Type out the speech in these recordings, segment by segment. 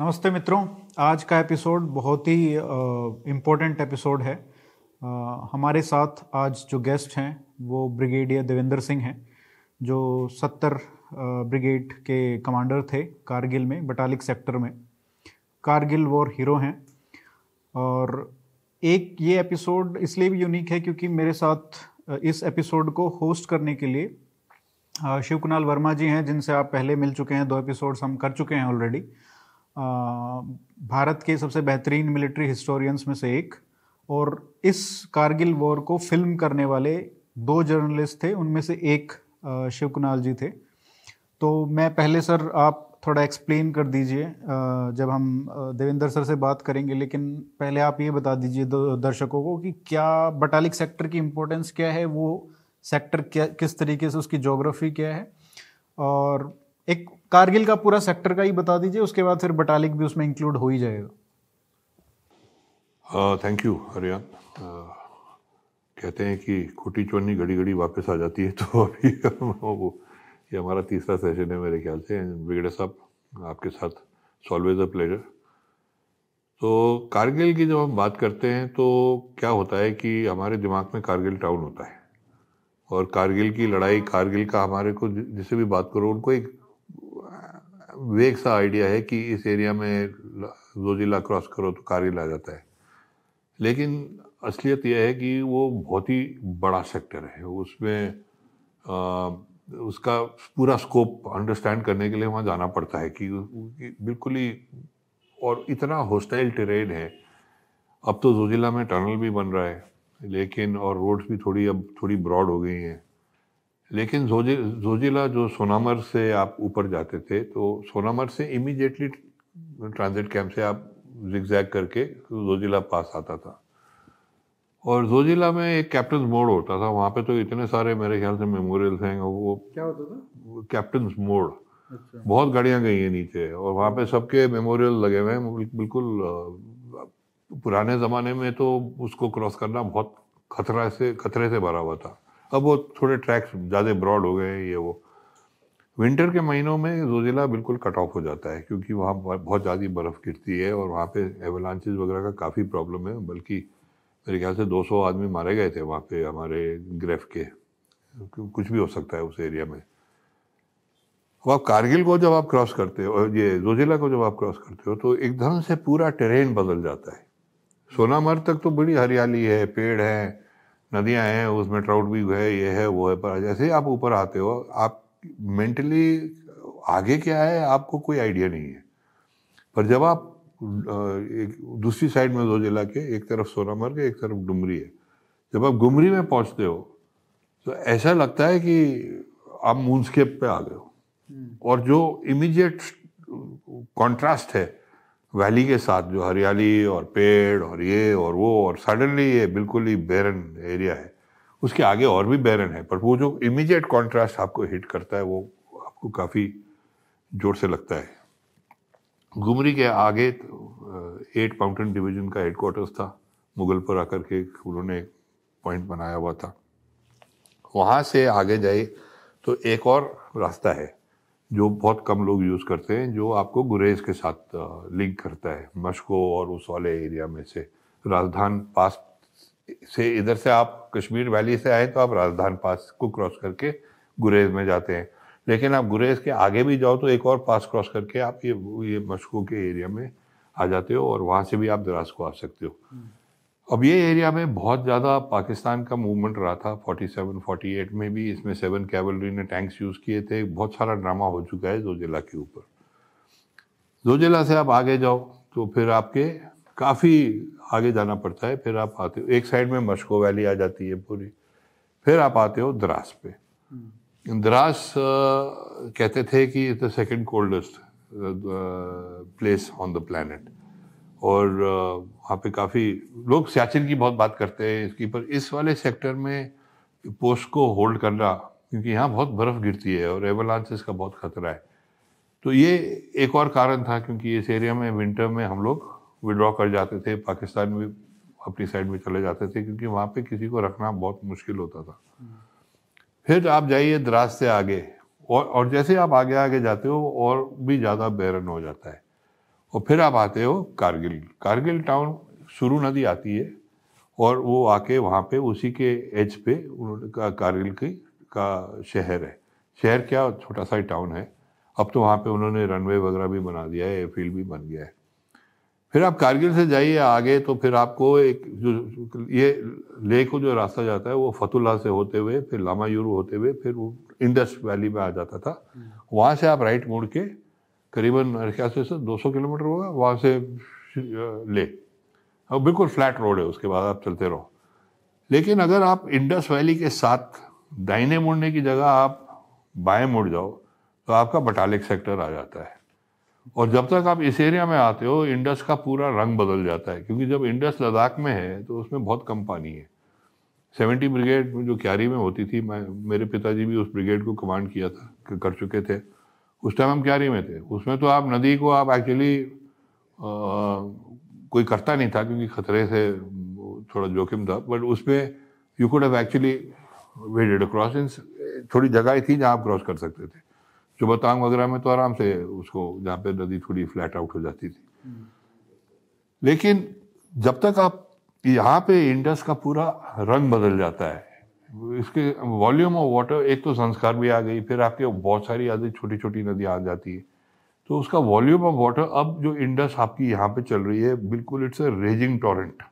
नमस्ते मित्रों आज का एपिसोड बहुत ही इम्पोर्टेंट एपिसोड है आ, हमारे साथ आज जो गेस्ट हैं वो ब्रिगेडियर देवेंद्र सिंह हैं जो सत्तर ब्रिगेड के कमांडर थे कारगिल में बटालिक सेक्टर में कारगिल वॉर हीरो हैं और एक ये एपिसोड इसलिए भी यूनिक है क्योंकि मेरे साथ इस एपिसोड को होस्ट करने के लिए शिव कुणाल वर्मा जी हैं जिनसे आप पहले मिल चुके हैं दो एपिसोड्स हम कर चुके हैं ऑलरेडी भारत के सबसे बेहतरीन मिलिट्री हिस्टोरियंस में से एक और इस कारगिल वॉर को फिल्म करने वाले दो जर्नलिस्ट थे उनमें से एक शिव कुणाल जी थे तो मैं पहले सर आप थोड़ा एक्सप्लेन कर दीजिए जब हम देवेंद्र सर से बात करेंगे लेकिन पहले आप ये बता दीजिए दर्शकों को कि क्या बटालिक सेक्टर की इम्पोर्टेंस क्या है वो सेक्टर क्या किस तरीके से उसकी जोग्राफी क्या है और एक कारगिल का पूरा सेक्टर का ही बता दीजिए उसके बाद फिर बटालिक भी उसमें इंक्लूड हो ही जाएगा थैंक यू हरियान कहते हैं कि खोटी चोनी घड़ी घड़ी वापस आ जाती है तो अभी वो ये हमारा तीसरा सेशन है मेरे ख्याल से ब्रिगेडर साहब आपके साथ सॉल्वेज अ प्लेजर तो कारगिल की जब हम बात करते हैं तो क्या होता है कि हमारे दिमाग में कारगिल टाउन होता है और कारगिल की लड़ाई कारगिल का हमारे को जिसे भी बात करो उनको एक वेग सा आइडिया है कि इस एरिया में दो जिला क्रॉस करो तो कार्य आ जाता है लेकिन असलियत यह है कि वो बहुत ही बड़ा सेक्टर है उसमें आ, उसका पूरा स्कोप अंडरस्टैंड करने के लिए वहाँ जाना पड़ता है कि, कि बिल्कुल ही और इतना होस्टाइल टेरेन है अब तो जोजिला में टनल भी बन रहा है लेकिन और रोड्स भी थोड़ी अब थोड़ी ब्रॉड हो गई हैं लेकिन जोजी जोजिला जो सोनामर से आप ऊपर जाते थे तो सोनामर से इमीडिएटली ट्रांजिट कैंप से आप जिगजैग करके जोजिला पास आता था और जोजिला में एक कैप्टन मोड़ होता था वहाँ पे तो इतने सारे मेरे ख्याल से मेमोरियल्स हैं वो क्या होता था कैप्टन मोड़ अच्छा। बहुत गाड़ियाँ गई हैं नीचे और वहाँ पे सबके मेमोरियल लगे हुए हैं बिल्कुल पुराने ज़माने में तो उसको क्रॉस करना बहुत खतरा से खतरे से भरा हुआ था अब वो थोड़े ट्रैक्स ज़्यादा ब्रॉड हो गए ये वो विंटर के महीनों में जो ज़िला बिल्कुल कट ऑफ हो जाता है क्योंकि वहाँ बहुत ज़्यादा बर्फ़ गिरती है और वहाँ पे एवलांचेज वगैरह का काफ़ी प्रॉब्लम है बल्कि मेरे ख्याल से 200 आदमी मारे गए थे वहाँ पे हमारे ग्रेफ के कुछ भी हो सकता है उस एरिया में अब आप कारगिल को जब आप क्रॉस करते हो ये ये ज़िला को जब आप क्रॉस करते हो तो एकदम से पूरा टेरेन बदल जाता है सोनामर्ग तक तो बड़ी हरियाली है पेड़ हैं नदियाँ हैं उसमें ट्राउट भी है ये है वो है पर जैसे ही आप ऊपर आते हो आप मेंटली आगे क्या है आपको कोई आइडिया नहीं है पर जब आप एक दूसरी साइड में दो जिला के एक तरफ सोनामर्ग एक तरफ डुमरी है जब आप गुमरी में पहुंचते हो तो ऐसा लगता है कि आप मूनस्केप पे आ गए हो हम्म। और जो इमीडिएट कॉन्ट्रास्ट है वैली के साथ जो हरियाली और पेड़ और ये और वो और सडनली ये बिल्कुल ही बैरन एरिया है उसके आगे और भी बैरन है पर वो जो इमीडिएट कॉन्ट्रास्ट आपको हिट करता है वो आपको काफ़ी जोर से लगता है गुमरी के आगे एट माउंटेन डिवीजन का हेडकोार्टर्स था मुगलपुरा करके उन्होंने पॉइंट बनाया हुआ था वहाँ से आगे जाए तो एक और रास्ता है जो बहुत कम लोग यूज़ करते हैं जो आपको गुरेज के साथ लिंक करता है मशको और उस वाले एरिया में से राजधान पास से इधर से आप कश्मीर वैली से आए तो आप राजधान पास को क्रॉस करके गुरेज में जाते हैं लेकिन आप गुरेज के आगे भी जाओ तो एक और पास क्रॉस करके आप ये ये मशको के एरिया में आ जाते हो और वहाँ से भी आप दराज को आ सकते हो हम्म। अब ये एरिया में बहुत ज़्यादा पाकिस्तान का मूवमेंट रहा था 47, 48 में भी इसमें सेवन कैवलरी ने टैंक्स यूज़ किए थे बहुत सारा ड्रामा हो चुका है जोजिला के ऊपर जोजिला से आप आगे जाओ तो फिर आपके काफ़ी आगे जाना पड़ता है फिर आप आते हो एक साइड में मशको वैली आ जाती है पूरी फिर आप आते हो द्रास पे द्रास कहते थे कि the second coldest place on the planet और वहाँ पे काफ़ी लोग सियाचिन की बहुत बात करते हैं इसकी पर इस वाले सेक्टर में पोस्ट को होल्ड करना क्योंकि यहाँ बहुत बर्फ़ गिरती है और एवलांसेस का बहुत खतरा है तो ये एक और कारण था क्योंकि इस एरिया में विंटर में हम लोग विड्रॉ कर जाते थे पाकिस्तान में अपनी साइड में चले जाते थे क्योंकि वहाँ पे किसी को रखना बहुत मुश्किल होता था फिर आप जाइए द्रास से आगे और और जैसे आप आगे आगे जाते हो और भी ज़्यादा बैरन हो जाता है और फिर आप आते हो कारगिल कारगिल टाउन सुरू नदी आती है और वो आके वहाँ पे उसी के एज पे उन्होंने का कारगिल की का शहर है शहर क्या छोटा सा ही टाउन है अब तो वहाँ पे उन्होंने रनवे वगैरह भी बना दिया है एयरफील्ड भी बन गया है फिर आप कारगिल से जाइए आगे तो फिर आपको एक जो ये ले को जो रास्ता जाता है वो फतुल्ला से होते हुए फिर लामा यूरू होते हुए फिर वो इंडस वैली में आ जाता था हम्म। वहाँ से आप राइट मुड़ के करीबन मेरे ख्याल से सर दो किलोमीटर होगा वहाँ से ले और बिल्कुल फ्लैट रोड है उसके बाद आप चलते रहो लेकिन अगर आप इंडस वैली के साथ दाहिने मुड़ने की जगह आप बाएं मुड़ जाओ तो आपका बटालिक सेक्टर आ जाता है और जब तक आप इस एरिया में आते हो इंडस का पूरा रंग बदल जाता है क्योंकि जब इंडस लद्दाख में है तो उसमें बहुत कम पानी है सेवेंटी ब्रिगेड जो क्यारी में होती थी मैं मेरे पिताजी भी उस ब्रिगेड को कमांड किया था कर चुके थे उस टाइम हम क्यारी में थे उसमें तो आप नदी को आप एक्चुअली कोई करता नहीं था क्योंकि खतरे से थोड़ा जोखिम था बट उसमें you could have actually waded cross in थोड़ी जगह थी जहाँ आप क्रॉस कर सकते थे चुबतांग वगैरह में तो आराम से उसको जहाँ पे नदी थोड़ी फ्लैट आउट हो जाती थी लेकिन जब तक आप यहाँ पे इंडस का पूरा रंग बदल जाता है इसके वॉल्यूम ऑफ वाटर एक तो संस्कार भी आ गई फिर आपके बहुत सारी आदि छोटी छोटी नदियाँ आ जाती है तो उसका वॉल्यूम ऑफ वाटर अब जो इंडस आपकी यहाँ पे चल रही है बिल्कुल इट्स अ रेजिंग टॉरेंट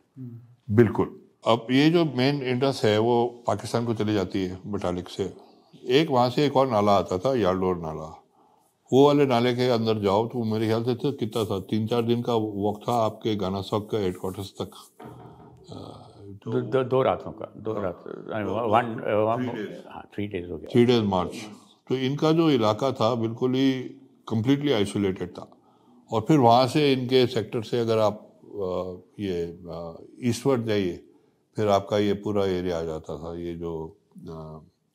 बिल्कुल अब ये जो मेन इंडस है वो पाकिस्तान को चली जाती है बटालिक से एक वहाँ से एक और नाला आता था यार्डोर नाला वो वाले नाले के अंदर जाओ तो मेरे ख्याल से तो कितना था तीन चार दिन का वॉक था आपके गाना सौक का हेडक्वार्टर्स तक तो दो, दो रातों का दो हाँ। रात वन तो uh, हाँ थ्री डेज हो गया थ्री डेज मार्च तो इनका जो इलाका था बिल्कुल ही कम्प्लीटली आइसोलेटेड था और फिर वहाँ से इनके सेक्टर से अगर आप uh, ये ईस्टवर्ड uh, जाइए फिर आपका ये पूरा एरिया आ जाता था ये जो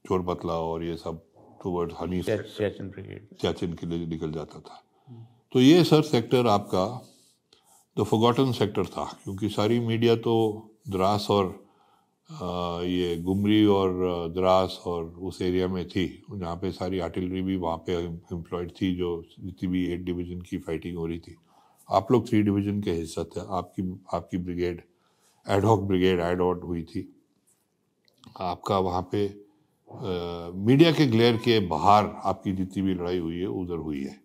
चोर और ये सब टूवर्ड हनी चैचिन के लिए निकल जाता था तो ये सर सेक्टर आपका द फोगाटन सेक्टर था क्योंकि सारी मीडिया तो द्रास और ये गुमरी और द्रास और उस एरिया में थी जहाँ पे सारी आर्टिलरी भी वहाँ पे एम्प्लॉयड थी जो जितनी भी एट डिवीजन की फाइटिंग हो रही थी आप लोग थ्री डिवीजन के हिस्सा थे आपकी आपकी ब्रिगेड एडहॉक ब्रिगेड एड आउट हुई थी आपका वहाँ पे आ, मीडिया के ग्लेयर के बाहर आपकी जितनी भी लड़ाई हुई है उधर हुई है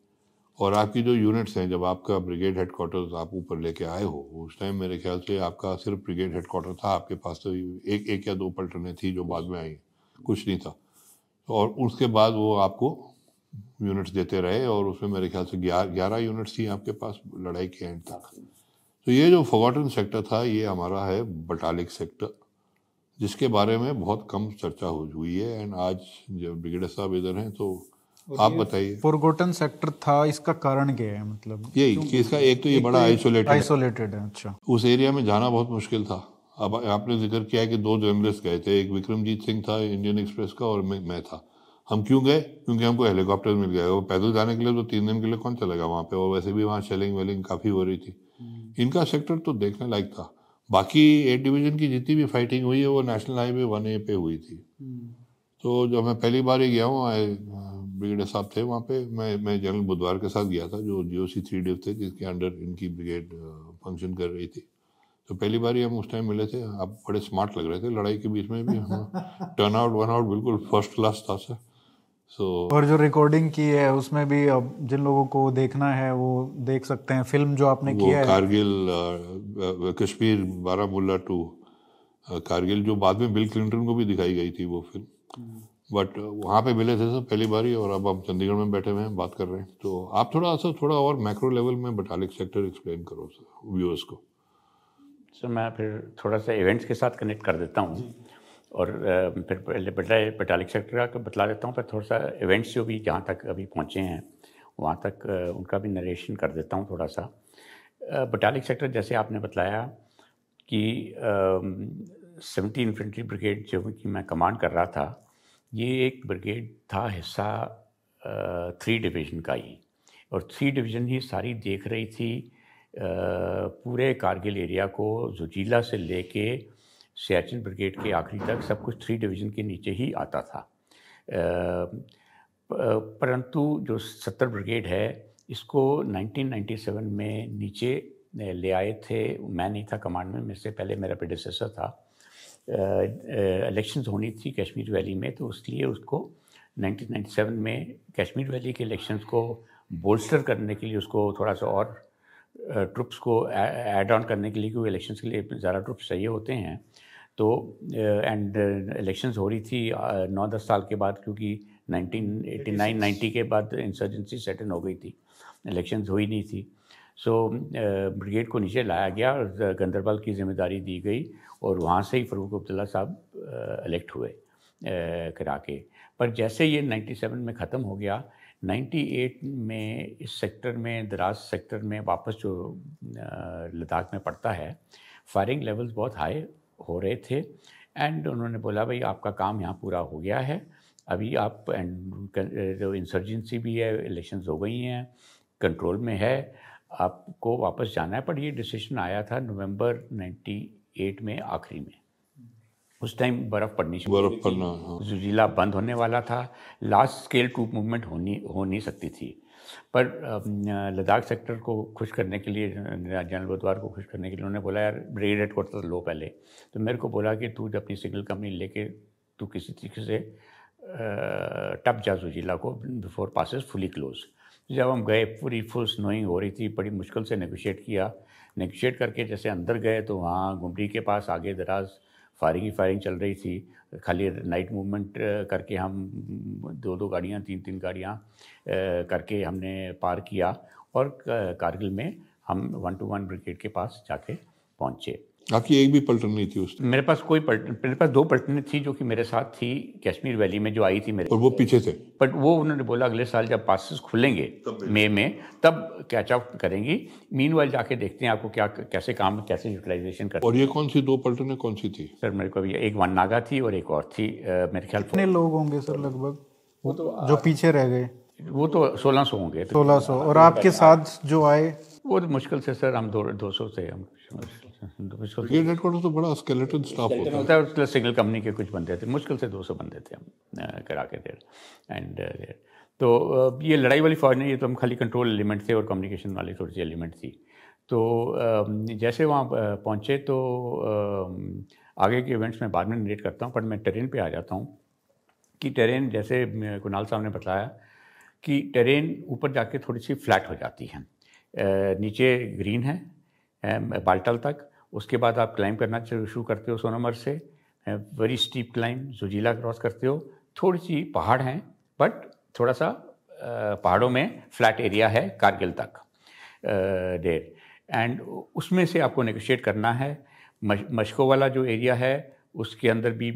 और आपकी जो यूनिट्स हैं जब आपका ब्रिगेड हेडकोार्टर्स आप ऊपर लेके आए हो उस टाइम मेरे ख्याल से आपका सिर्फ ब्रिगेड हेडकोार्टर था आपके पास तो एक एक या दो पल्टने थी जो बाद में आई कुछ नहीं था और उसके बाद वो आपको यूनिट्स देते रहे और उसमें मेरे ख्याल से ग्यारह ग्यारह यूनिट्स थी आपके पास लड़ाई के एंड तक तो ये जो फॉगॉटन सेक्टर था ये हमारा है बटालिक सेक्टर जिसके बारे में बहुत कम चर्चा हुई है एंड आज जब ब्रिगेडियर साहब इधर हैं तो आप बताइए फोरगोटन सेक्टर था इसका कारण क्या है मतलब यही कि इसका एक तो ये एक बड़ा आइसोलेटेड तो आइसोलेटेड है अच्छा उस एरिया में जाना बहुत मुश्किल था अब आपने जिक्र किया है कि दो जर्नलिस्ट गए थे एक विक्रमजीत सिंह था इंडियन एक्सप्रेस का और मैं, मैं था हम क्यों गए क्योंकि हमको हेलीकॉप्टर मिल गया और पैदल जाने के लिए तो तीन दिन के लिए कौन चलेगा वहाँ पे और वैसे भी वहाँ शेलिंग वेलिंग काफ़ी हो रही थी हम्म। इनका सेक्टर तो देखने लायक था बाकी एट डिवीजन की जितनी भी फाइटिंग हुई है वो नेशनल हाईवे वन ए पे हुई थी हम्म। तो जब मैं पहली बार ही गया हूँ ब्रिगेडियर साहब थे वहाँ पे मैं मैं जनरल बुधवार के साथ गया था जो जी ओ सी थ्री डिव थे जिसके अंडर इनकी ब्रिगेड फंक्शन कर रही थी तो पहली बार ही हम उस टाइम मिले थे आप बड़े स्मार्ट लग रहे थे लड़ाई के बीच में भी टर्न आउट वन आउट बिल्कुल फर्स्ट क्लास था सर सो और जो रिकॉर्डिंग की है उसमें भी अब जिन लोगों को देखना है वो देख सकते हैं फिल्म जो आपने किया है कारगिल कश्मीर बारामूला टू कारगिल जो बाद में बिल क्लिंटन को भी दिखाई गई थी वो फिल्म बट uh, वहाँ पे मिले थे सर पहली बार ही और अब हम चंडीगढ़ में बैठे हुए हैं बात कर रहे हैं तो आप थोड़ा सर थोड़ा और मैक्रो लेवल में बटालिक सेक्टर एक्सप्लेन करो सर व्यूअर्स को सर मैं फिर थोड़ा सा इवेंट्स के साथ कनेक्ट कर देता हूँ और uh, फिर पहले बटा बटालिक सेक्टर का बतला देता हूँ पर थोड़ा सा इवेंट्स जो भी जहाँ तक अभी पहुँचे हैं वहाँ तक uh, उनका भी नरेशन कर देता हूँ थोड़ा सा बटालिक सेक्टर जैसे आपने बताया कि सेवेंटी इन्फेंट्री ब्रिगेड जो कि मैं कमांड कर रहा था ये एक ब्रिगेड था हिस्सा थ्री डिवीज़न का ही और थ्री डिवीज़न ही सारी देख रही थी पूरे कारगिल एरिया को जुजीला से लेके सियाचिन ब्रिगेड के आखिरी तक सब कुछ थ्री डिवीज़न के नीचे ही आता था परंतु जो सत्तर ब्रिगेड है इसको 1997 में नीचे ले आए थे मैं नहीं था कमांड में मेरे से पहले मेरा प्रेडिसेसर था इलेक्शंस होनी थी कश्मीर वैली में तो इसलिए उसको 1997 में कश्मीर वैली के इलेक्शंस को बोल्स्टर करने के लिए उसको थोड़ा सा और ट्रुप्स को एड ऑन करने के लिए क्योंकि इलेक्शंस के लिए ज़्यादा ट्रुप्स चाहिए होते हैं तो एंड इलेक्शंस हो रही थी नौ दस साल के बाद क्योंकि 1989 90 के बाद इंसर्जेंसी सेटन हो गई थी इलेक्शंस हुई नहीं थी सो so, ब्रिगेड को नीचे लाया गया और गंदरबल की जिम्मेदारी दी गई और वहाँ से ही फ़रूक अब्दुल्ला साहब इलेक्ट हुए करा के पर जैसे ये 97 में ख़त्म हो गया 98 में इस सेक्टर में दराज सेक्टर में वापस जो लद्दाख में पड़ता है फायरिंग लेवल्स बहुत हाई हो रहे थे एंड उन्होंने बोला भाई आपका काम यहाँ पूरा हो गया है अभी आप एंड जो इंसर्जेंसी भी है इलेक्शन हो गई हैं कंट्रोल में है आपको वापस जाना है पर ये डिसीजन आया था नवंबर नाइन्टी एट में आखिरी में उस टाइम बर्फ़ पड़नी शुरू बर्फ़ पड़ना हाँ। जिला बंद होने वाला था लास्ट स्केल ट्रूप मूवमेंट होनी हो नहीं सकती थी पर लद्दाख सेक्टर को खुश करने के लिए जनरल बुधवार को खुश करने के लिए उन्होंने बोला यार रेड था लो पहले तो मेरे को बोला कि तू अपनी सिग्नल कंपनी लेके तू किसी तरीके से टप जा जिला को बिफोर पासिस फुली क्लोज जब हम गए पूरी फुल स्नोइंग हो रही थी बड़ी मुश्किल से नेगोशिएट किया नेगोशिएट करके जैसे अंदर गए तो वहाँ गुमटी के पास आगे दराज फायरिंग ही फायरिंग चल रही थी खाली नाइट मूवमेंट करके हम दो दो गाड़ियाँ तीन तीन गाड़ियाँ करके हमने पार किया और कारगिल में हम वन टू वन ब्रिगेड के पास जाके पहुँचे आपकी एक भी पलटन नहीं थी उस मेरे पास कोई पलटन मेरे पास दो पलटने थी जो कि मेरे साथ थी कश्मीर वैली में जो आई थी मेरे और वो पीछे थे बट वो उन्होंने बोला अगले साल जब पासिस खुलेंगे मई में तब कैच आउट करेंगी मीन वाइल जाके देखते हैं आपको क्या कैसे काम कैसे यूटिलाइजेशन कर और ये कौन सी दो पलटने कौन सी थी सर मेरे को एक वन नागा थी और एक और थी मेरे ख्याल कितने लोग होंगे सर लगभग वो तो जो पीछे रह गए वो तो सोलह सौ होंगे सोलह सौ और आपके साथ जो आए वो तो मुश्किल से सर हम दो सौ थे हम हेडक्वार्टर तो बड़ा स्केलेटन स्टाफ होता है प्लस सिग्नल कंपनी के कुछ बंदे थे मुश्किल से 200 बंदे थे हम करा के देर एंड देर तो ये लड़ाई वाली फौज नहीं ये तो हम खाली कंट्रोल एलिमेंट थे और कम्युनिकेशन वाली थोड़ी सी एलिमेंट थी तो जैसे वहाँ पहुँचे तो आगे के इवेंट्स में बाद में रिलेट करता हूँ पर मैं ट्रेन पर आ जाता हूँ कि ट्रेन जैसे कुणाल साहब ने बताया कि ट्रेन ऊपर जाके थोड़ी सी फ्लैट हो जाती है नीचे ग्रीन है बाल्टल तक उसके बाद आप क्लाइंब करना शुरू करते हो सोनमर्ग से very steep climb Zojila cross करते हो थोड़ी सी पहाड़ हैं बट थोड़ा सा पहाड़ों में फ्लैट एरिया है कारगिल तक डेर एंड उसमें से आपको नेगोशिएट करना है मशको वाला जो एरिया है उसके अंदर भी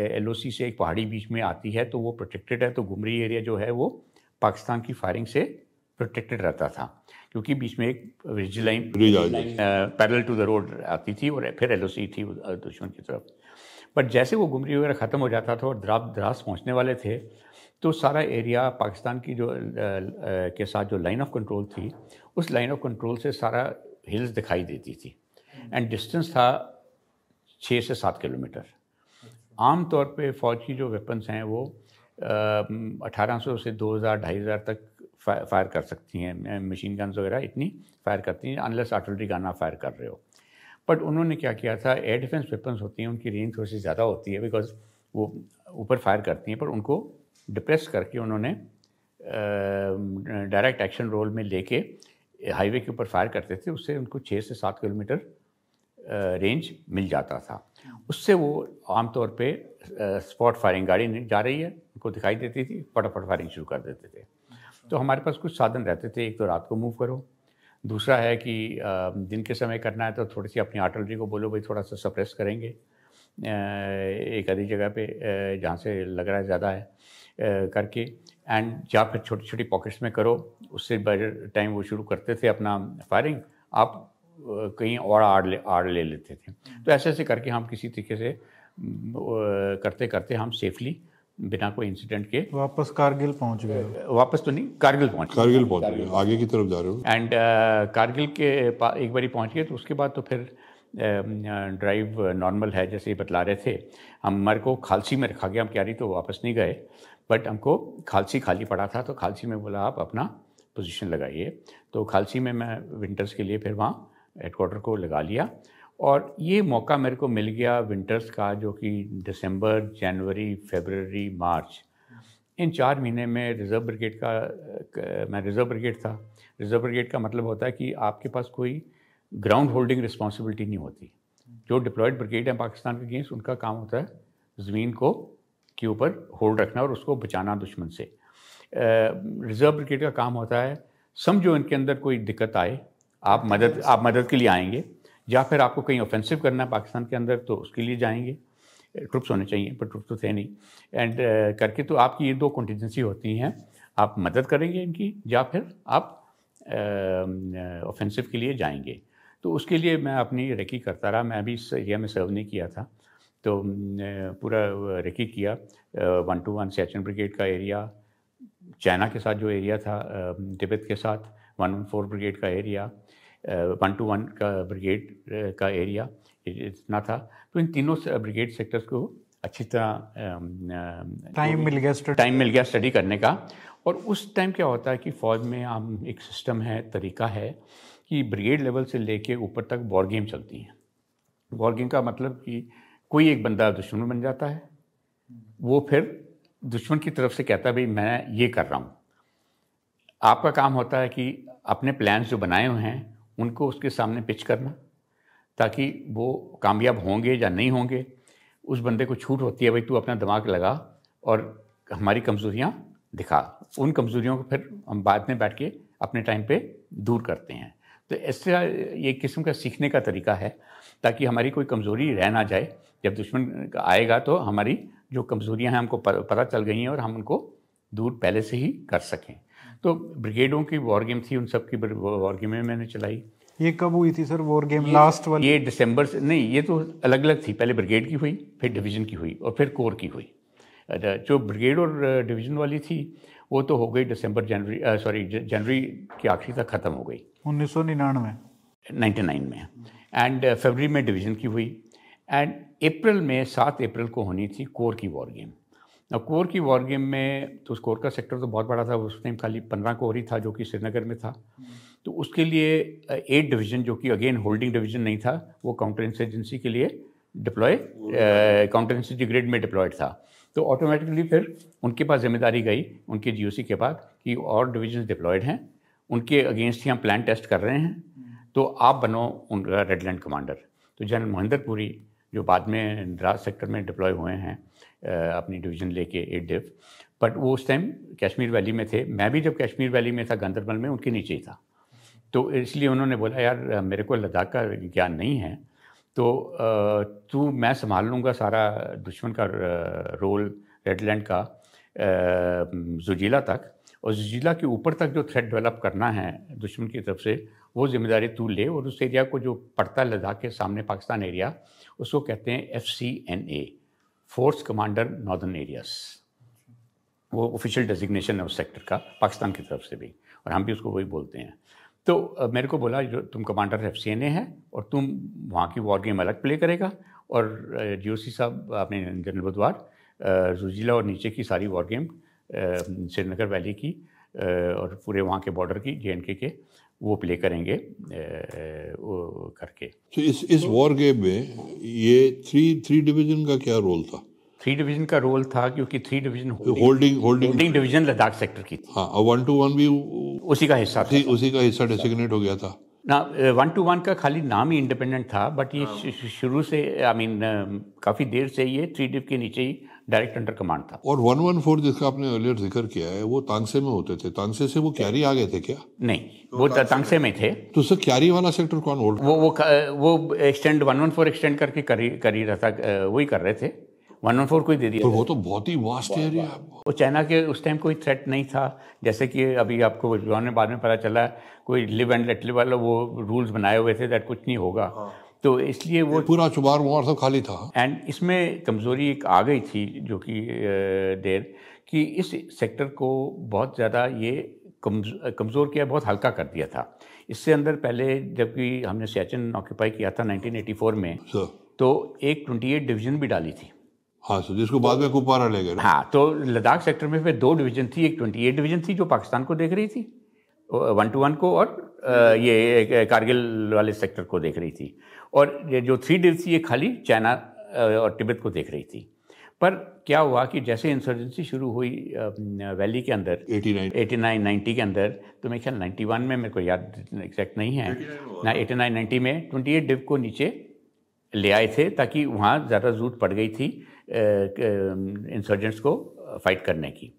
एल से एक पहाड़ी बीच में आती है तो वो प्रोटेक्टेड है तो घुमरी एरिया जो है वो पाकिस्तान की फायरिंग से प्रोटेक्टेड रहता था क्योंकि बीच में एक line parallel to the road आती थी और फिर एल थी दुश्मन की तरफ बट जैसे वो गुमरी वगैरह ख़त्म हो जाता था और द्राब द्रास पहुँचने वाले थे तो सारा एरिया पाकिस्तान की जो के साथ जो लाइन ऑफ कंट्रोल थी उस लाइन ऑफ कंट्रोल से सारा हिल्स दिखाई देती थी एंड डिस्टेंस था छः से सात किलोमीटर आम तौर पे फौज की जो वेपन्स हैं वो अठारह सौ से दो हज़ार ढाई हज़ार तक फायर कर सकती हैं मशीन गन्स वगैरह इतनी फायर करती हैं अनलेस आर्टिलरी गन आप फायर कर रहे हो बट उन्होंने क्या किया था एयर डिफेंस वेपन्स होती हैं उनकी रेंज थोड़ी सी ज़्यादा होती है बिकॉज वो ऊपर फायर करती हैं पर उनको डिप्रेस करके उन्होंने डायरेक्ट एक्शन रोल में लेके हाईवे के ऊपर फायर करते थे उससे उनको छः से सात किलोमीटर रेंज मिल जाता था उससे वो आमतौर पे स्पॉट फायरिंग गाड़ी जा रही है उनको दिखाई देती थी फटाफट फायरिंग शुरू कर देते थे तो हमारे पास कुछ साधन रहते थे एक तो रात को मूव करो दूसरा है कि दिन के समय करना है तो थोड़ी सी अपनी आर्टलरी को बोलो भाई थोड़ा सा सप्रेस करेंगे एक आधी जगह पे जहाँ से लग रहा है ज़्यादा है करके एंड जा फिर छोटी छोटी पॉकेट्स में करो उससे टाइम वो शुरू करते थे अपना फायरिंग आप कहीं और आड़ ले आड़ ले लेते थे तो ऐसे ऐसे करके हम किसी तरीके से करते करते हम सेफली बिना कोई इंसिडेंट के वापस कारगिल पहुंच गए वापस तो नहीं कारगिल पहुंच कारगिल पहुंच गए आगे की तरफ जा रहे हो एंड uh, कारगिल के एक बार पहुंच गए तो उसके बाद तो फिर ड्राइव um, नॉर्मल uh, है जैसे बतला रहे थे हम मर को खालसी में रखा गया हम क्यारी तो वापस नहीं गए बट हमको खालसी खाली पड़ा था तो खालसी में बोला आप अपना पोजीशन लगाइए तो खालसी में मैं विंटर्स के लिए फिर वहाँ हेडकोार्टर को लगा लिया और ये मौका मेरे को मिल गया विंटर्स का जो कि दिसंबर जनवरी फेबररी मार्च इन चार महीने में रिज़र्व ब्रिगेड का मैं रिज़र्व ब्रिगेड था रिज़र्व ब्रिगेड का मतलब होता है कि आपके पास कोई ग्राउंड होल्डिंग रिस्पॉन्सिबिलिटी नहीं होती जो डिप्लॉयड ब्रिगेड है पाकिस्तान के अगेंस्ट उनका काम होता है ज़मीन को के ऊपर होल्ड रखना और उसको बचाना दुश्मन से रिज़र्व ब्रिगेड का काम होता है समझो इनके अंदर कोई दिक्कत आए आप मदद आप मदद के लिए आएंगे या फिर आपको कहीं ऑफेंसिव करना है पाकिस्तान के अंदर तो उसके लिए जाएंगे ट्रुप्स होने चाहिए पर ट्रुप तो थे नहीं एंड uh, करके तो आपकी ये दो कंटीजेंसी होती हैं आप मदद करेंगे इनकी या फिर आप ऑफेंसिव um, uh, के लिए जाएंगे तो उसके लिए मैं अपनी रेकी करता रहा मैं अभी इस एरिया में सर्व नहीं किया था तो uh, पूरा uh, रेकी किया one two one Siachen brigade का एरिया चाइना के साथ जो एरिया था तिब्बत uh, के साथ वन वन फोर ब्रिगेड का एरिया वन टू वन का ब्रिगेड का एरिया इतना था तो इन तीनों ब्रिगेड सेक्टर्स को अच्छी तरह टाइम um, um, मिल गया टाइम मिल गया स्टडी करने का और उस टाइम क्या होता है कि फ़ौज में आम एक सिस्टम है तरीका है कि ब्रिगेड लेवल से लेके ऊपर तक बॉर गेम चलती हैं बॉर गेम का मतलब कि कोई एक बंदा दुश्मन बन जाता है वो फिर दुश्मन की तरफ से कहता है भाई मैं ये कर रहा हूँ आपका काम होता है कि अपने प्लान्स जो बनाए हुए हैं उनको उसके सामने पिच करना ताकि वो कामयाब होंगे या नहीं होंगे उस बंदे को छूट होती है भाई तू अपना दिमाग लगा और हमारी कमजोरियाँ दिखा उन कमजोरियों को फिर हम बाद में बैठ के अपने टाइम पे दूर करते हैं तो ऐसा ये किस्म का सीखने का तरीका है ताकि हमारी कोई कमज़ोरी रह ना जाए जब दुश्मन आएगा तो हमारी जो कमज़ोरियाँ हैं हमको पता चल गई हैं और हम उनको दूर पहले से ही कर सकें तो ब्रिगेडों की वॉर गेम थी उन सब की वॉर गेमें मैंने चलाई ये कब हुई थी सर वॉर गेम लास्ट वाली ये दिसंबर से नहीं ये तो अलग अलग थी पहले ब्रिगेड की हुई फिर डिवीज़न की हुई और फिर कोर की हुई अच्छा, जो ब्रिगेड और डिवीज़न वाली थी वो तो हो गई दिसंबर जनवरी सॉरी जनवरी के आखिरी तक ख़त्म हो गई उन्नीस सौ निन्यानवे नाइन्टी नाइन में एंड फरवरी में डिवीज़न की हुई एंड अप्रैल में सात अप्रैल को होनी थी कोर की वॉर गेम अब कोर की वॉर गेम में तो कोर का सेक्टर तो बहुत बड़ा था उस टाइम खाली पंद्रह कोर ही था जो कि श्रीनगर में था हम्म। तो उसके लिए एट डिवीज़न जो कि अगेन होल्डिंग डिवीज़न नहीं था वो काउंटर इंसर्जेंसी के लिए डिप्लॉय काउंटर इंसर्जेंसी ग्रेड में डिप्लॉयड था तो ऑटोमेटिकली फिर उनके पास जिम्मेदारी गई उनके जी के पास कि और डिवीजन डिप्लॉयड हैं उनके अगेंस्ट ही हम प्लान टेस्ट कर रहे हैं हम्म। तो आप बनो उनका रेडलैंड कमांडर तो जनरल महेंद्र पुरी जो बाद में द्रास सेक्टर में डिप्लॉय हुए हैं अपनी डिवीज़न लेके एट डिफ बट वो उस टाइम कश्मीर वैली में थे मैं भी जब कश्मीर वैली में था गंदरबल में उनके नीचे ही था तो इसलिए उन्होंने बोला यार मेरे को लद्दाख का ज्ञान नहीं है तो तू मैं संभाल लूँगा सारा दुश्मन का रोल रेडलैंड का जुजीला तक और जुजीला के ऊपर तक जो थ्रेड डेवलप करना है दुश्मन की तरफ से वो जिम्मेदारी तू ले और उस एरिया को जो पड़ता है लद्दाख के सामने पाकिस्तान एरिया उसको कहते हैं F C N A force commander northern areas वो ऑफिशियल डेजिग्नेशन है उस सेक्टर का पाकिस्तान की तरफ से भी और हम भी उसको वही बोलते हैं तो मेरे को बोला जो तुम commander F C N A है और तुम वहाँ की वॉर गेम अलग प्ले करेगा और जी ओ सी साहब आपने जनरल बुधवार जुजिला और नीचे की सारी वॉर गेम श्रीनगर वैली की और पूरे वहाँ के बॉर्डर की जे एंड के वो प्ले करेंगे वो करके तो इस इस वॉर गेम में ये थ्री थ्री डिवीजन का क्या रोल था थ्री डिवीजन का रोल था क्योंकि three division holding holding division Ladakh sector की थी हाँ वन टू वन भी उसी का हिस्सा थी, था उसी का हिस्सा डेसिग्नेट हो गया था ना वन टू वन का खाली नाम ही इंडिपेंडेंट था बट ये हाँ। शुरू से आई मीन काफ़ी देर से ये थ्री डिव के नीचे ही डायरेक्ट अंडर कमांड था और 114 जिसका आपने अर्लियर जिक्र किया है वो तांगसे में होते थे तांगसे से वो क्यारी आ गए थे क्या नहीं तो वो तांगसे तांगसे में थे तो सर क्यारी वाला सेक्टर कौन होल्ड वो वो वो एक्सटेंड 114 एक्सटेंड करके कर ही रहा था वही कर रहे थे वन वन फोर को ही दे दिया तो वो तो बहुत ही वास्ट एरिया वो चाइना के उस टाइम कोई थ्रेट नहीं था जैसे कि अभी आपको जो बाद में पता चला कोई लिव एंड लेट लिव वाला वो रूल्स बनाए हुए थे दैट कुछ नहीं होगा हाँ। तो इसलिए वो पूरा चुबार मुबार सब खाली था एंड इसमें कमज़ोरी एक आ गई थी जो कि देर कि इस सेक्टर को बहुत ज़्यादा ये कमज़ोर किया बहुत हल्का कर दिया था इससे अंदर पहले जबकि हमने सियाचिन ऑक्यूपाई किया था 1984 में तो एक 28 डिवीज़न भी डाली थी हाँ सर जिसको बाद में कुपवारा ले गया हाँ तो लद्दाख सेक्टर में फिर दो डिवीज़न थी एक 28 डिवीज़न थी जो पाकिस्तान को देख रही थी वन टू वन को और ये कारगिल वाले सेक्टर को देख रही थी और ये जो थ्री थी ये खाली चाइना और तिब्बत को देख रही थी पर क्या हुआ कि जैसे इंसर्जेंसी शुरू हुई वैली के अंदर 89 89 90 के अंदर तो मेरे ख्याल 91 में मेरे को याद एग्जैक्ट नहीं है ना 89 90 में 28 डिव को नीचे ले आए थे ताकि वहाँ ज़्यादा जूट पड़ गई थी इंसर्जेंट्स को फाइट करने की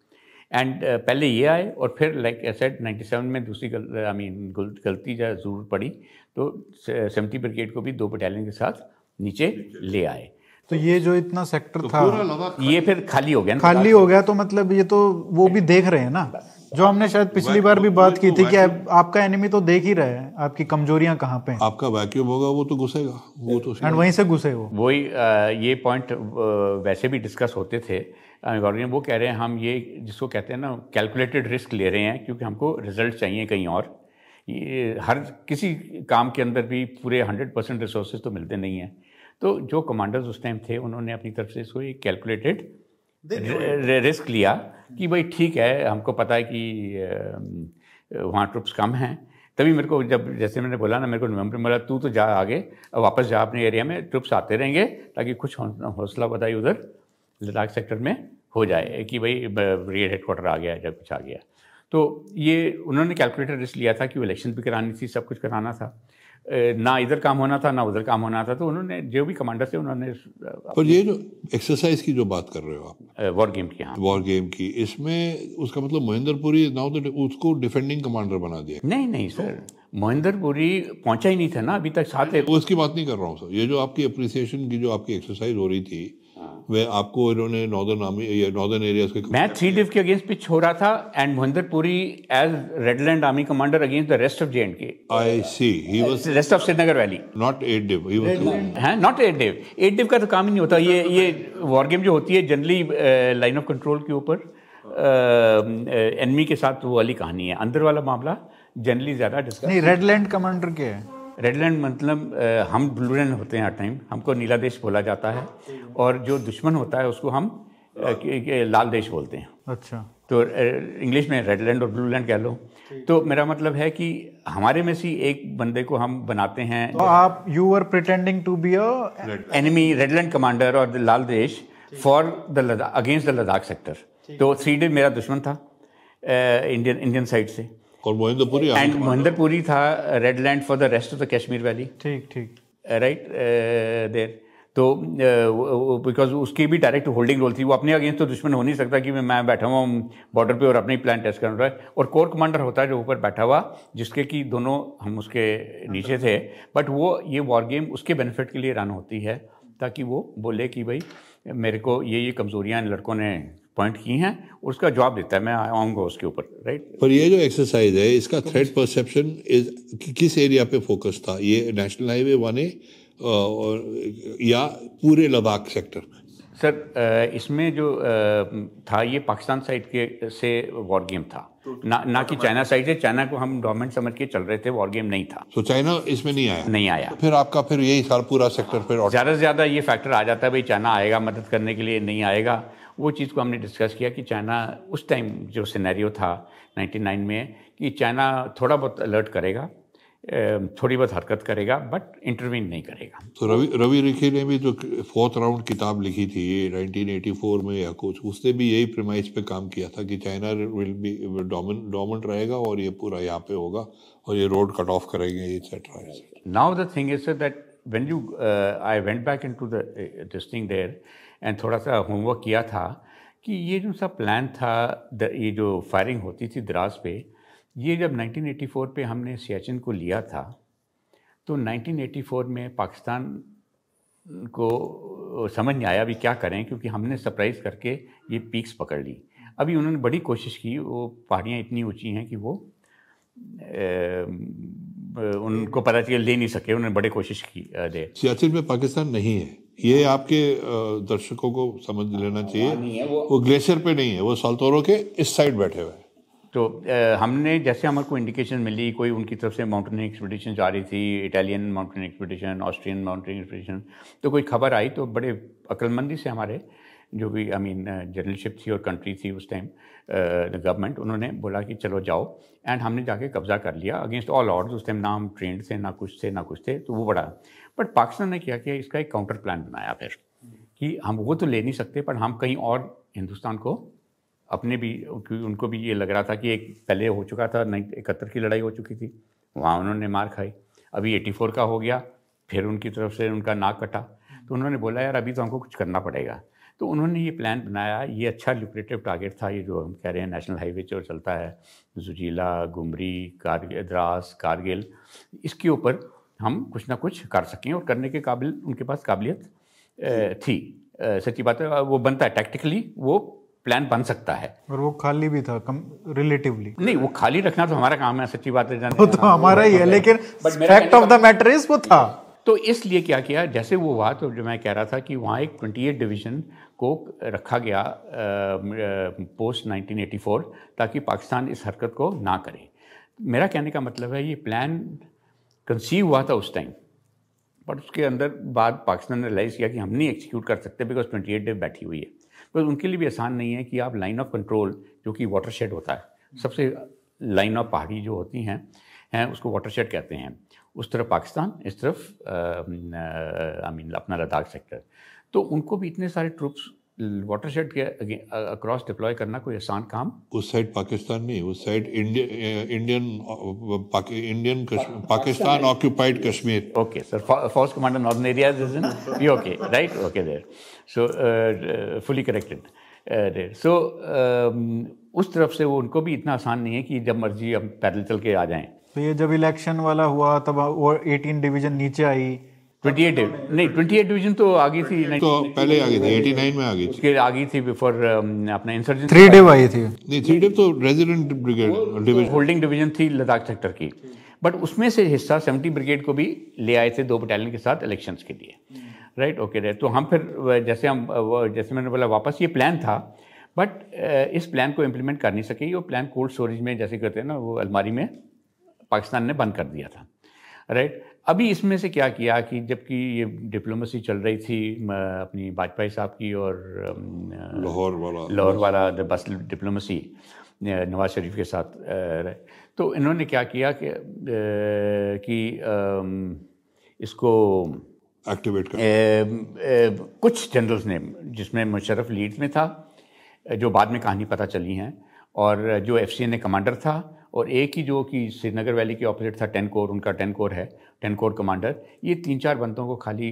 एंड uh, पहले ये आए और फिर लाइक एसेट 97 में दूसरी गल आई मीन गलती जहाँ ज़रूर पड़ी तो सेवेंटी ब्रिगेड को भी दो बटालियन के साथ नीचे ले आए तो ये जो इतना सेक्टर तो था ये फिर खाली हो गया खाली हो गया तो मतलब ये तो वो भी देख रहे हैं ना जो हमने शायद पिछली बार भी बात की तो थी कि आपका एनिमी तो देख ही रहे हैं आपकी कमजोरियां कहाँ पे आपका वैक्यूम होगा वो तो घुसेगा वो तो एंड वहीं से घुसे वो वही uh, ये पॉइंट uh, वैसे भी डिस्कस होते थे गवर्नर वो कह रहे हैं हम ये जिसको कहते हैं ना कैलकुलेटेड रिस्क ले रहे हैं क्योंकि हमको रिजल्ट चाहिए कहीं और ये हर किसी काम के अंदर भी पूरे हंड्रेड परसेंट रिसोर्सेज तो मिलते नहीं हैं तो जो कमांडर्स उस टाइम थे उन्होंने अपनी तरफ से इसको ये कैलकुलेटेड रिस्क लिया कि भाई ठीक है हमको पता है कि वहाँ ट्रुप्स कम हैं तभी मेरे को जब जैसे मैंने बोला ना मेरे को नवंबर में बोला तू तो जा आगे अब वापस जा अपने एरिया में ट्रुप्स आते रहेंगे ताकि कुछ हौसला बधाई उधर लद्दाख सेक्टर में हो जाए कि भाई ब्रिगेड हेडक्वार्टर आ गया या कुछ आ गया तो ये उन्होंने कैलकुलेटर रिस्क लिया था कि वो इलेक्शन भी करानी थी सब कुछ कराना था ना इधर काम होना था ना उधर काम होना था तो उन्होंने जो भी कमांडर थे उन्होंने पर ये जो एक्सरसाइज की जो बात कर रहे हो आप वॉर गेम की हाँ वॉर गेम की इसमें उसका मतलब महेंद्रपुरी नाउ तो उसको डिफेंडिंग कमांडर बना दिया नहीं नहीं सर महेंद्रपुरी पहुंचा ही नहीं था ना अभी तक साथ उसकी बात नहीं कर रहा हूँ सर ये जो आपकी अप्रिसिएशन की जो आपकी एक्सरसाइज हो रही थी वे आपको इन्होंने नॉर्दर्न आर्मी या नॉर्दर्न एरियाज के मैं थ्री डिफ के अगेंस्ट पिच हो रहा था and Mohinder Puri as Redland army commander against the rest of J and K I C he was rest of Srinagar valley not eight div he was हां not eight div eight div का तो काम ही नहीं होता ये ये वॉर गेम जो होती है जनरली लाइन ऑफ कंट्रोल के ऊपर एनमी uh, uh, के साथ वो वाली कहानी है अंदर वाला मामला जनरली ज्यादा डिस्कस नहीं रेडलैंड कमांडर के है रेड मतलब हम ब्लू लैंड होते हैं हर टाइम हमको नीला देश बोला जाता है और जो दुश्मन होता है उसको हम लाल देश बोलते हैं अच्छा तो इंग्लिश में रेड लैंड और ब्लू लैंड कह लो तो मेरा मतलब है कि हमारे में से एक बंदे को हम बनाते हैं तो आप you are pretending to be enemy red land commander और द लाल देश for the Ladakh against the Ladakh sector तो थ्री डे मेरा दुश्मन था इंडियन इंडियन साइड से और मोहिंदरपुरी एंड मोहिंदरपुरी था red land for the rest of the Kashmir valley ठीक ठीक राइट uh, देर uh, तो बिकॉज uh, उसकी भी डायरेक्ट होल्डिंग रोल थी वो अपने अगेंस्ट तो दुश्मन हो नहीं सकता कि मैं बैठा हुआ बॉर्डर पे और ही प्लान टेस्ट कर रहा है और कोर कमांडर होता है जो ऊपर बैठा हुआ जिसके कि दोनों हम उसके नीचे थे बट वो ये वॉर गेम उसके बेनिफिट के लिए रन होती है ताकि वो बोले कि भाई मेरे को ये ये कमज़ोरियाँ इन लड़कों ने पॉइंट की हैं उसका जवाब देता है मैं आऊंगा उसके ऊपर राइट पर ये जो एक्सरसाइज है इसका थ्रेड परसेप्शन इज कि, किस एरिया पे फोकस था ये नेशनल हाईवे वन ए या पूरे लद्दाख सेक्टर सर इसमें जो था ये पाकिस्तान साइड के से वॉर गेम था तो ना ना तो कि चाइना तो साइड से चाइना को हम डोमेंट समझ के चल रहे थे वॉर गेम नहीं था तो चाइना इसमें नहीं आया नहीं आया तो फिर आपका फिर यही साल पूरा सेक्टर फिर हाँ, ज़्यादा से ज़्यादा ये फैक्टर आ जाता है भाई चाइना आएगा मदद करने के लिए नहीं आएगा वो चीज़ को हमने डिस्कस किया कि चाइना उस टाइम जो सिनेरियो था 99 में कि चाइना थोड़ा बहुत अलर्ट करेगा थोड़ी बहुत हरकत करेगा बट इंटरवीन नहीं करेगा तो रवि रवि रेखे ने भी जो फोर्थ राउंड किताब लिखी थी 1984 में या कुछ उसने भी यही प्रेमाइज पे काम किया था कि चाइना विल बी डोमेंट रहेगा और ये पूरा यहाँ पे होगा और ये रोड कट ऑफ करेंगे etcetera now the thing is that when you I went back back into this thing uh, this and थोड़ा सा होमवर्क किया था कि ये जो सा प्लान था ये जो फायरिंग होती थी द्रास पे ये जब 1984 पे हमने सियाचिन को लिया था तो 1984 में पाकिस्तान को समझ नहीं आया भी क्या करें क्योंकि हमने सरप्राइज़ करके ये पीक्स पकड़ ली अभी उन्होंने बड़ी कोशिश की वो पहाड़ियाँ इतनी ऊँची हैं कि वो ए, उनको पता चल ले नहीं सके उन्होंने बड़े कोशिश की दे सियाचिन में पाकिस्तान नहीं है ये आपके दर्शकों को समझ लेना हाँ, चाहिए वो, वो ग्लेशियर पे नहीं है वो सालतोरो के इस साइड बैठे हुए हैं तो हमने जैसे हमारे को इंडिकेशन मिली कोई उनकी तरफ से माउंटेनिंग एक्सपीडिशन आ रही थी Italian mountaineering expedition Austrian mountaineering expedition तो कोई खबर आई तो बड़े अक्लमंदी से हमारे जो भी आई मीन जर्नलशिप थी और कंट्री थी उस टाइम गवर्नमेंट उन्होंने बोला कि चलो जाओ एंड हमने जाके कब्जा कर लिया अगेंस्ट ऑल ऑर्ड्स उस टाइम ना हम ट्रेंड थे ना कुछ थे ना कुछ थे तो वो बड़ा बट पाकिस्तान ने क्या किया इसका एक काउंटर प्लान बनाया फिर कि हम वो तो ले नहीं सकते पर हम कहीं और हिंदुस्तान को अपने भी उनको भी ये लग रहा था कि एक पहले हो चुका था नहीं इकहत्तर की लड़ाई हो चुकी थी वहाँ उन्होंने मार खाई अभी एटी फोर का हो गया फिर उनकी तरफ से उनका नाक कटा तो उन्होंने बोला यार अभी तो हमको कुछ करना पड़ेगा तो उन्होंने ये प्लान बनाया ये अच्छा लिपरेटिव टारगेट था ये जो हम कह रहे हैं नेशनल हाईवे जो चलता है जुजीला गुमरी कारगिल द्रास कारगिल इसके ऊपर हम कुछ ना कुछ कर सकें और करने के काबिल उनके पास काबिलियत थी सच्ची बात है वो बनता है टैक्टिकली वो प्लान बन सकता है और वो खाली भी था कम रिलेटिवली नहीं वो खाली रखना तो हमारा काम है सच्ची बात है वो तो हमारा ही है लेकिन fact of the matter is वो था तो इसलिए क्या किया जैसे वो हुआ तो जो मैं कह रहा था कि वहाँ एक ट्वेंटी एट डिवीज़न को रखा गया आ, पोस्ट 1984 ताकि पाकिस्तान इस हरकत को ना करे मेरा कहने का मतलब है ये प्लान कंसीव हुआ था उस टाइम बट उसके अंदर बाद पाकिस्तान ने रिलाइज़ किया कि हम नहीं एक्सिक्यूट कर सकते बिकॉज ट्वेंटी एट डे बैठी हुई है बिकॉज उनके लिए भी आसान नहीं है कि आप लाइन ऑफ कंट्रोल जो कि वाटर शेड होता है सबसे लाइन ऑफ पहाड़ी जो होती हैं हैं उसको वाटर शेड कहते हैं उस तरफ पाकिस्तान इस तरफ आई मीन अपना लद्दाख सेक्टर तो उनको भी इतने सारे ट्रुप्स वाटर शेड के अक्रॉस डिप्लॉय करना कोई आसान काम उस साइड पाकिस्तान नहीं उस side Indian Indian Pakistan occupied Kashmir okay sir force commander northern areas is in ये okay right okay there so fully corrected there so उस तरफ से वो उनको भी इतना आसान नहीं है कि जब मर्जी हम पैदल चल के आ जाएं तो ये जब इलेक्शन वाला हुआ तब वो 18 डिवीजन नीचे आई ट्वेंटी एट नहीं ट्वेंटी एट डिवीजन तो आगे थी तो पहले आगे थी एटी नाइन में आगे थी आगे थी बिफोर um, अपना इंसर्जेंसी थ्री डेव आई थी नहीं थ्री डेव तो resident brigade division holding division थी लद्दाख सेक्टर की बट उसमें से हिस्सा सेवेंटी ब्रिगेड को भी ले आए थे दो बटालियन के साथ इलेक्शंस के लिए राइट ओके राइट तो हम फिर जैसे हम जैसे मैंने बोला वापस ये प्लान था बट uh, इस प्लान को इम्प्लीमेंट कर नहीं सके वो प्लान कोल्ड स्टोरेज में जैसे करते हैं ना वो अलमारी में पाकिस्तान ने बंद कर दिया था राइट right? अभी इसमें से क्या किया कि जबकि ये डिप्लोमेसी चल रही थी अपनी वाजपेयी साहब की और लाहौर वाला लाहौर वाला बस डिप्लोमेसी नवाज शरीफ के साथ तो इन्होंने क्या किया कि, कि इसको एक्टिवेट कर कुछ जनरल्स ने जिसमें मुशरफ लीड में था जो बाद में कहानी पता चली हैं और जो एफ ने कमांडर था और एक ही जो कि श्रीनगर वैली के ऑपोजिट था टेन कोर उनका टेन कोर है टेन कोर कमांडर ये तीन चार बंदों को खाली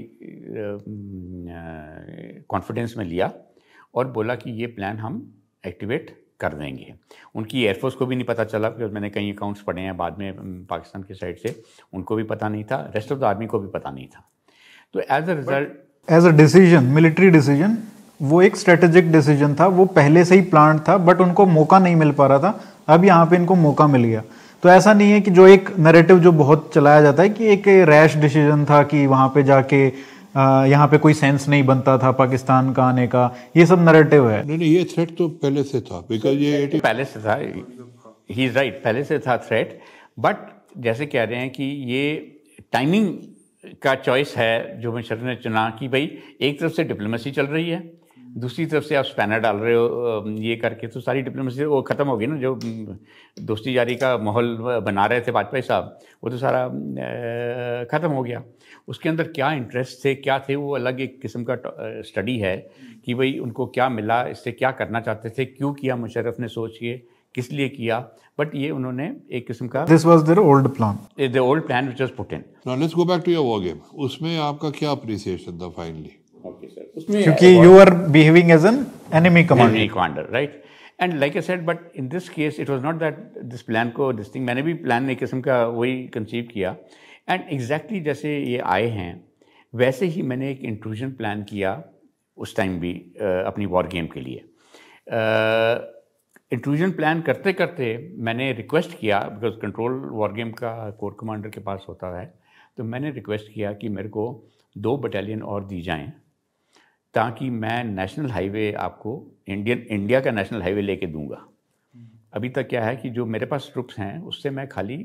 कॉन्फिडेंस में लिया और बोला कि ये प्लान हम एक्टिवेट कर देंगे उनकी एयरफोर्स को भी नहीं पता चला क्योंकि मैंने कई अकाउंट्स पढ़े हैं बाद में पाकिस्तान की साइड से उनको भी पता नहीं था रेस्ट ऑफ द आर्मी को भी पता नहीं था तो as a result as a decision military decision वो एक स्ट्रेटेजिक डिसीजन था वो पहले से ही प्लान था बट उनको मौका नहीं मिल पा रहा था अब यहाँ पे इनको मौका मिल गया तो ऐसा नहीं है कि जो एक नरेटिव जो बहुत चलाया जाता है कि एक रैश डिसीजन था कि वहाँ पे जाके यहाँ पे कोई सेंस नहीं बनता था पाकिस्तान का आने का ये सब नरेटिव है नहीं नहीं ये थ्रेट तो पहले से था बिकॉज ये तो पहले से था ही इज़ राइट पहले से था थ्रेट बट जैसे कह रहे हैं कि ये टाइमिंग का चॉइस है जो मिशन ने चुना कि भाई एक तरफ से डिप्लोमेसी चल रही है दूसरी तरफ से आप स्पैनर डाल रहे हो ये करके तो सारी डिप्लोमेसी वो ख़त्म हो गई ना जो दोस्ती जारी का माहौल बना रहे थे वाजपेयी साहब वो तो सारा ख़त्म हो गया उसके अंदर क्या इंटरेस्ट थे क्या थे वो अलग एक किस्म का स्टडी है कि भाई उनको क्या मिला इससे क्या करना चाहते थे क्यों किया मुशरफ ने सोचिए किस लिए किया बट ये उन्होंने एक किस्म का this was there old plan the old plan which was put in now let's go back to your war game उसमें आपका क्या अप्रिसिएशन था फाइनली क्योंकि you are behaving as an as कमांडर enemy commander. And like I said but in this case it was not that this plan को this thing मैंने भी plan एक किस्म का वही कंसीव किया एंड एग्जैक्टली exactly जैसे ये आए हैं वैसे ही मैंने एक इंट्रूजन प्लान किया उस टाइम भी अपनी वॉर गेम के लिए इंट्रूजन प्लान करते करते मैंने रिक्वेस्ट किया बिकॉज कंट्रोल वॉर गेम का कोर कमांडर के पास होता है तो मैंने रिक्वेस्ट किया कि मेरे को दो बटालियन और दी जाएँ ताकि मैं नेशनल हाईवे आपको इंडियन इंडिया का नेशनल हाईवे लेके दूंगा हम्म। अभी तक क्या है कि जो मेरे पास ट्रुप्स हैं उससे मैं खाली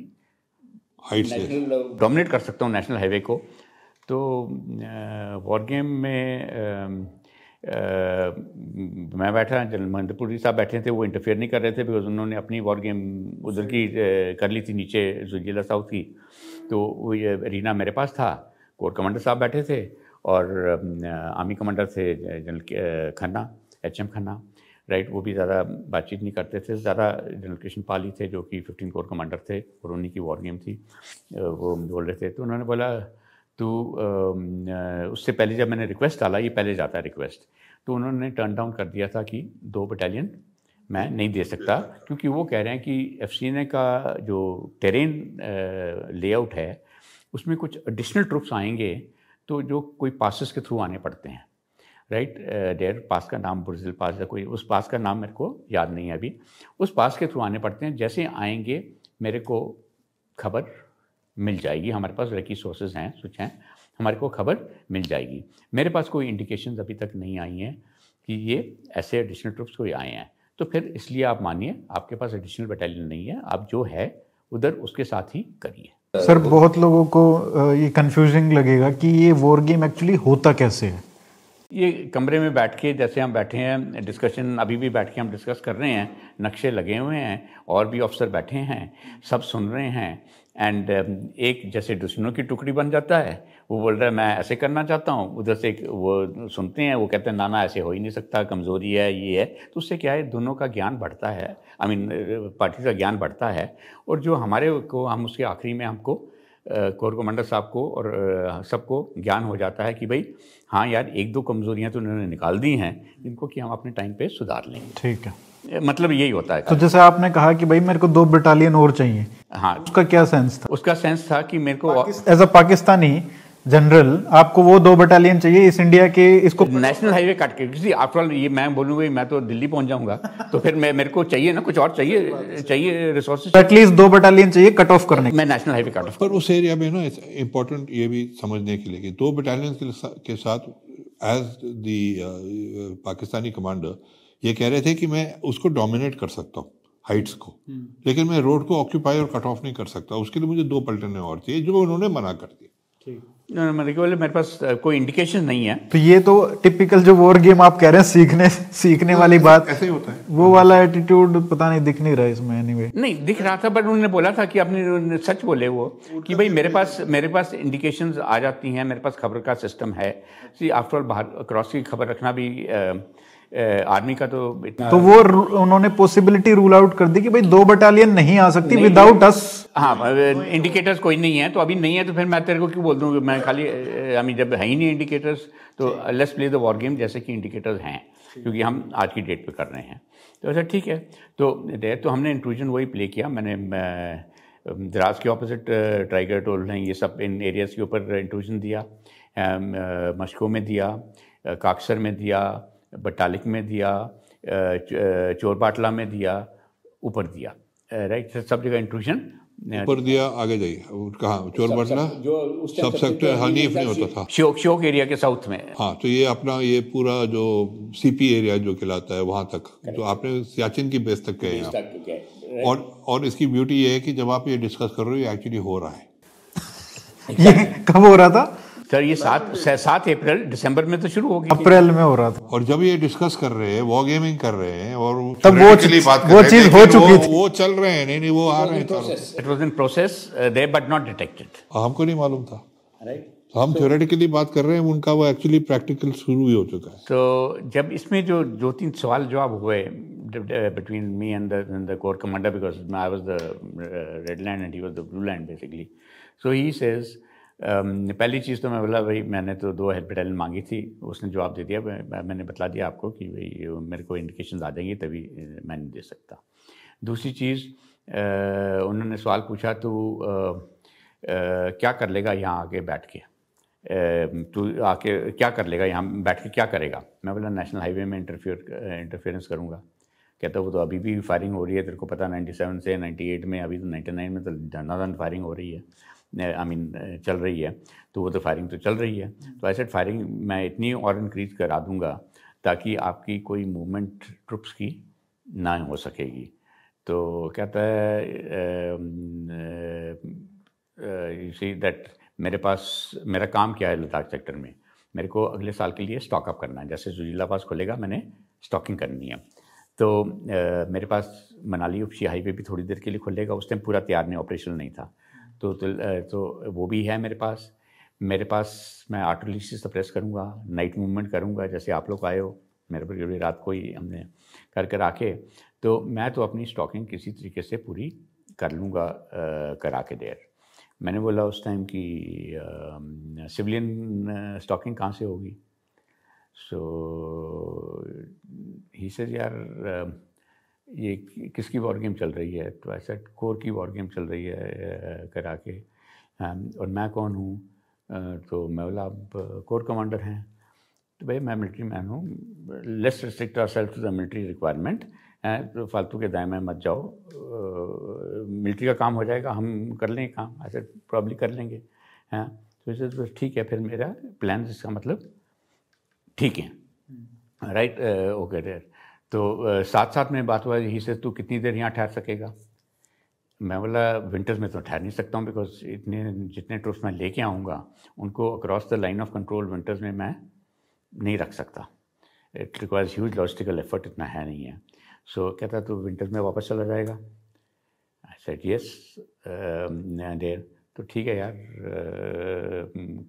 डोमिनेट कर सकता हूँ नेशनल हाईवे को तो वॉर गेम में आ, आ, मैं बैठा जनरल महेंद्रपुरी साहब बैठे थे वो इंटरफेयर नहीं कर रहे थे बिकॉज उन्होंने अपनी वॉर गेम उधर की कर ली थी नीचे जिला साउथ की तो वो ये रीना मेरे पास था कोर कमांडर साहब बैठे थे और आर्मी कमांडर थे general Khanna H M Khanna right वो भी ज़्यादा बातचीत नहीं करते थे ज़्यादा जनरल कृष्ण पाली थे जो कि फिफ्टीन कोर कमांडर थे और उन्हीं की वॉर गेम थी वो बोल रहे थे तो उन्होंने बोला तो उससे पहले जब मैंने रिक्वेस्ट डाला ये पहले जाता है रिक्वेस्ट तो उन्होंने टर्न डाउन कर दिया था कि दो बटालियन मैं नहीं दे सकता क्योंकि वो कह रहे हैं कि एफ का जो टेरेन लेआउट है उसमें कुछ एडिशनल ट्रुप्स आएंगे तो जो कोई पासिस के थ्रू आने पड़ते हैं राइट डेयर पास का नाम ब्राज़ील पास या कोई उस पास का नाम मेरे को याद नहीं है अभी उस पास के थ्रू आने पड़ते हैं जैसे आएंगे मेरे को खबर मिल जाएगी हमारे पास रेकी सोर्सेज हैं सुच हैं हमारे को खबर मिल जाएगी मेरे पास कोई इंडिकेशन अभी तक नहीं आई हैं कि ये ऐसे एडिशनल ट्रुप्स कोई आए हैं तो फिर इसलिए आप मानिए आपके पास एडिशनल बटालियन नहीं है आप जो है उधर उसके साथ ही करिए सर बहुत लोगों को ये कंफ्यूजिंग लगेगा कि ये वॉर गेम एक्चुअली होता कैसे है ये कमरे में बैठ के जैसे हम बैठे हैं डिस्कशन अभी भी बैठ के हम डिस्कस कर रहे हैं नक्शे लगे हुए हैं और भी अफसर बैठे हैं सब सुन रहे हैं एंड um, एक जैसे दुश्मनों की टुकड़ी बन जाता है वो बोल रहा है मैं ऐसे करना चाहता हूँ उधर से वो सुनते हैं वो कहते हैं नाना ऐसे हो ही नहीं सकता कमज़ोरी है ये है तो उससे क्या है दोनों का ज्ञान बढ़ता है I I mean mean, party का ज्ञान बढ़ता है और जो हमारे को हम उसके आखिरी में हमको कौर कमांडर साहब को और सबको ज्ञान हो जाता है कि भाई हाँ यार एक दो कमजोरियाँ तो उन्होंने निकाल दी हैं जिनको कि हम अपने टाइम पे सुधार लेंगे ठीक है मतलब यही होता है तो जैसे आपने कहा कि भाई मेरे को दो बटालियन और चाहिए हाँ उसका क्या सेंस था उसका सेंस था कि मेरे को एज अ पाकिस्तानी जनरल आपको वो दो बटालियन चाहिए इस इंडिया के इसको नेशनल हाईवे काट के किसी आफ्टरऑल ये मैं बोलूँगा मैं तो दिल्ली पहुंच जाऊंगा तो फिर मैं मेरे को चाहिए ना कुछ और चाहिए चाहिए रिसोर्सेज एटलीस्ट दो बटालियन चाहिए कट ऑफ करने मैं नेशनल हाईवे काट ऑफ पर उस एरिया में ना इम्पोर्टेंट ये भी समझने के लिए कि दो बटालियन के साथ as the uh, Pakistani commander ये कह रहे थे कि मैं उसको डोमिनेट कर सकता हूँ हाइट्स को हम्म। लेकिन मैं रोड को ऑक्यूपाई और कट ऑफ नहीं कर सकता उसके लिए मुझे दो पलटने और चाहिए जो उन्होंने मना कर दिया देखिए मेरे पास कोई इंडिकेशन नहीं है तो ये तो टिपिकल जो वॉर गेम आप कह रहे हैं सीखने सीखने तो वाली बात ऐसे ही होता है वो वाला एटीट्यूड पता नहीं दिख नहीं रहा इसमें एनीवे anyway. नहीं दिख रहा था बट उन्होंने बोला था कि आपने सच बोले वो कि भाई तो मेरे पास मेरे पास इंडिकेशन आ जाती हैं मेरे पास खबर का सिस्टम है आफ्टर ऑल बाहर क्रॉस की खबर रखना भी आ, आर्मी का तो इतना तो वो उन्होंने पॉसिबिलिटी रूल आउट कर दी कि भाई दो बटालियन नहीं आ सकती विदाउट अस हाँ इंडिकेटर्स कोई नहीं है तो अभी नहीं है तो फिर मैं तेरे को क्यों बोल दूँ मैं खाली अभी जब है ही नहीं इंडिकेटर्स तो let's play the war game जैसे कि इंडिकेटर्स हैं क्योंकि हम आज की डेट पर कर रहे हैं तो अच्छा ठीक है तो दे तो हमने इंट्रूजन वही प्ले किया मैंने द्रास के ऑपोजिट टाइगर टोल हैं ये सब इन एरियाज़ के ऊपर इंट्रूजन दिया मशकों में दिया काक्सर में दिया बटालिक में दिया चोरपाटला में दिया ऊपर दिया राइट तो सब जगह इंट्रूशन ऊपर दिया आगे जाइए कहाँ चोरबटला सब सेक्टर हनीफ नहीं होता था श्योक श्योक एरिया के साउथ में हाँ तो ये अपना ये पूरा जो सीपी एरिया जो कहलाता है वहाँ तक तो आपने सियाचिन की बेस तक गए और और इसकी ब्यूटी ये है कि जब आप ये डिस्कस कर रहे हो ये एक्चुअली हो रहा है ये कब हो रहा था सर ये सात सात अप्रैल दिसंबर में तो शुरू हो गई अप्रैल में हो रहा था और जब ये डिस्कस कर रहे हैं वो गेमिंग कर रहे हैं और तब वो बात वो चीज हो चुकी थी वो चल रहे हैं नहीं नहीं वो आ रहे हैं it was in process they but not detected हमको नहीं मालूम था राइट तो हम थ्योरेटिकली बात कर रहे हैं उनका वो एक्चुअली प्रैक्टिकल शुरू ही हो चुका है तो जब इसमें जो दो तीन सवाल जवाब हुए between me and the corps commander because I was the red land and he was the blue land basically so he says पहली चीज़ तो मैं बोला भाई मैंने तो दो हेल्पलाइन मांगी थी उसने जवाब दे दिया मैंने बता दिया आपको कि भाई मेरे को इंडिकेशन आ जाएंगी तभी मैं नहीं दे सकता दूसरी चीज़ उन्होंने सवाल पूछा तो क्या कर लेगा यहाँ आके बैठ के तू आके क्या कर लेगा यहाँ बैठ के क्या करेगा मैं बोला नेशनल हाईवे में इंटरफियर इंटरफेरेंस करूँगा कहता वो तो अभी भी फायरिंग हो रही है तेरे को पता 97 से 98 में अभी तो 99 में तो धनाधन फायरिंग हो रही है आई मीन eh, चल रही है तो वो तो फायरिंग तो चल रही है तो ऐसे फायरिंग मैं इतनी और इंक्रीज करा दूंगा ताकि आपकी कोई मूवमेंट ट्रुप्स की ना हो सकेगी तो कहता है यू सी दैट मेरे पास मेरा काम क्या है लद्दाख सेक्टर में मेरे को अगले साल के लिए स्टॉकअप करना है जैसे जुजीला पास खुलेगा मैंने स्टॉकिंग करनी है तो uh, मेरे पास मनाली उपशी हाईवे भी थोड़ी देर के लिए खुलेगा उस टाइम पूरा तैयार नहीं ऑपरेशन नहीं था तो तो, तो वो भी है मेरे पास मेरे पास मैं आर्टिलिसी सप्रेस करूँगा नाइट मूवमेंट करूँगा जैसे आप लोग आए हो मेरे पर रात को ही हमने कर कर आके तो मैं तो अपनी स्टॉकिंग किसी तरीके से पूरी कर लूँगा करा के देर मैंने बोला उस टाइम कि सिविलियन स्टॉकिंग कहाँ से होगी सो ही से यार ये किसकी वॉर गेम चल रही है तो ऐसा कोर की वॉर गेम चल रही है करा के और मैं कौन हूँ तो बोला आप कोर कमांडर हैं तो भाई मैं मिलिट्री मैन हूँ let's restrict ourselves to the military requirement तो फालतू के दाएँ में मत जाओ मिलिट्री का काम हो जाएगा हम कर लेंगे काम ऐसे प्रॉब्ली कर लेंगे हैं हाँ, तो इसे तो ठीक है फिर मेरा प्लान इसका मतलब ठीक है राइट ओके डेयर तो साथ साथ में बात हुआ यहीं से तू कितनी देर यहाँ ठहर सकेगा मैं बोला विंटर्स में तो ठहर नहीं सकता हूँ बिकॉज इतने जितने ट्रूप्स मैं लेके आऊँगा उनको across the line of control winters में मैं नहीं रख सकता it requires huge logistical effort इतना है नहीं है सो so, कहता तो विंटर्स में वापस चला जाएगा सेट यस देर तो ठीक है यार आ,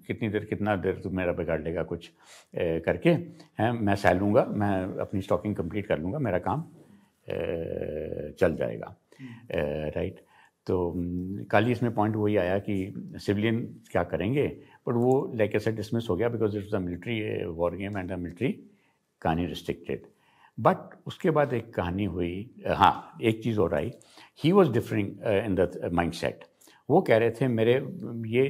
कितनी देर कितना देर तू मेरा बिगाड़ लेगा कुछ ए, करके हैं मैं सह लूँगा मैं अपनी स्टॉकिंग कंप्लीट कर लूँगा मेरा काम ए, चल जाएगा ए, हम्म। राइट तो खाली इसमें पॉइंट वही आया कि सिविलियन क्या करेंगे बट वो लाइक ए सेट डिसमिस हो गया because it's the military war game and the military कहानी रिस्ट्रिक्टेड बट उसके बाद एक कहानी हुई हाँ एक चीज़ और I he was differing in the mind mindset वो कह रहे थे मेरे ये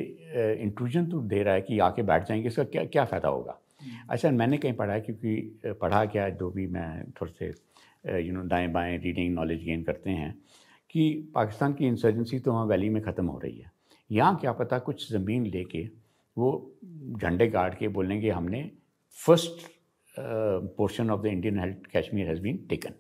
इंट्रूजन तो दे रहा है कि आके बैठ जाएंगे इसका क्या क्या फ़ायदा होगा हम्म। अच्छा मैंने कहीं पढ़ा है क्योंकि पढ़ा क्या जो भी मैं थोड़े से यू नो दाएँ बाएँ रीडिंग नॉलेज गेन करते हैं कि पाकिस्तान की इंसर्जेंसी तो वहाँ वैली में ख़त्म हो रही है यहाँ क्या पता कुछ ज़मीन लेके वो झंडे गाड़ के बोलेंगे हमने first portion of the Indian held Kashmir has been taken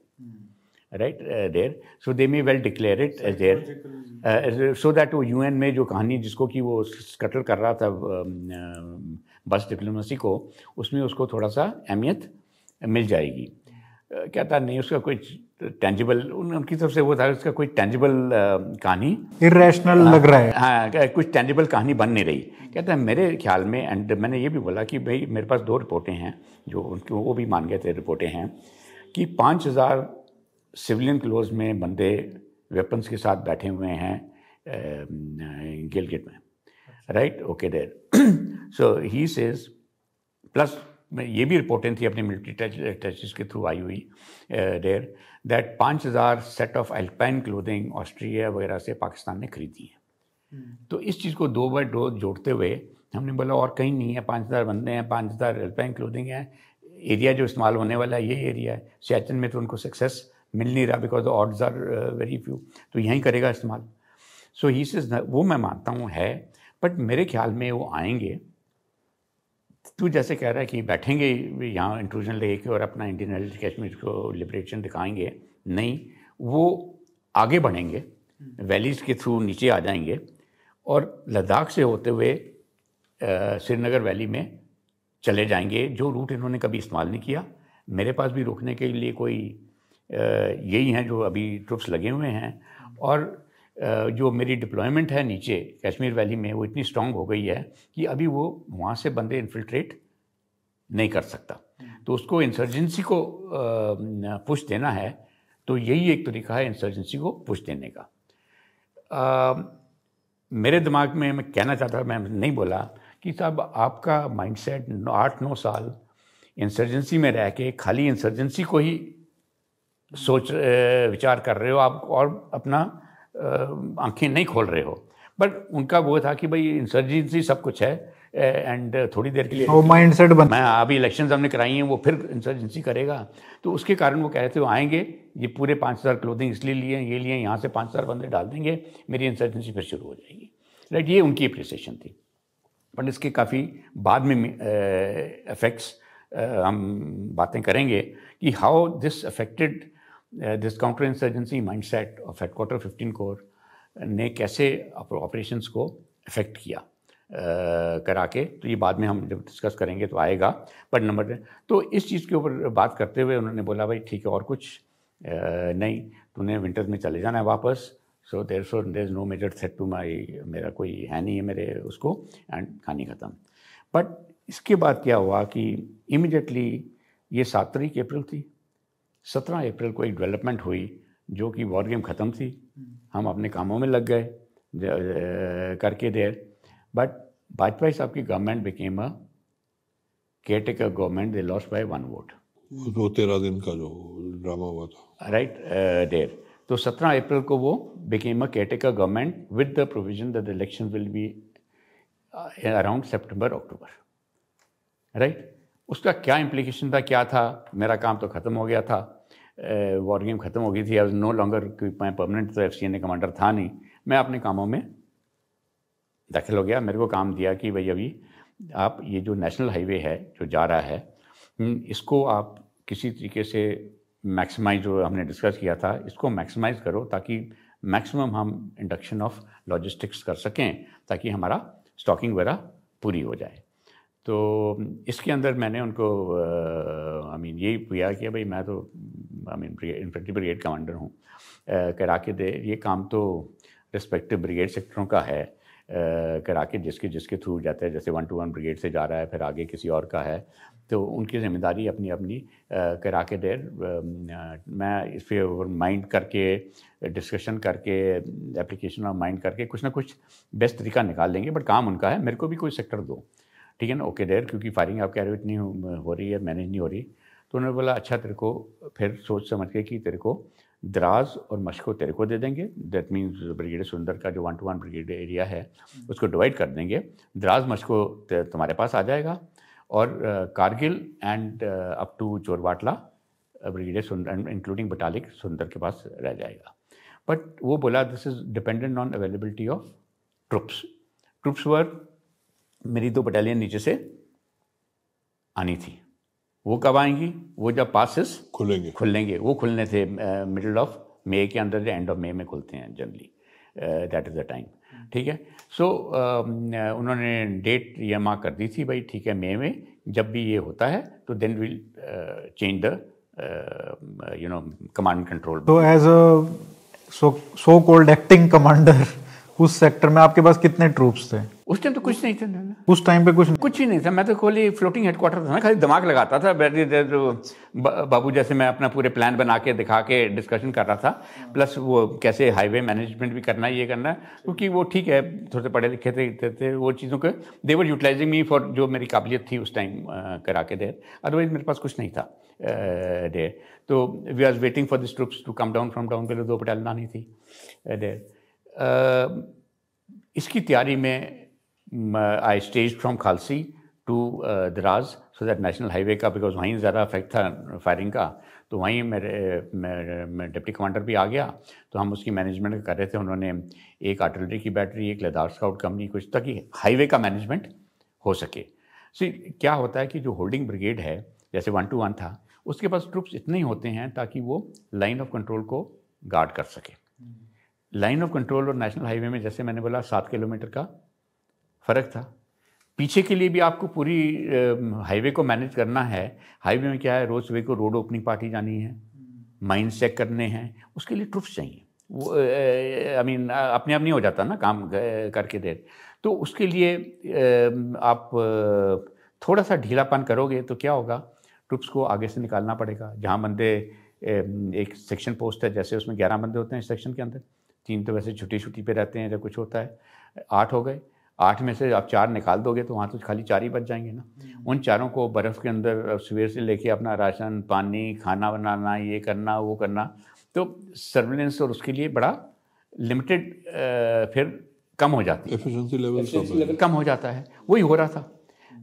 right there so they may well declare it as so that वो यू में जो कहानी जिसको कि वो स्कटल कर रहा था um, uh, बस डिप्लोमेसी को उसमें उसको थोड़ा सा अहमियत मिल जाएगी uh, क्या था नहीं उसका कोई टेंजिबल उनकी तरफ से वो था उसका कोई टेंजिबल uh, कहानी इेशनल हाँ, लग रहा है हाँ कुछ टेंजिबल कहानी बन नहीं रही कहता है मेरे ख्याल में एंड मैंने ये भी बोला कि भाई मेरे पास दो रिपोर्टें हैं जो उनकी वो भी मान गए थे रिपोर्टें हैं कि पाँच हज़ार सिविलियन क्लोज में बंदे वेपन्स के साथ बैठे हुए हैं गिलगिट में right okay there so he says plus मैं ये भी रिपोर्टें थी अपनी मिलिट्री टचेस के थ्रू आई हुई देर दैट पाँच हज़ार set of alpine clothing Australia वगैरह से पाकिस्तान ने खरीदी है हम्म। तो इस चीज़ को दो बाय दो जोड़ते हुए हमने बोला और कहीं नहीं है पाँच हज़ार बंदे हैं पाँच हज़ार अल्पाइन क्लोथिंग है एरिया जो इस्तेमाल होने वाला है ये एरिया है सियाचन में तो उनको सक्सेस मिल नहीं रहा because the odds are very few तो यहीं करेगा इस्तेमाल सो ही सेज वो मैं मानता हूँ है बट मेरे ख्याल में वो आएंगे तू जैसे कह रहा है कि बैठेंगे यहाँ इंट्रूजन लेके और अपना इंडियन कश्मीर को लिबरेशन दिखाएंगे नहीं वो आगे बढ़ेंगे वैलीज के थ्रू नीचे आ जाएंगे और लद्दाख से होते हुए uh, श्रीनगर वैली में चले जाएंगे जो रूट इन्होंने कभी इस्तेमाल नहीं किया मेरे पास भी रोकने के लिए कोई यही हैं जो अभी ट्रुप्स लगे हुए हैं और जो मेरी डिप्लॉयमेंट है नीचे कश्मीर वैली में वो इतनी स्ट्रांग हो गई है कि अभी वो वहाँ से बंदे इन्फिल्ट्रेट नहीं कर सकता तो उसको इंसर्जेंसी को पुश देना है तो यही एक तरीका है इंसर्जेंसी को पुश देने का आ, मेरे दिमाग में मैं कहना चाहता मैं नहीं बोला कि साहब आपका माइंडसेट आठ नौ साल इंसर्जेंसी में रह के खाली इंसर्जेंसी को ही सोच विचार कर रहे हो आप और अपना आंखें नहीं खोल रहे हो बट उनका वो था कि भाई इंसर्जेंसी सब कुछ है एंड थोड़ी देर के लिए वो माइंड सेट बन मैं अभी इलेक्शन हमने कराई हैं वो फिर इंसर्जेंसी करेगा तो उसके कारण वो कह रहे थे वो आएंगे ये पूरे पाँच हज़ार क्लोथिंग इसलिए लिए ये लिए यहाँ से पाँच हज़ार बंदे डाल देंगे मेरी इंसर्जेंसी फिर शुरू हो जाएगी राइट ये उनकी अप्रिसिएशन थी बट इसके काफ़ी बाद में इफ़ेक्ट्स हम बातें करेंगे कि how this affected this counter insurgency set of headquarter fifteen corps ने कैसे ऑपरेशंस को इफेक्ट किया uh, करा के तो ये बाद में हम जब डिस्कस करेंगे तो आएगा बट नंबर तो इस चीज़ के ऊपर बात करते हुए उन्होंने बोला भाई ठीक है और कुछ uh, नहीं तूने विंटर्स में चले जाना है वापस so there so there is no major threat to my मेरा कोई है नहीं है मेरे उसको एंड कहानी ख़त्म बट इसके बाद क्या हुआ कि इमिडिएटली ये सात तारीख अप्रैल थी सत्रह अप्रैल को एक डेवलपमेंट हुई जो कि वॉर गेम ख़त्म थी हम अपने कामों में लग गए करके देर बट वाजपेयी साहब की गवर्नमेंट बिकेम अ केटे का government they lost by one vote दो तेरह दिन का जो ड्रामा हुआ था राइट देर तो सत्रह अप्रैल को वो became a care government with the provision that election will be around September October right उसका क्या इम्प्लीकेशन था क्या था मेरा काम तो ख़त्म हो गया था वॉर गेम ख़त्म हो गई थी आई नो लॉन्गर क्योंकि मैं परमानेंट तो एफ कमांडर था नहीं मैं अपने कामों में दाखिल हो गया मेरे को काम दिया कि भाई अभी आप ये जो नेशनल हाईवे है जो जा रहा है हम्म, इसको आप किसी तरीके से मैक्सिमाइज जो हमने डिस्कस किया था इसको मैक्सिमाइज करो ताकि मैक्सिमम हम इंडक्शन ऑफ लॉजिस्टिक्स कर सकें ताकि हमारा स्टॉकिंग वगैरह पूरी हो जाए तो इसके अंदर मैंने उनको आई मीन यही किया कि भाई मैं तो I mean infantry brigade commander हूँ करा के दे ये काम तो रिस्पेक्टिव ब्रिगेड सेक्टरों का है करा के जिसके जिसके थ्रू जाता है जैसे वन टू वन ब्रिगेड से जा रहा है फिर आगे किसी और का है तो उनकी ज़िम्मेदारी अपनी अपनी करा के देर मैं इस पर माइंड करके डिस्कशन करके एप्लीकेशन ऑफ माइंड करके कुछ ना कुछ बेस्ट तरीका निकाल लेंगे बट काम उनका है मेरे को भी कोई सेक्टर दो ठीक है ना ओके देर क्योंकि फायरिंग आप कह रहे हो इतनी हो रही है मैनेज नहीं हो रही तो उन्होंने बोला अच्छा तेरे को फिर सोच समझ के कि तेरे को दराज और मशको तेरे को दे देंगे दैट मीन्स ब्रिगेड सुंदर का जो one two one brigade area है हम्म। उसको डिवाइड कर देंगे दराज मशको तुम्हारे पास आ जाएगा और Kargil and up to Chorbatla brigadier Sundar including Batalik Sundar के पास रह जाएगा बट वो बोला this is dependent on availability of troops troops were मेरी दो बटालियन नीचे से आनी थी वो कब आएंगी वो जब पासिस खुलेंगे खुलेंगे वो खुलने थे मिडल ऑफ मे के अंदर एंड ऑफ मे में खुलते हैं generally that is the time ठीक है सो so, um, uh, उन्होंने डेट ये माँ कर दी थी भाई ठीक है मे में जब भी ये होता है तो then will change the you know command control तो as a so called acting commander उस सेक्टर में आपके पास कितने ट्रूप्स थे उस टाइम तो कुछ नहीं था उस टाइम पे कुछ कुछ ही नहीं था मैं तो खोली फ्लोटिंग हेडक्वार्टर था ना खाली दिमाग लगाता था तो बाबू जैसे मैं अपना पूरे प्लान बना के दिखा के डिस्कशन कर रहा था प्लस वो कैसे हाईवे मैनेजमेंट भी करना ये करना क्योंकि वो ठीक है थोड़े पढ़े लिखे थे थे वो चीज़ों के देवर यूटिलाइजिंग मी फॉर जो मेरी काबिलियत थी उस टाइम करा के देर अदरवाइज मेरे पास कुछ नहीं था देर तो we are waiting for this troops to come down from down पहले दो पटेल नानी थी देर इसकी तैयारी में I stage from Khalsi to Dras so that national highway का बिकॉज वहीं ज़्यादा इफेक्ट था फायरिंग का तो वहीं मेरे डिप्टी कमांडर भी आ गया तो हम उसकी मैनेजमेंट कर रहे थे उन्होंने एक आर्टिलरी की बैटरी एक लद्दाख स्काउट कंपनी कुछ ताकि हाईवे का मैनेजमेंट हो सके सो क्या होता है कि जो होल्डिंग ब्रिगेड है जैसे वन टू वन था उसके पास ट्रुप्स इतने ही होते हैं ताकि वो लाइन ऑफ कंट्रोल को गार्ड कर सके लाइन ऑफ कंट्रोल और नेशनल हाईवे में जैसे मैंने बोला सात किलोमीटर का फ़र्क था पीछे के लिए भी आपको पूरी हाईवे को मैनेज करना है हाईवे में क्या है रोज सुबह को रोड ओपनिंग पार्टी जानी है माइंड चेक करने हैं उसके लिए ट्रुप्स चाहिए वो आई मीन अपने आप नहीं हो जाता ना काम करके देर तो उसके लिए आप थोड़ा सा ढीलापन करोगे तो क्या होगा ट्रुप्स को आगे से निकालना पड़ेगा जहाँ बंदे एक सेक्शन पोस्ट है जैसे उसमें ग्यारह बंदे होते हैं सेक्शन के अंदर तीन तो वैसे छुट्टी छुट्टी पे रहते हैं जब कुछ होता है आठ हो गए आठ में से आप चार निकाल दोगे तो वहाँ तो खाली चार ही बच जाएंगे ना हम्म। उन चारों को बर्फ़ के अंदर सवेर से लेके अपना राशन पानी खाना बनाना ये करना वो करना तो सर्विलेंस और उसके लिए बड़ा लिमिटेड फिर कम हो जाती एफिशिएंसी लेवल कम हो जाता है वही हो रहा था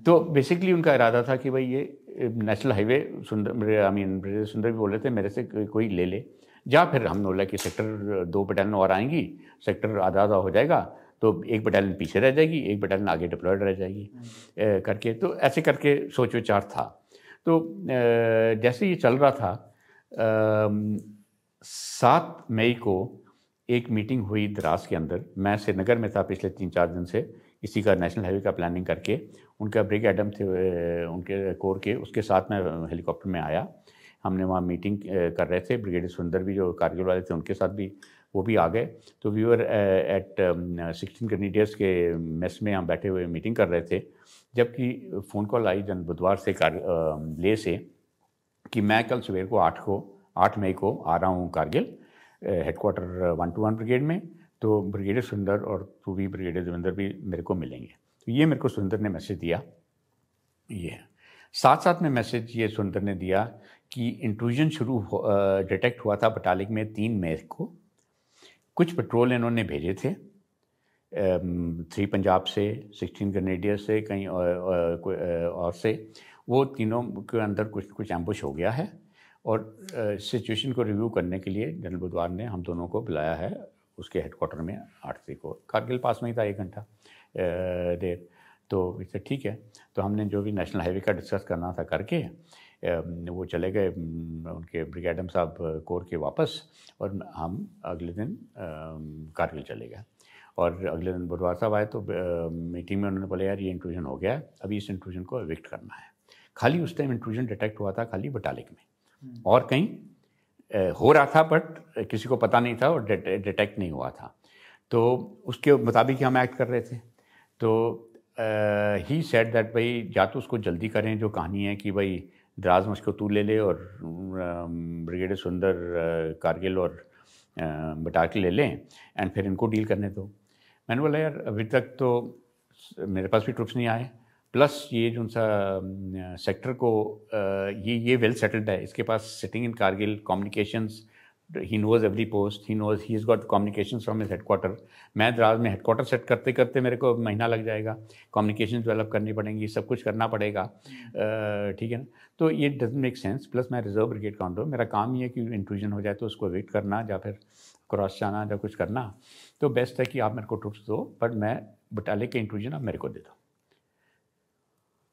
तो बेसिकली उनका इरादा था कि भाई ये नेशनल हाईवे सुंदर आई मीन सुंदर भी बोल रहे थे मेरे से कोई ले ले जा फिर हम बोला कि सेक्टर दो बटालियन और आएंगी सेक्टर आधा आधा हो जाएगा तो एक बटालियन पीछे रह जाएगी एक बटालियन आगे डिप्लॉयड रह जाएगी हाँ करके तो ऐसे करके सोच विचार था तो जैसे ये चल रहा था सात मई को एक मीटिंग हुई द्रास के अंदर मैं श्रीनगर में था पिछले तीन चार दिन से इसी का नेशनल हाईवे का प्लानिंग करके उनका ब्रिग एडम थे उनके कोर के उसके साथ मैं हेलीकॉप्टर में आया हमने वहाँ मीटिंग कर रहे थे ब्रिगेडियर सुंदर भी जो कारगिल वाले थे उनके साथ भी वो भी आ गए तो we were at sixteen candidates के मेस में हम बैठे हुए मीटिंग कर रहे थे जबकि फ़ोन कॉल आई जन बुधवार से कार um, ले से कि मैं कल सवेर को आठ को आठ मई को आ रहा हूँ Kargil headquarter one two one brigade में तो ब्रिगेडियर सुंदर और तू भी ब्रिगेडियर देवेंद्र भी मेरे को मिलेंगे तो ये मेरे को सुंदर ने मैसेज दिया ये साथ साथ में मैसेज ये सुंदर ने दिया कि इंट्रूजन शुरू डिटेक्ट uh, हुआ था बटालिक में तीन मई को कुछ पेट्रोल इन्होंने भेजे थे थ्री पंजाब से सिक्सटीन कनेडिया से कहीं और, और, और से वो तीनों के अंदर कुछ कुछ एम्बुश हो गया है और सिचुएशन को रिव्यू करने के लिए जनरल बुधवार ने हम दोनों को बुलाया है उसके हेडकोार्टर में आठ तरीक को कारगिल पास में ही था एक घंटा देर तो ठीक है तो हमने जो भी नेशनल हाईवे का डिस्कस करना था करके वो चले गए उनके ब्रिगेडम साहब कोर के वापस और हम अगले दिन कारगिल चले गए और अगले दिन बुधवार साहब आए तो मीटिंग में उन्होंने बोला यार ये इंट्रूजन हो गया है अभी इस इंट्रूजन को एविक्ट करना है खाली उस टाइम इंट्रूजन डिटेक्ट हुआ था खाली बटालिक में हम्म। और कहीं हो रहा था बट किसी को पता नहीं था और डिटेक्ट नहीं हुआ था तो उसके मुताबिक हम एक्ट कर रहे थे तो ही सेट दैट भाई या तो उसको जल्दी करें जो कहानी है कि भाई दराज मश को तू ले ले और ब्रिगेडियर सुंदर कारगिल और बटाक ले लें एंड फिर इनको डील करने दो मैंने बोला यार अभी तक तो मेरे पास भी ट्रुप्स नहीं आए प्लस ये जो सा सेक्टर को ये ये वेल सेटल्ड है इसके पास sitting in Kargil communications he knows every post he knows he is got communication from his headquarter मैं दराज में हेडक्वार्टर सेट करते करते मेरे को महीना लग जाएगा कम्युनिकेशन डेवलप करनी पड़ेंगी सब कुछ करना पड़ेगा हम्म। ठीक है ना तो ये डज मेक सेंस प्लस मैं रिजर्व ब्रिगेड काउंटर हूँ मेरा काम ये है कि इंक्लूजन हो जाए तो उसको वेट करना या फिर क्रॉस जाना या कुछ करना तो बेस्ट है कि आप मेरे को ट्रुप्स दो बट मैं बटाले के इंक्लूजन आप मेरे को दे दो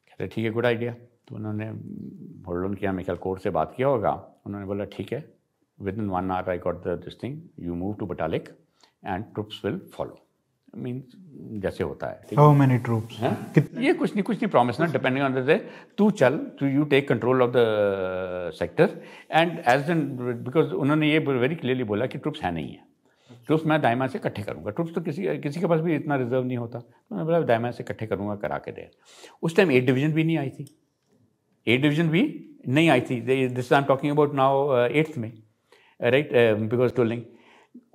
कहते ठीक है गुड आइडिया तो उन्होंने होल्ड ऑन किया मेरे ख्याल कोर्ट से बात किया होगा उन्होंने बोला ठीक है within one hour I got the, this thing, you move to Batalik and troops will follow. Means जैसे होता है हाउ मेनी ट्रूप्स ये कुछ नहीं कुछ नहीं प्रॉमिस ना डिपेंडिंग ऑन द तू चल to you take control of the sector and as an because उन्होंने ये वेरी क्लियरली बोला कि ट्रूप्स है नहीं है ट्रूप्स मैं दायमा से इकट्ठे करूँगा ट्रूप्स तो किसी किसी के पास भी इतना रिजर्व नहीं होता तो मैंने बोला दायमा से इकट्ठे करूँगा करा के दे उस टाइम एट डिवीजन भी नहीं आई थी एट डिवीजन भी नहीं आई थी this I am talking about now eighth में right because Tololing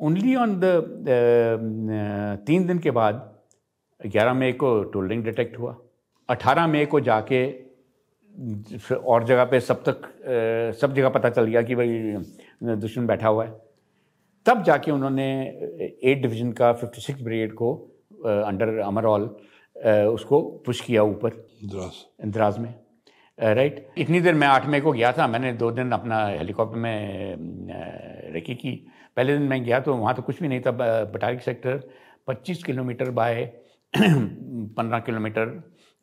only on the तीन दिन के बाद 11 मई को टोलिंग डिटेक्ट हुआ 18 मई को जाके और जगह पे सब तक uh, सब जगह पता चल गया कि भाई uh, दुश्मन बैठा हुआ है तब जाके उन्होंने एट uh, डिवीजन का 56 ब्रिगेड को अंडर अमरऑल उसको पुश किया ऊपर इंद्राज इंद्राज में राइट uh, इतनी देर मैं आठ मई को गया था मैंने दो दिन अपना हेलीकॉप्टर में uh, रेकी की पहले दिन मैं गया तो वहाँ तो कुछ भी नहीं था Batalik sector 25 kilometre by 15 kilometre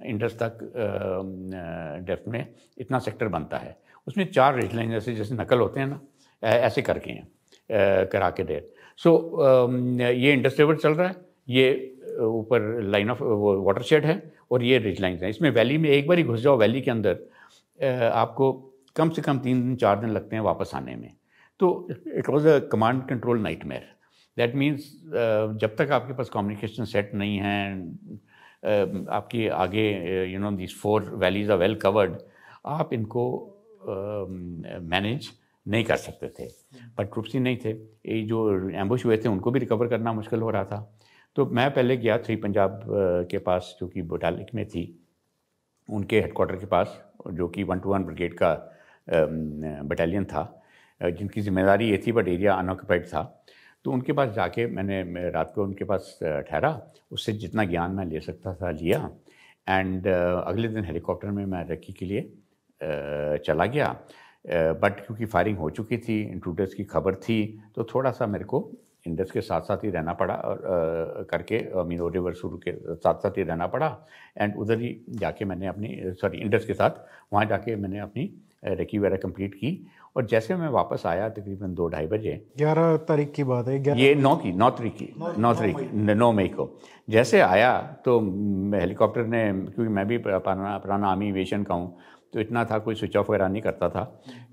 Indus तक uh, डेफ्ट में इतना सेक्टर बनता है उसमें चार रेल लाइन जैसे जैसे नकल होते हैं ना ऐसे करके हैं करा के देर सो so, um, ये इंडस्ट्रेबल चल रहा है ये ऊपर लाइन ऑफ वो वाटर शेड है और ये रिज लाइन है इसमें वैली में एक बार ही घुस जाओ वैली के अंदर आपको कम से कम तीन दिन चार दिन लगते हैं वापस आने में तो it was a command control nightmare that means जब तक आपके पास कम्युनिकेशन सेट नहीं है आपकी आगे you know this four valleys are well covered आप इनको मैनेज uh, नहीं कर सकते थे बट hmm. ही नहीं थे ये जो एम्बुश हुए थे उनको भी रिकवर करना मुश्किल हो रहा था तो मैं पहले गया थ्री पंजाब के पास जो कि बोटालिक में थी उनके हेडकोार्टर के पास जो कि वन टू वन ब्रिगेड का बटालियन था जिनकी जिम्मेदारी ये थी बट एरिया अनऑक्यूपाइड था तो उनके पास जाके मैंने रात को उनके पास ठहरा उससे जितना ज्ञान मैं ले सकता था लिया एंड अगले दिन हेलीकॉप्टर में मैं रखी के लिए चला गया बट क्योंकि फायरिंग हो चुकी थी इंट्रूडर्स की खबर थी तो थोड़ा सा मेरे को इंडस के साथ साथ ही रहना पड़ा और करके मीन रिवर शुरू के साथ साथ ही रहना पड़ा एंड उधर ही जाके मैंने अपनी सॉरी इंडस के साथ वहाँ जाके मैंने अपनी रेकी वगैरह कंप्लीट की और जैसे मैं वापस आया तकरीबन दो ढाई बजे ग्यारह तारीख की बात है ये नौ की नौ तारीख की नौ तारीख नौ मई को जैसे आया तो हेलीकॉप्टर ने क्योंकि मैं भी पुराना पुराना आर्मी एवेशन का हूँ तो इतना था कोई स्विच ऑफ वगैरह नहीं करता था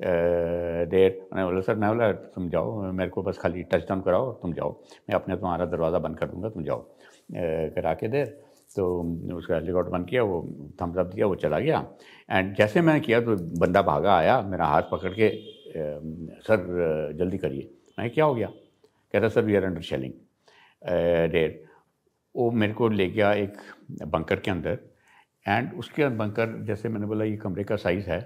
देर मैंने बोला सर मैं बोला तुम जाओ मेरे को बस खाली टच डाउन कराओ और तुम जाओ मैं अपने तुम्हारा दरवाज़ा बंद कर दूँगा तुम जाओ करा के देर तो उसका हेलीकॉप्टर बंद किया वो थम्स अप दिया वो चला गया एंड जैसे मैंने किया तो बंदा भागा आया मेरा हाथ पकड़ के सर जल्दी करिए मैं क्या हो गया कहता sir we are under shelling there वो मेरे को ले गया एक बंकर के अंदर एंड उसके अंदर बनकर जैसे मैंने बोला ये कमरे का साइज़ है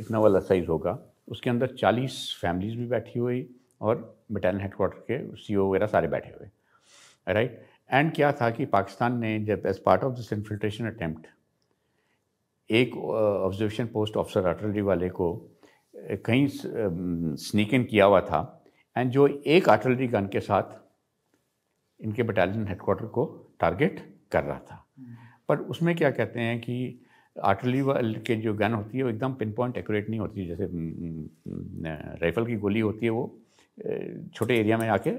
इतना वाला साइज़ होगा उसके अंदर 40 फैमिलीज़ भी बैठी हुई और बटालियन हेडकोार्टर के सी e वगैरह सारे बैठे हुए राइट एंड क्या था कि पाकिस्तान ने जब as part of this infiltration attempt एक ऑब्जर्वेशन पोस्ट ऑफिसर आर्टिलरी वाले को कहीं स्नीक इन किया हुआ था एंड जो एक आर्टलरी गन के साथ इनके बटालियन हेडकोार्टर को टारगेट कर रहा था पर उसमें क्या कहते हैं कि आर्टिलरी के जो गन होती है वो एकदम पिन पॉइंट एक्यूरेट नहीं होती जैसे राइफल हम्म, हम्म, की गोली होती है वो छोटे एरिया में आके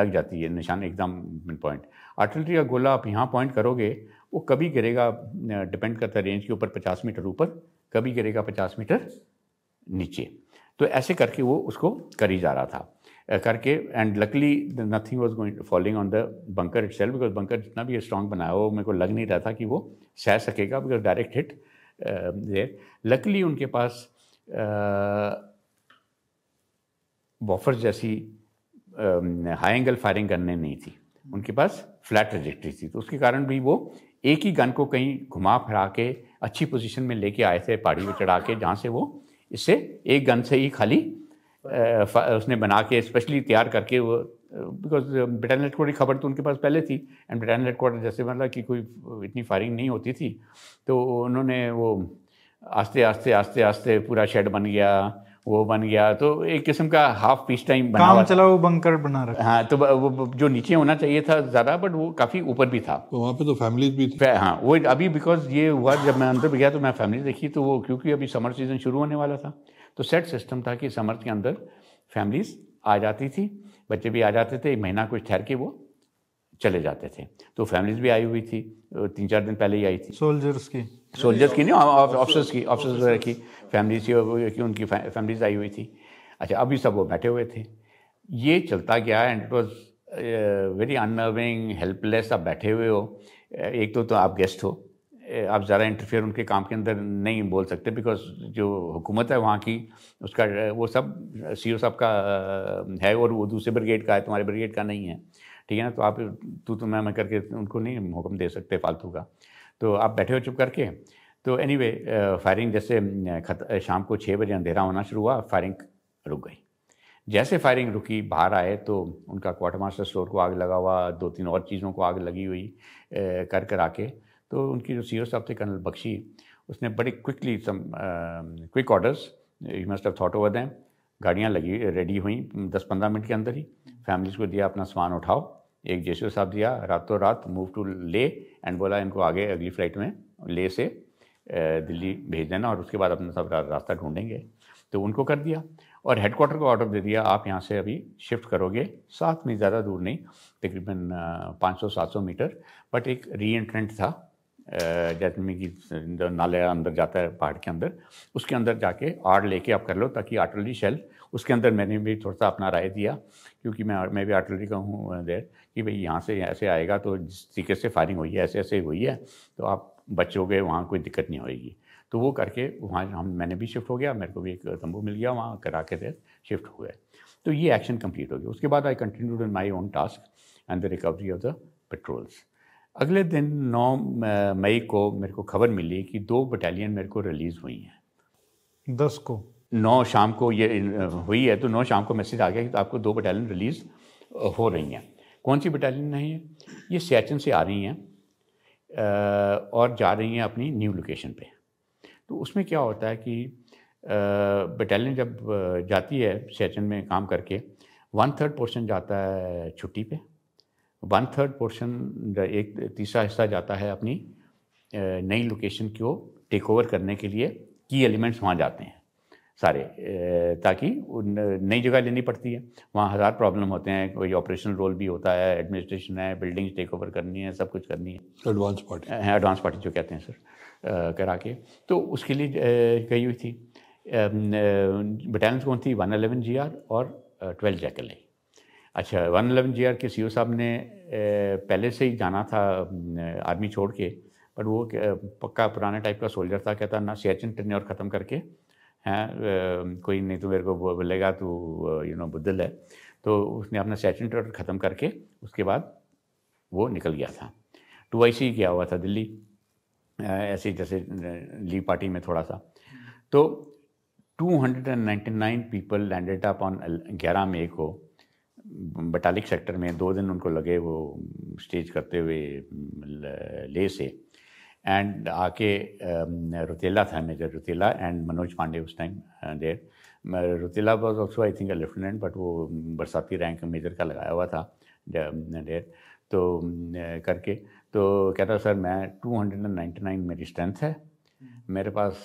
लग जाती है निशान एकदम पिन पॉइंट आर्टिलरी का गोला आप यहाँ पॉइंट करोगे वो कभी गिरेगा डिपेंड करता है रेंज के ऊपर पचास मीटर ऊपर कभी गिरेगा पचास मीटर नीचे तो ऐसे करके वो उसको कर ही जा रहा था करके and luckily nothing was going falling on the bunker itself because bunker जितना भी स्ट्रॉन्ग बनाया वो मेरे को लग नहीं रहा था कि वो सह सकेगा because direct hit there luckily उनके पास बॉफर्स uh, जैसी हाई एंगल फायरिंग करने नहीं थी उनके पास फ्लैट रजिस्ट्री थी तो उसके कारण भी वो एक ही गन को कहीं घुमा फिरा के अच्छी पोजीशन में लेके आए थे पहाड़ी में चढ़ा के जहाँ से वो इससे एक गन से ही खाली उसने बना के स्पेशली तैयार करके वो बिकॉज ब्रिटेन हेडकोर्टर की खबर तो उनके पास पहले थी एंड ब्रिटेन हेडकोर्टर जैसे मतलब कि कोई इतनी फायरिंग नहीं होती थी तो उन्होंने वो आस्ते आस्ते आस्ते आस्ते पूरा शेड बन गया वो बन गया तो एक किस्म का हाफ पीस टाइम बना काम चला वो बंकर बना रहा हाँ तो वो जो नीचे होना चाहिए था ज़्यादा बट वो काफ़ी ऊपर भी था तो वहाँ पे तो फैमिली भी थी हाँ वो अभी बिकॉज ये हुआ जब मैं अंदर भी गया तो मैं फैमिली देखी तो वो क्योंकि अभी समर सीज़न शुरू होने वाला था तो सेट सिस्टम था कि समर्थ के अंदर फैमिलीज आ जाती थी बच्चे भी आ जाते थे एक महीना कुछ ठहर के वो चले जाते थे तो फैमिलीज भी आई हुई थी तीन चार दिन पहले ही आई थी सोल्जर्स की सोल्जर्स की नहीं ऑफिसर्स की ऑफिसर्स वगैरह की फैमिलीज की उनकी फैमिलीज आई हुई थी अच्छा अभी सब वो बैठे हुए थे ये चलता गया and it was very unnerving helpless आप बैठे हुए हो एक तो, तो आप गेस्ट हो आप ज़्यादा इंटरफेयर उनके काम के अंदर नहीं बोल सकते बिकॉज जो हुकूमत है वहाँ की उसका वो सब सी ओ e साहब का है और वो दूसरे ब्रिगेड का है तुम्हारे ब्रिगेड का नहीं है ठीक है ना तो आप तू तो मैं मैं करके उनको नहीं हुक्म दे सकते फालतू का तो आप बैठे हो चुप करके तो एनी anyway, फायरिंग जैसे खत शाम को छः बजे अंधेरा होना शुरू हुआ फायरिंग रुक गई जैसे फायरिंग रुकी बाहर आए तो उनका क्वार्टर मास्टर स्टोर को आग लगा हुआ दो तीन और चीज़ों को आग लगी हुई कर कर आके तो उनकी जो सी e साहब थे कर्नल बख्शी उसने बड़े quickly some quick orders you must have thought over them गाड़ियाँ लगी रेडी हुई दस पंद्रह मिनट के अंदर ही फैमिलीज को दिया अपना सामान उठाओ एक ओ साहब दिया रातों रात मूव टू ले एंड बोला इनको आगे अगली फ़्लाइट में ले से दिल्ली भेज देना और उसके बाद अपना सब रास्ता ढूंढेंगे तो उनको कर दिया और हेडकोार्टर को ऑर्डर दे दिया आप यहाँ से अभी शिफ्ट करोगे साथ में ज़्यादा दूर नहीं तकरीबन 500-700 मीटर बट एक री एंट्रेंट था जैसलमेर की जो नाले अंदर जाता है पहाड़ के अंदर उसके अंदर जाके आड़ लेके आप कर लो ताकि आर्टलरी शेल उसके अंदर मैंने भी थोड़ा सा अपना राय दिया क्योंकि मैं मैं भी आर्टलरी का हूँ देर uh, कि भाई यहाँ से ऐसे आएगा तो जिस तरीके से फायरिंग हुई है ऐसे ऐसे हुई है तो आप बचोगे वहाँ कोई दिक्कत नहीं होगी तो वो करके वहाँ हम मैंने भी शिफ्ट हो गया मेरे को भी एक तंबू मिल गया वहाँ करा के देर शिफ्ट हो गए तो ये एक्शन कंप्लीट हो गया उसके बाद I continued in my own task and the recovery of the patrols अगले दिन 9 मई को मेरे को खबर मिली कि दो बटालियन मेरे को रिलीज़ हुई हैं दस को नौ शाम को ये हुई है तो नौ शाम को मैसेज आ गया कि तो आपको दो बटालियन रिलीज़ हो रही हैं कौन सी बटालियन नहीं है ये ये सियाचिन से आ रही हैं और जा रही हैं अपनी न्यू लोकेशन पे तो उसमें क्या होता है कि बटालियन जब जाती है सियाचिन में काम करके वन थर्ड पोर्शन जाता है छुट्टी पे वन थर्ड पोर्शन एक तीसरा हिस्सा जाता है अपनी नई लोकेशन को टेक ओवर करने के लिए की एलिमेंट्स वहाँ जाते हैं सारे ताकि नई जगह लेनी पड़ती है वहाँ हज़ार प्रॉब्लम होते हैं कोई ऑपरेशन रोल भी होता है एडमिनिस्ट्रेशन है बिल्डिंग्स टेक ओवर करनी है सब कुछ करनी है एडवांस पार्टी एडवांस पार्टी जो कहते हैं सर करा के तो उसके लिए गई हुई थी बटालियंस कौन थी वन अलेवन जी आर और ट्वेल्व जैकल अच्छा one eleven G K C साहब ने पहले से ही जाना था आर्मी छोड़ के बट वो पक्का पुराने टाइप का सोल्जर था कहता ना सियाचिन और ख़त्म करके हैं कोई नहीं तो मेरे को बोलेगा तो यू नो बुद्धल है तो उसने अपना सियाचिन ट्रेन्योर ख़त्म करके उसके बाद वो निकल गया था टू आई सी गया हुआ था दिल्ली ऐसे जैसे ली पार्टी में थोड़ा सा तो two hundred and ninety nine people landed up on ग्यारह मई को बटालिक सेक्टर में दो दिन उनको लगे वो स्टेज करते हुए ले से एंड आके रुतेला था मेजर रुतेला एंड मनोज पांडे उस time there Rutela was also I think lieutenant but वो बरसाती रैंक मेजर का लगाया हुआ था देर तो करके तो कहता सर मैं 299 मेरी स्ट्रेंथ है मेरे पास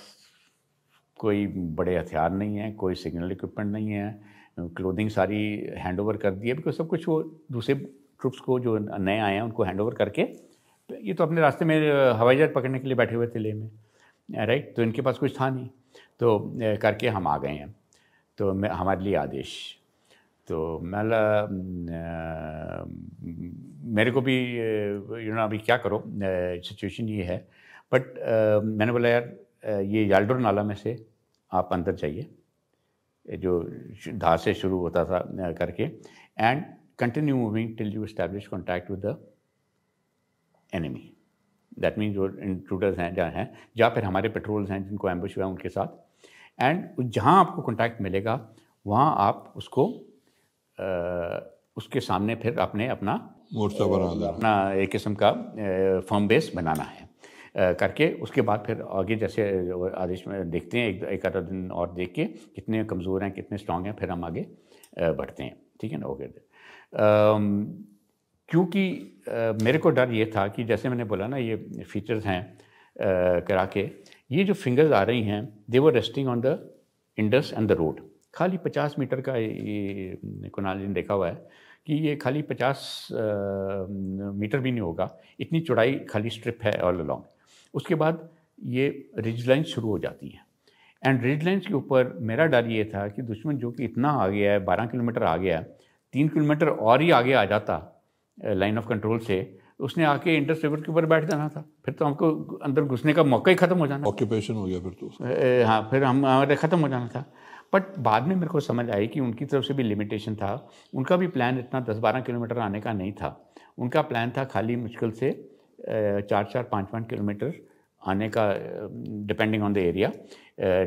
कोई बड़े हथियार नहीं है कोई सिग्नल इक्विपमेंट नहीं है क्लोथिंग सारी हैंड ओवर कर दी है बिकॉज सब कुछ वो दूसरे ट्रुप्स को जो नए आए हैं उनको हैंड ओवर करके ये तो अपने रास्ते में हवाई जहाज पकड़ने के लिए बैठे हुए थे ले में राइट तो इनके पास कुछ था नहीं तो करके हम आ गए हैं तो मैं हमारे लिए आदेश तो मैं मेरे को भी यू नो अभी क्या करो सिचुएशन ये है बट मैंने बोला यार ये याल्डोर नाला में से आप अंदर जाइए जो धा से शुरू होता था करके and continue moving till you establish contact with the enemy that mean जो इंट्रूडर्स हैं जहाँ हैं जहाँ फिर हमारे पेट्रोल्स हैं जिनको एम्बुश हुआ है उनके साथ एंड जहाँ आपको कॉन्टैक्ट मिलेगा वहाँ आप उसको आ, उसके सामने फिर आपने अपना मोर्चा अपना एक किस्म का फॉर्म बेस बनाना है करके उसके बाद फिर आगे जैसे आदेश में देखते हैं एक एक आधा दिन और देख के कितने कमज़ोर हैं कितने स्ट्रांग हैं फिर हम आगे बढ़ते हैं ठीक है ना ओके क्योंकि मेरे को डर ये था कि जैसे मैंने बोला ना ये फीचर्स हैं करा के ये जो फिंगर्स आ रही हैं they were resting on the Indus and the road खाली पचास मीटर का ये कुनाल जी ने देखा हुआ है कि ये खाली पचास मीटर भी नहीं होगा इतनी चौड़ाई खाली स्ट्रिप है ऑल अलॉन्ग उसके बाद ये रिज लाइन शुरू हो जाती हैं एंड रिज लाइन्स के ऊपर मेरा डर ये था कि दुश्मन जो कि इतना आ गया है बारह किलोमीटर आ गया है तीन किलोमीटर और ही आगे आ जाता लाइन ऑफ कंट्रोल से उसने आके इंटरसेप्टर के ऊपर बैठ जाना था फिर तो हमको अंदर घुसने का मौका ही ख़त्म हो जाना ऑक्यूपेशन हो गया फिर तो हाँ फिर हम हमारे ख़त्म हो जाना था बट बाद में मेरे को समझ आई कि उनकी तरफ से भी लिमिटेशन था उनका भी प्लान इतना दस बारह किलोमीटर आने का नहीं था उनका प्लान था खाली मुश्किल से चार चार पाँच पाँच किलोमीटर आने का depending on the area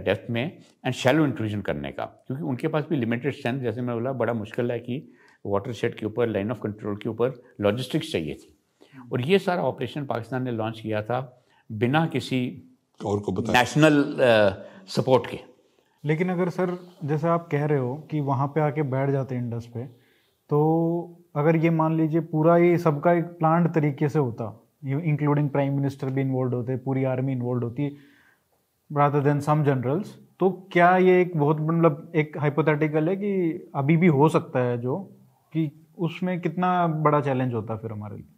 depth में एंड शैलो इंट्रूजन करने का क्योंकि उनके पास भी लिमिटेड स्ट्रेंथ जैसे मैं बोला बड़ा मुश्किल है कि वाटर शेड के ऊपर लाइन ऑफ कंट्रोल के ऊपर लॉजिस्टिक्स चाहिए थी और ये सारा ऑपरेशन पाकिस्तान ने लॉन्च किया था बिना किसी और को नेशनल सपोर्ट के लेकिन अगर सर जैसे आप कह रहे हो कि वहाँ पे आके बैठ जाते इंडस पे तो अगर ये मान लीजिए पूरा ये सबका एक प्लांट तरीके से होता इंक्लूडिंग प्राइम मिनिस्टर भी इन्वॉल्व होते हैं पूरी आर्मी इन्वॉल्व होती है रादर देन सम जनरल्स तो क्या ये एक बहुत मतलब एक हाइपोथेटिकल है कि अभी भी हो सकता है जो कि उसमें कितना बड़ा चैलेंज होता फिर हमारे लिए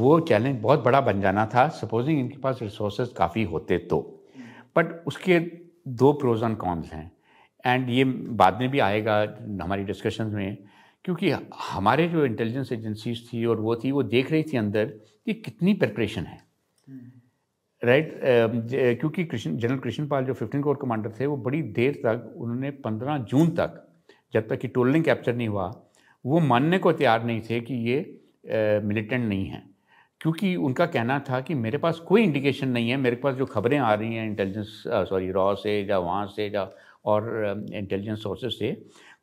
वो चैलेंज बहुत बड़ा बन जाना था सपोजिंग इनके पास रिसोर्सेज काफ़ी होते तो बट उसके दो प्रोज एंड कॉन्स हैं एंड ये बाद में भी आएगा हमारी डिस्कशन में क्योंकि हमारे जो इंटेलिजेंस एजेंसीज थी और वो थी वो देख रही थी अंदर कि कितनी प्रिपरेशन है राइट right? Um, uh, क्योंकि कृष्ण जनरल कृष्ण पाल जो फिफ्टीन कोर कमांडर थे वो बड़ी देर तक उन्होंने पंद्रह जून तक जब तक कि टोलनिंग कैप्चर नहीं हुआ वो मानने को तैयार नहीं थे कि ये मिलिटेंट uh, नहीं है क्योंकि उनका कहना था कि मेरे पास कोई इंडिकेशन नहीं है मेरे पास जो खबरें आ रही हैं इंटेलिजेंस सॉरी रॉ से या वहाँ से या और इंटेलिजेंस um, सोर्सेज से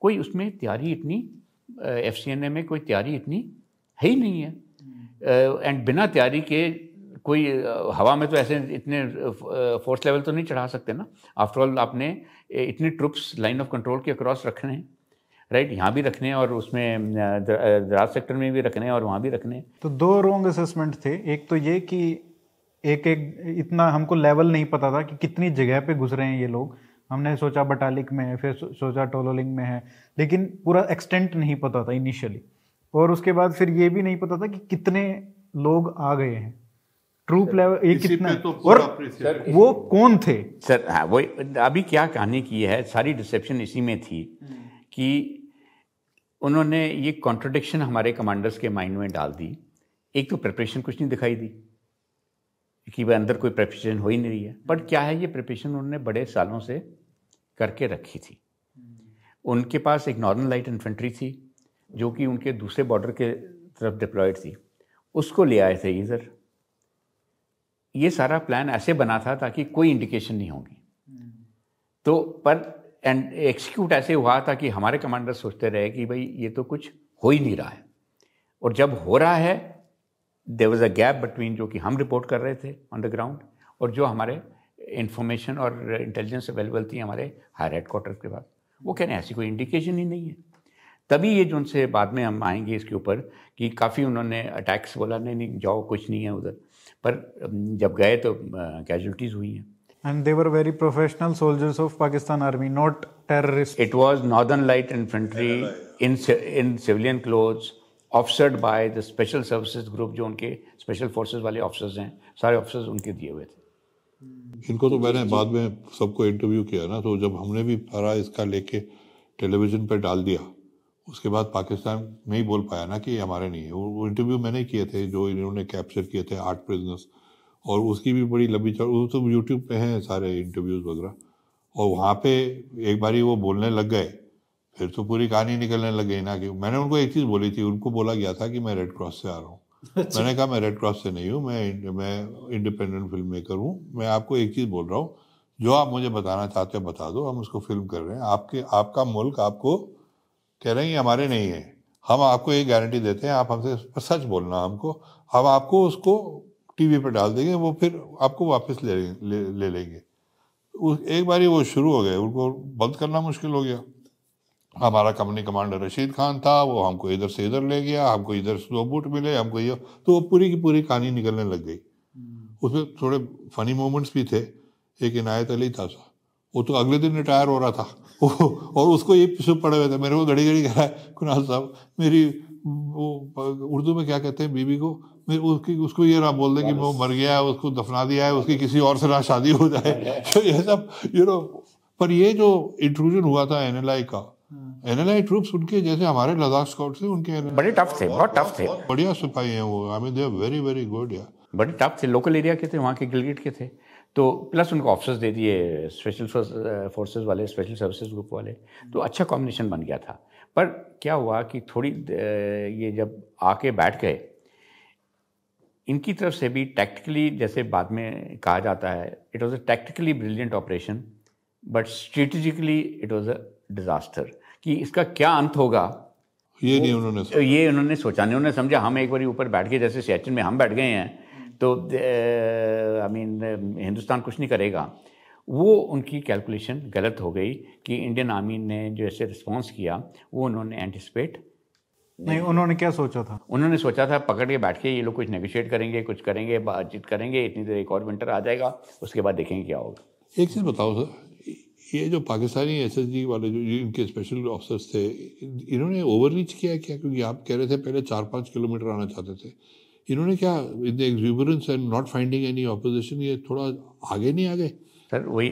कोई उसमें तैयारी इतनी एफ uh, में कोई तैयारी इतनी है ही नहीं है एंड बिना तैयारी के कोई हवा में तो ऐसे इतने फोर्स लेवल तो नहीं चढ़ा सकते ना आफ्टरऑल आपने इतने ट्रुप्स लाइन ऑफ कंट्रोल के अक्रॉस रखने हैं राइट यहाँ भी रखने हैं और उसमें दराज सेक्टर में भी रखने हैं और वहाँ भी रखने हैं तो दो रोंग असेसमेंट थे एक तो ये कि एक एक इतना हमको लेवल नहीं पता था कि कितनी जगह पे गुजरे हैं ये लोग हमने सोचा बटालिक में है फिर सोचा टोलोलिंग में है लेकिन पूरा एक्सटेंट नहीं पता था इनिशियली और उसके बाद फिर ये भी नहीं पता था कि कितने लोग आ गए हैं ट्रूप लेवल ये कितना तो और सर, वो कौन थे सर हाँ वो अभी क्या कहानी की है सारी डिसेप्शन इसी में थी कि उन्होंने ये कॉन्ट्रोडिक्शन हमारे कमांडर्स के माइंड में डाल दी एक तो प्रिपरेशन कुछ नहीं दिखाई दी कि वह अंदर कोई प्रिपरेशन हो ही नहीं रही है बट क्या है ये प्रिपरेशन उन्होंने बड़े सालों से करके रखी थी हम्म। उनके पास एक नॉर्मल लाइट इन्फेंट्री थी जो कि उनके दूसरे बॉर्डर के तरफ डिप्लॉयड थी उसको ले आए थे इधर ये सारा प्लान ऐसे बना था ताकि कोई इंडिकेशन नहीं होगी तो पर एंड एक्सिक्यूट ऐसे हुआ था कि हमारे कमांडर सोचते रहे कि भाई ये तो कुछ हो ही नहीं रहा है और जब हो रहा है there was a gap between जो कि हम रिपोर्ट कर रहे थे ऑन द ग्राउंड और जो हमारे इंफॉर्मेशन और इंटेलिजेंस अवेलेबल थी हमारे हायर हेडक्वार्टर के पास वो कह रहे हैं ऐसी कोई इंडिकेशन ही नहीं है तभी ये जो उनसे बाद में हम आएंगे इसके ऊपर कि काफ़ी उन्होंने अटैक्स बोला नहीं नहीं जाओ कुछ नहीं है उधर पर जब गए तो कैजुअलिटीज हुई हैं and they were very professional soldiers of Pakistan army not terrorist it was northern light infantry in in civilian cloth officered by the special services group जो उनके स्पेशल फोर्सेज वाले ऑफिसर्स हैं सारे ऑफिसर्स उनके दिए हुए थे इनको तो मैंने बाद में सबको इंटरव्यू किया ना तो जब हमने भी फरा इसका लेके टेलीविजन पर डाल दिया उसके बाद पाकिस्तान में ही बोल पाया ना कि हमारे नहीं है वो इंटरव्यू मैंने किए थे जो इन्होंने कैप्चर किए थे आर्ट प्रिजनर्स और उसकी भी बड़ी लंबी चौड़ वो तो यूट्यूब पे हैं सारे इंटरव्यूज़ वगैरह और वहाँ पे एक बारी वो बोलने लग गए फिर तो पूरी कहानी निकलने लग गई ना कि मैंने उनको एक चीज़ बोली थी उनको बोला गया था कि मैं रेड क्रॉस से आ रहा हूँ अच्छा। मैंने कहा मैं रेड क्रॉस से नहीं हूँ मैं मैं इंडिपेंडेंट फिल्म मेकर हूँ मैं आपको एक चीज़ बोल रहा हूँ जो आप मुझे बताना चाहते हो बता दो हम उसको फिल्म कर रहे हैं आपके आपका मुल्क आपको कह रहे हैं ये हमारे नहीं है हम आपको ये गारंटी देते हैं आप हमसे सच बोलना हमको हम आपको उसको टीवी पर डाल देंगे वो फिर आपको वापस ले ले, लेंगे उस एक बार ही वो शुरू हो गए उनको बंद करना मुश्किल हो गया हमारा कंपनी कमांडर रशीद खान था वो हमको इधर से इधर ले गया हमको इधर से दो बूट मिले हमको ये तो वो पूरी की पूरी कहानी निकलने लग गई हम्म। उसमें थोड़े फनी मोमेंट्स भी थे एक इनायत अली था वो तो अगले दिन रिटायर हो रहा था वो और उसको ये सब पड़े हुए थे मेरे को घड़ी घड़ी कह रहा है कुणाल साहब मेरी वो उर्दू में क्या कहते हैं बीबी को मेरे उसकी उसको ये ना बोल दें कि वो मर गया है उसको दफना दिया है उसकी किसी और से ना शादी हो जाए तो ये सब यू नो पर ये जो इंट्रूजन हुआ था एन का एन हाँ। ट्रूप्स उनके जैसे हमारे लद्दाख स्काउट थे उनके बड़े टफ थे बहुत टफ थे बढ़िया सिपाही हैं वो I mean they very very good या बड़े टफ थे लोकल एरिया के थे वहाँ के गिलगिट के थे तो प्लस उनको ऑफिसर्स दे दिए स्पेशल फोर्सेज uh, वाले स्पेशल सर्विसेज ग्रुप वाले तो अच्छा कॉम्बिनेशन बन गया था पर क्या हुआ कि थोड़ी uh, ये जब आके बैठ गए इनकी तरफ से भी टैक्टिकली जैसे बाद में कहा जाता है it was a tactically brilliant operation but strategically it was a disaster कि इसका क्या अंत होगा ये नहीं उन्होंने ये उन्होंने सोचा नहीं उन्होंने समझा हम एक बार ऊपर बैठ गए जैसे सियाचिन में हम बैठ गए हैं तो आई मीन हिंदुस्तान कुछ नहीं करेगा वो उनकी कैलकुलेशन गलत हो गई कि इंडियन आर्मी ने जो ऐसे रिस्पॉन्स किया वो उन्होंने एंटिसपेट नहीं उन्होंने क्या सोचा था उन्होंने सोचा था पकड़ के बैठ के ये लोग कुछ नेगोशिएट करेंगे कुछ करेंगे बातचीत करेंगे इतनी देर एक और विंटर आ जाएगा उसके बाद देखेंगे क्या होगा एक चीज़ बताओ सर ये जो पाकिस्तानी एस वाले जो इनके स्पेशल ऑफिसर्स थे इन्होंने रीच किया क्या क्योंकि आप कह रहे थे पहले चार पाँच किलोमीटर आना चाहते थे इन्होंने क्या in exuberance and not finding any opposition ये थोड़ा आगे नहीं आ गए सर वही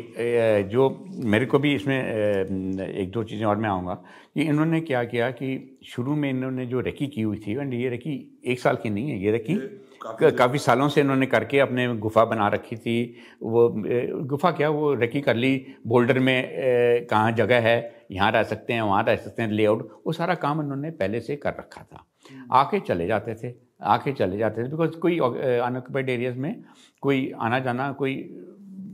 जो मेरे को भी इसमें एक दो चीज़ें और मैं आऊँगा कि इन्होंने क्या किया कि शुरू में इन्होंने जो रेकी की हुई थी एंड ये रेकी एक साल की नहीं है ये रेकी काफ़ी सालों से इन्होंने करके अपने गुफा बना रखी थी वो गुफा क्या वो रेकी कर ली बोल्डर में कहाँ जगह है यहाँ रह सकते हैं वहाँ रह सकते हैं लेआउट वो सारा काम इन्होंने पहले से कर रखा था हम्म। आके चले जाते थे आके चले जाते थे बिकॉज कोई अनऑक्यूपाइड uh, एरियाज़ में कोई आना जाना कोई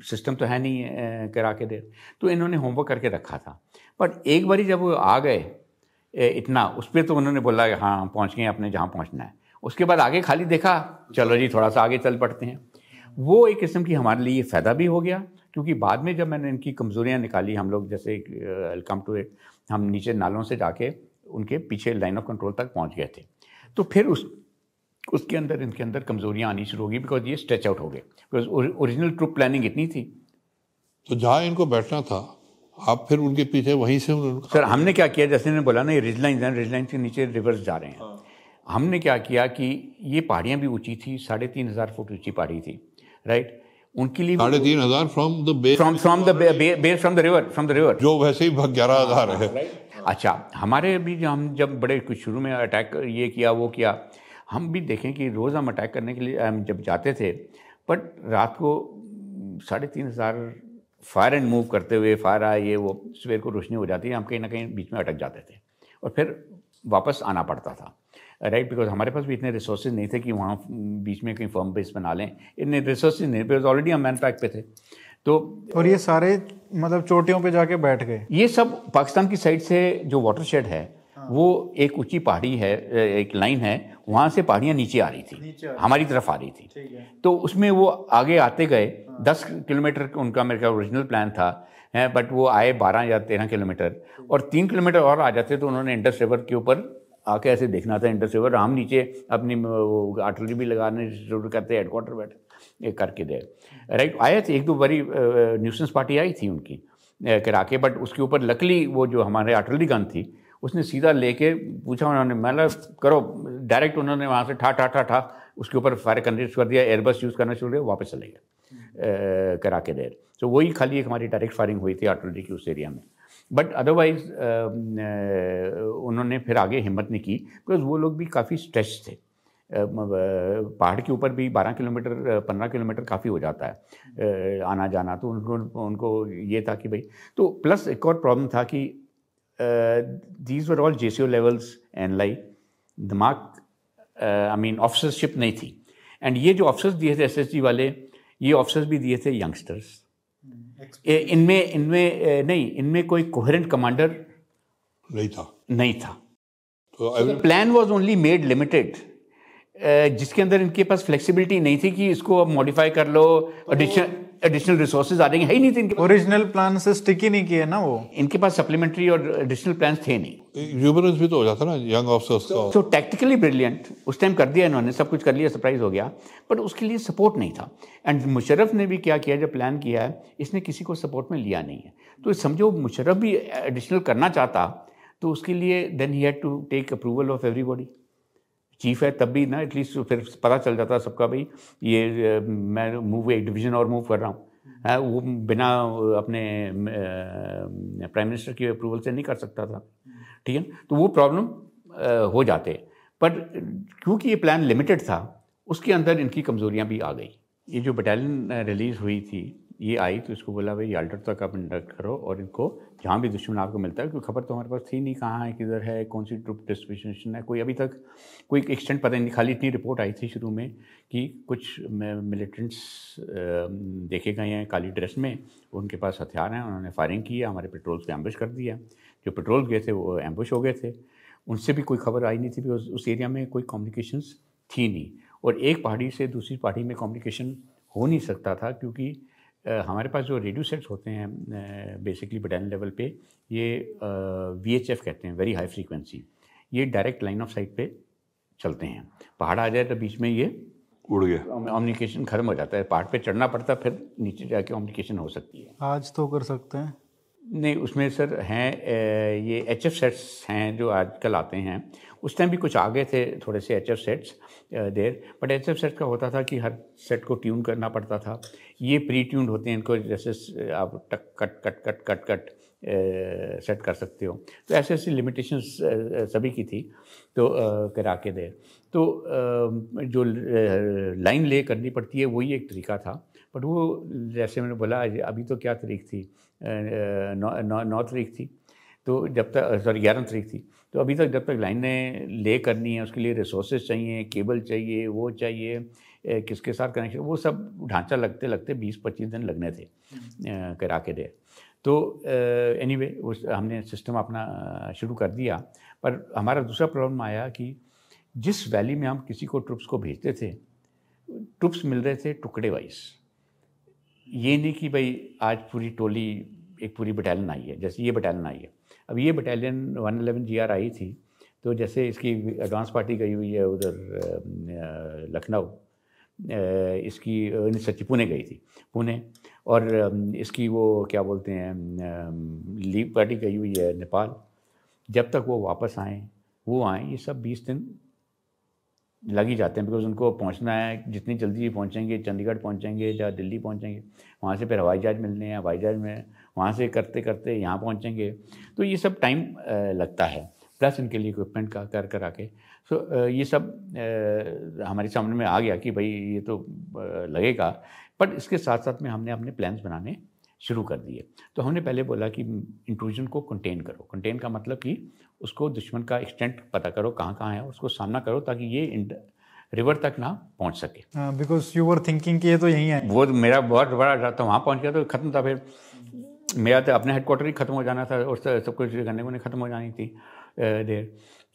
सिस्टम तो है नहीं uh, करा के दे तो इन्होंने होमवर्क करके रखा था बट एक बारी जब वो आ गए uh, इतना उस पर तो उन्होंने बोला कि हाँ पहुँच गए अपने जहाँ पहुँचना है उसके बाद आगे खाली देखा चलो जी थोड़ा सा आगे चल पड़ते हैं वो एक किस्म की हमारे लिए फ़ायदा भी हो गया क्योंकि बाद में जब मैंने इनकी कमज़ोरियाँ निकाली हम लोग जैसे वेलकम टू इट हम नीचे नालों से जाके उनके पीछे लाइन ऑफ कंट्रोल तक पहुँच गए थे तो फिर उस उसके अंदर इनके अंदर कमजोरियां आनी शुरू होगी बिकॉज ये स्ट्रेच आउट हो गए बिकॉज ओरिजिनल ट्रुप प्लानिंग इतनी थी तो जहाँ इनको बैठना था आप फिर उनके पीछे वहीं से सर हमने क्या किया जैसे ने बोला ना ये रिज लाइन है रिज लाइन के नीचे रिवर्स जा रहे हैं हाँ। हमने क्या किया कि ये पहाड़ियाँ भी ऊँची थी साढ़े तीन हज़ार फुट ऊँची पहाड़ी थी राइट उनके लिए साढ़े तीन हज़ार from the bay from from the bay from the river from the river जो वैसे ही ग्यारह हज़ार है अच्छा हमारे भी हम जब बड़े कुछ शुरू में अटैक ये किया वो किया हम भी देखें कि रोज़ हम अटैक करने के लिए हम जब जाते थे बट रात को साढ़े तीन हज़ार फायर एंड मूव करते हुए फायर आए ये वो सवेर को रोशनी हो जाती है हम कहीं ना कहीं बीच में अटक जाते थे और फिर वापस आना पड़ता था राइट right, बिकॉज हमारे पास भी इतने रिसोर्स नहीं थे कि वहाँ बीच में कहीं फर्म बेस बना लें इतने रिसोर्स नहीं बिकॉज ऑलरेडी हम मैन पैक पे थे तो और ये सारे मतलब चोटियों पे जाके बैठ गए ये सब पाकिस्तान की साइड से जो वाटर शेड है हाँ। वो एक ऊंची पहाड़ी है एक लाइन है वहाँ से पहाड़ियाँ नीचे आ रही थी हमारी तरफ आ रही थी तो उसमें वो आगे आते गए हाँ। दस किलोमीटर उनका मेरे का ओरिजिनल प्लान था है बट वो आए बारह या तेरह किलोमीटर और तीन किलोमीटर और आ जाते तो उन्होंने इंडस रिवर के ऊपर आके ऐसे देखना था इंडस रिवर हम नीचे अपनी आर्टिलरी भी लगाने शुरू करते हेडक्वाटर बैठ करके दे राइट आए थे एक दो बारी न्यूसेंस पार्टी आई थी उनकी करा के बट उसके ऊपर लकली वो जो हमारे आर्टिलरी गन थी उसने सीधा लेके पूछा उन्होंने मतलब करो डायरेक्ट उन्होंने वहाँ से ठा ठा ठा ठा उसके ऊपर फायर कंट्रीज कर दिया एयरबस यूज़ करना शुरू किया वापस चले गए करा के देर तो वही खाली एक हमारी डायरेक्ट फायरिंग हुई थी आर्टिलरी की उस एरिया में बट अदरवाइज उन्होंने फिर आगे हिम्मत नहीं की बिकॉज वो लोग भी काफ़ी स्ट्रेच थे पहाड़ के ऊपर भी 12 किलोमीटर 15 किलोमीटर काफ़ी हो जाता है आना जाना तो उनको उनको ये था कि भाई तो प्लस एक और प्रॉब्लम था कि were all J C O levels and लाई दिमाग आई मीन ऑफिसरशिप नहीं थी एंड ये जो ऑफिसर्स दिए थे एस एस जी वाले ये ऑफिसर्स भी दिए थे यंगस्टर्स इनमें इनमें नहीं इनमें कोई कोहरेंट कमांडर नहीं था नहीं था plan was only made limited जिसके अंदर इनके पास फ्लेक्सिबिलिटी नहीं थी कि इसको अब मॉडिफाई कर लो एडिशन एडिशनल रिसोर्सेज आ जाएंगे है ही नहीं थे तो इनके ओरिजिनल प्लान से स्टिक ही नहीं किए ना वो इनके पास सप्लीमेंट्री और एडिशनल प्लान थे नहीं यूबरेंस भी तो हो जाता ना यंग ऑफिसर्स का सो टैक्टिकली ब्रिलियंट उस टाइम कर दिया इन्होंने सब कुछ कर लिया सरप्राइज हो गया बट उसके लिए सपोर्ट नहीं था एंड मुशरफ ने भी क्या किया जो प्लान किया है इसने किसी को सपोर्ट में लिया नहीं है तो समझो मुशरफ भी एडिशनल करना चाहता तो उसके लिए देन ही had to take approval of everybody chief है तब भी ना एटलीस्ट फिर पता चल जाता सबका भाई ये मैं मूव एक डिवीजन और मूव कर रहा हूँ है हम्म। हाँ, वो बिना अपने प्राइम मिनिस्टर की अप्रूवल से नहीं कर सकता था हम्म। ठीक है तो वो प्रॉब्लम हो जाते पर क्योंकि ये प्लान लिमिटेड था उसके अंदर इनकी कमज़ोरियाँ भी आ गई ये जो बटालियन रिलीज़ हुई थी ये आई तो इसको बोला भाई अल्टर तक आप इंडक्ट करो और इनको जहाँ भी दुश्मन आपको मिलता है क्योंकि खबर तो हमारे पास थी नहीं कहाँ है किधर है कौन सी ट्रुप डिस्ट्रीब्यूशन है कोई अभी तक कोई एक्सटेंट पता नहीं खाली इतनी रिपोर्ट आई थी शुरू में कि कुछ मिलिटेंट्स देखे गए हैं काली ड्रेस में उनके पास हथियार हैं उन्होंने फायरिंग की है हमारे पेट्रोल्स पर एम्बुश कर दिया जो पेट्रोल गए थे वो एम्बुश हो गए थे उनसे भी कोई खबर आई नहीं थी बिकॉज उस एरिया में कोई कॉम्प्लिकेशन थी नहीं और एक पहाड़ी से दूसरी पहाड़ी में कम्युनिकेशन हो नहीं सकता था क्योंकि हमारे पास जो रेडियो सेट्स होते हैं बेसिकली बटैन लेवल पे ये वी एच एफ कहते हैं वेरी हाई फ्रीक्वेंसी ये डायरेक्ट लाइन ऑफ साइट पे चलते हैं पहाड़ आ जाए तो बीच में ये उड़ गया कम्युनिकेशन खत्म हो जाता है पहाड़ पे चढ़ना पड़ता है फिर नीचे जाके कम्युनिकेशन हो सकती है आज तो कर सकते हैं नहीं उसमें सर हैं ये एच एफ सेट्स हैं जो आजकल आते हैं उस टाइम भी कुछ आगे थे थोड़े से H F sets there but H F set का होता था कि हर सेट को ट्यून करना पड़ता था ये प्री ट्यून्ड होते हैं इनको जैसे आप टक कट कट कट कट कट सेट कर सकते हो तो ऐसे ऐसी लिमिटेशन सभी की थी तो करा के देर तो जो लाइन ले करनी पड़ती है वही एक तरीका था बट वो जैसे मैंने बोला अभी तो क्या तरीक थी नौ नौ तारीख थी तो जब तक सॉरी ग्यारह तारीख थी तो अभी तक जब तक लाइनें ले करनी है उसके लिए रिसोर्सेज चाहिए केबल चाहिए वो चाहिए किसके साथ कनेक्शन वो सब ढांचा लगते लगते बीस पच्चीस दिन लगने थे हम्म। करा के दे तो एनी वे anyway, हमने सिस्टम अपना शुरू कर दिया पर हमारा दूसरा प्रॉब्लम आया कि जिस वैली में हम किसी को ट्रुप्स को भेजते थे ट्रुप्स मिल रहे थे टुकड़े वाइज ये नहीं कि भाई आज पूरी टोली एक पूरी बटालियन आई है जैसे ये बटालियन आई है अब ये बटालियन वन एलेवन जी आई थी तो जैसे इसकी एडवांस पार्टी गई हुई है उधर लखनऊ इसकी सच्ची पुणे गई थी पुणे और इसकी वो क्या बोलते हैं लीव पार्टी गई हुई है नेपाल जब तक वो वापस आएँ वो आएँ ये सब बीस दिन लग ही जाते हैं बिकॉज उनको पहुंचना है जितनी जल्दी पहुंचेंगे चंडीगढ़ पहुंचेंगे या दिल्ली पहुंचेंगे वहाँ से फिर हवाई जहाज मिलने हैं हवाई जहाज में वहाँ से करते करते यहाँ पहुँचेंगे तो ये सब टाइम लगता है प्लस इनके लिए इक्विपमेंट का कर कर आके सो ये सब हमारे सामने में आ गया कि भाई ये तो लगेगा बट इसके साथ साथ में हमने अपने प्लान्स बनाने शुरू कर दिए तो हमने पहले बोला कि इंट्रूजन को कंटेन करो कंटेन का मतलब कि उसको दुश्मन का एक्सटेंट पता करो कहाँ कहाँ है उसको सामना करो ताकि ये रिवर तक ना पहुंच सके बिकॉज यू वर थिंकिंग ये तो यही है वो मेरा बहुत बड़ा डर था वहाँ पहुँच गया तो खत्म था फिर मेरा तो अपने हेडकोार्टर ही ख़त्म हो जाना था और सब कुछ करने को ख़त्म हो जानी थी देर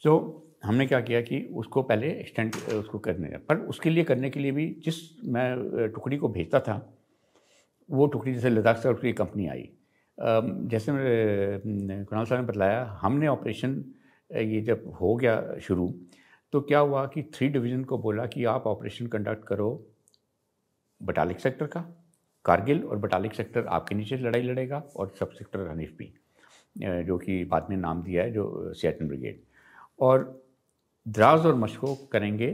तो हमने क्या किया कि उसको पहले एक्सटेंड उसको करने पर उसके लिए करने के लिए भी जिस मैं टुकड़ी को भेजता था वो टुकड़ी जैसे लद्दाख से उसकी कंपनी आई जैसे कुणाल साहब ने बताया हमने ऑपरेशन ये जब हो गया शुरू तो क्या हुआ कि थ्री डिवीज़न को बोला कि आप ऑपरेशन कंडक्ट करो बटालिक सेक्टर का कारगिल और बटालिक सेक्टर आपके नीचे लड़ाई लड़ेगा और सब सेक्टर हनीफ भी जो कि बाद में नाम दिया है जो सियाचिन ब्रिगेड और द्रास और मशको करेंगे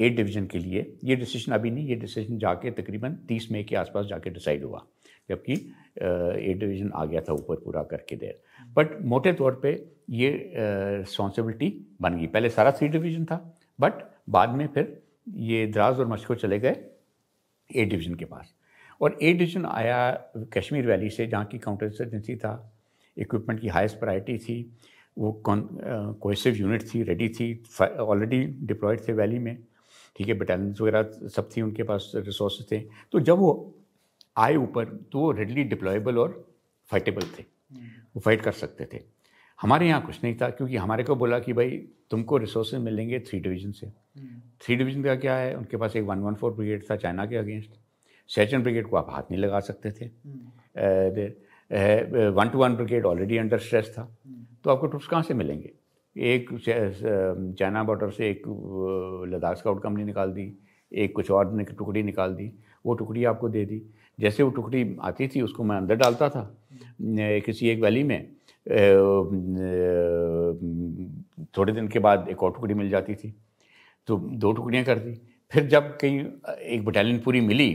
एट डिवीज़न के लिए ये डिसीजन अभी नहीं ये डिसीजन जाके तकरीबन तीस मई के आसपास जाके डिसाइड हुआ जबकि एट डिवीज़न आ गया था ऊपर पूरा करके देर बट मोटे तौर पे ये रिस्पॉन्सिबिलिटी बन गई पहले सारा थ्री डिवीज़न था बट बाद में फिर ये द्रास और मशको चले गए एट डिवीज़न के पास और एट डिवीज़न आया कश्मीर वैली से जहाँ की काउंटर इंसर्जेंसी था इक्विपमेंट की हाइस्ट प्रायोरिटी थी वो कौन कोहेसिव यूनिट थी रेडी थी ऑलरेडी डिप्लॉयड थे वैली में ठीक है बटालियंस वगैरह सब थी उनके पास रिसोर्स थे तो जब वो आए ऊपर तो वो रेडली डिप्लॉयबल और फाइटेबल थे वो फाइट कर सकते थे हमारे यहाँ कुछ नहीं था क्योंकि हमारे को बोला कि भाई तुमको रिसोर्सेज मिलेंगे थ्री डिवीजन से थ्री डिवीजन का क्या है उनके पास एक वन वन फोर ब्रिगेड था चाइना के अगेंस्ट सेचन ब्रिगेड को आप हाथ नहीं लगा सकते थे one two one brigade already under stress था तो आपको ट्रुप्स कहाँ से मिलेंगे एक चाइना बॉर्डर से एक लद्दाख स्काउट कंपनी निकाल दी एक कुछ और टुकड़ी निकाल दी वो टुकड़ी आपको दे दी जैसे वो टुकड़ी आती थी उसको मैं अंदर डालता था किसी एक वैली में थोड़े दिन के बाद एक और टुकड़ी मिल जाती थी तो दो टुकड़ियाँ कर दी फिर जब कहीं एक बटालियन पूरी मिली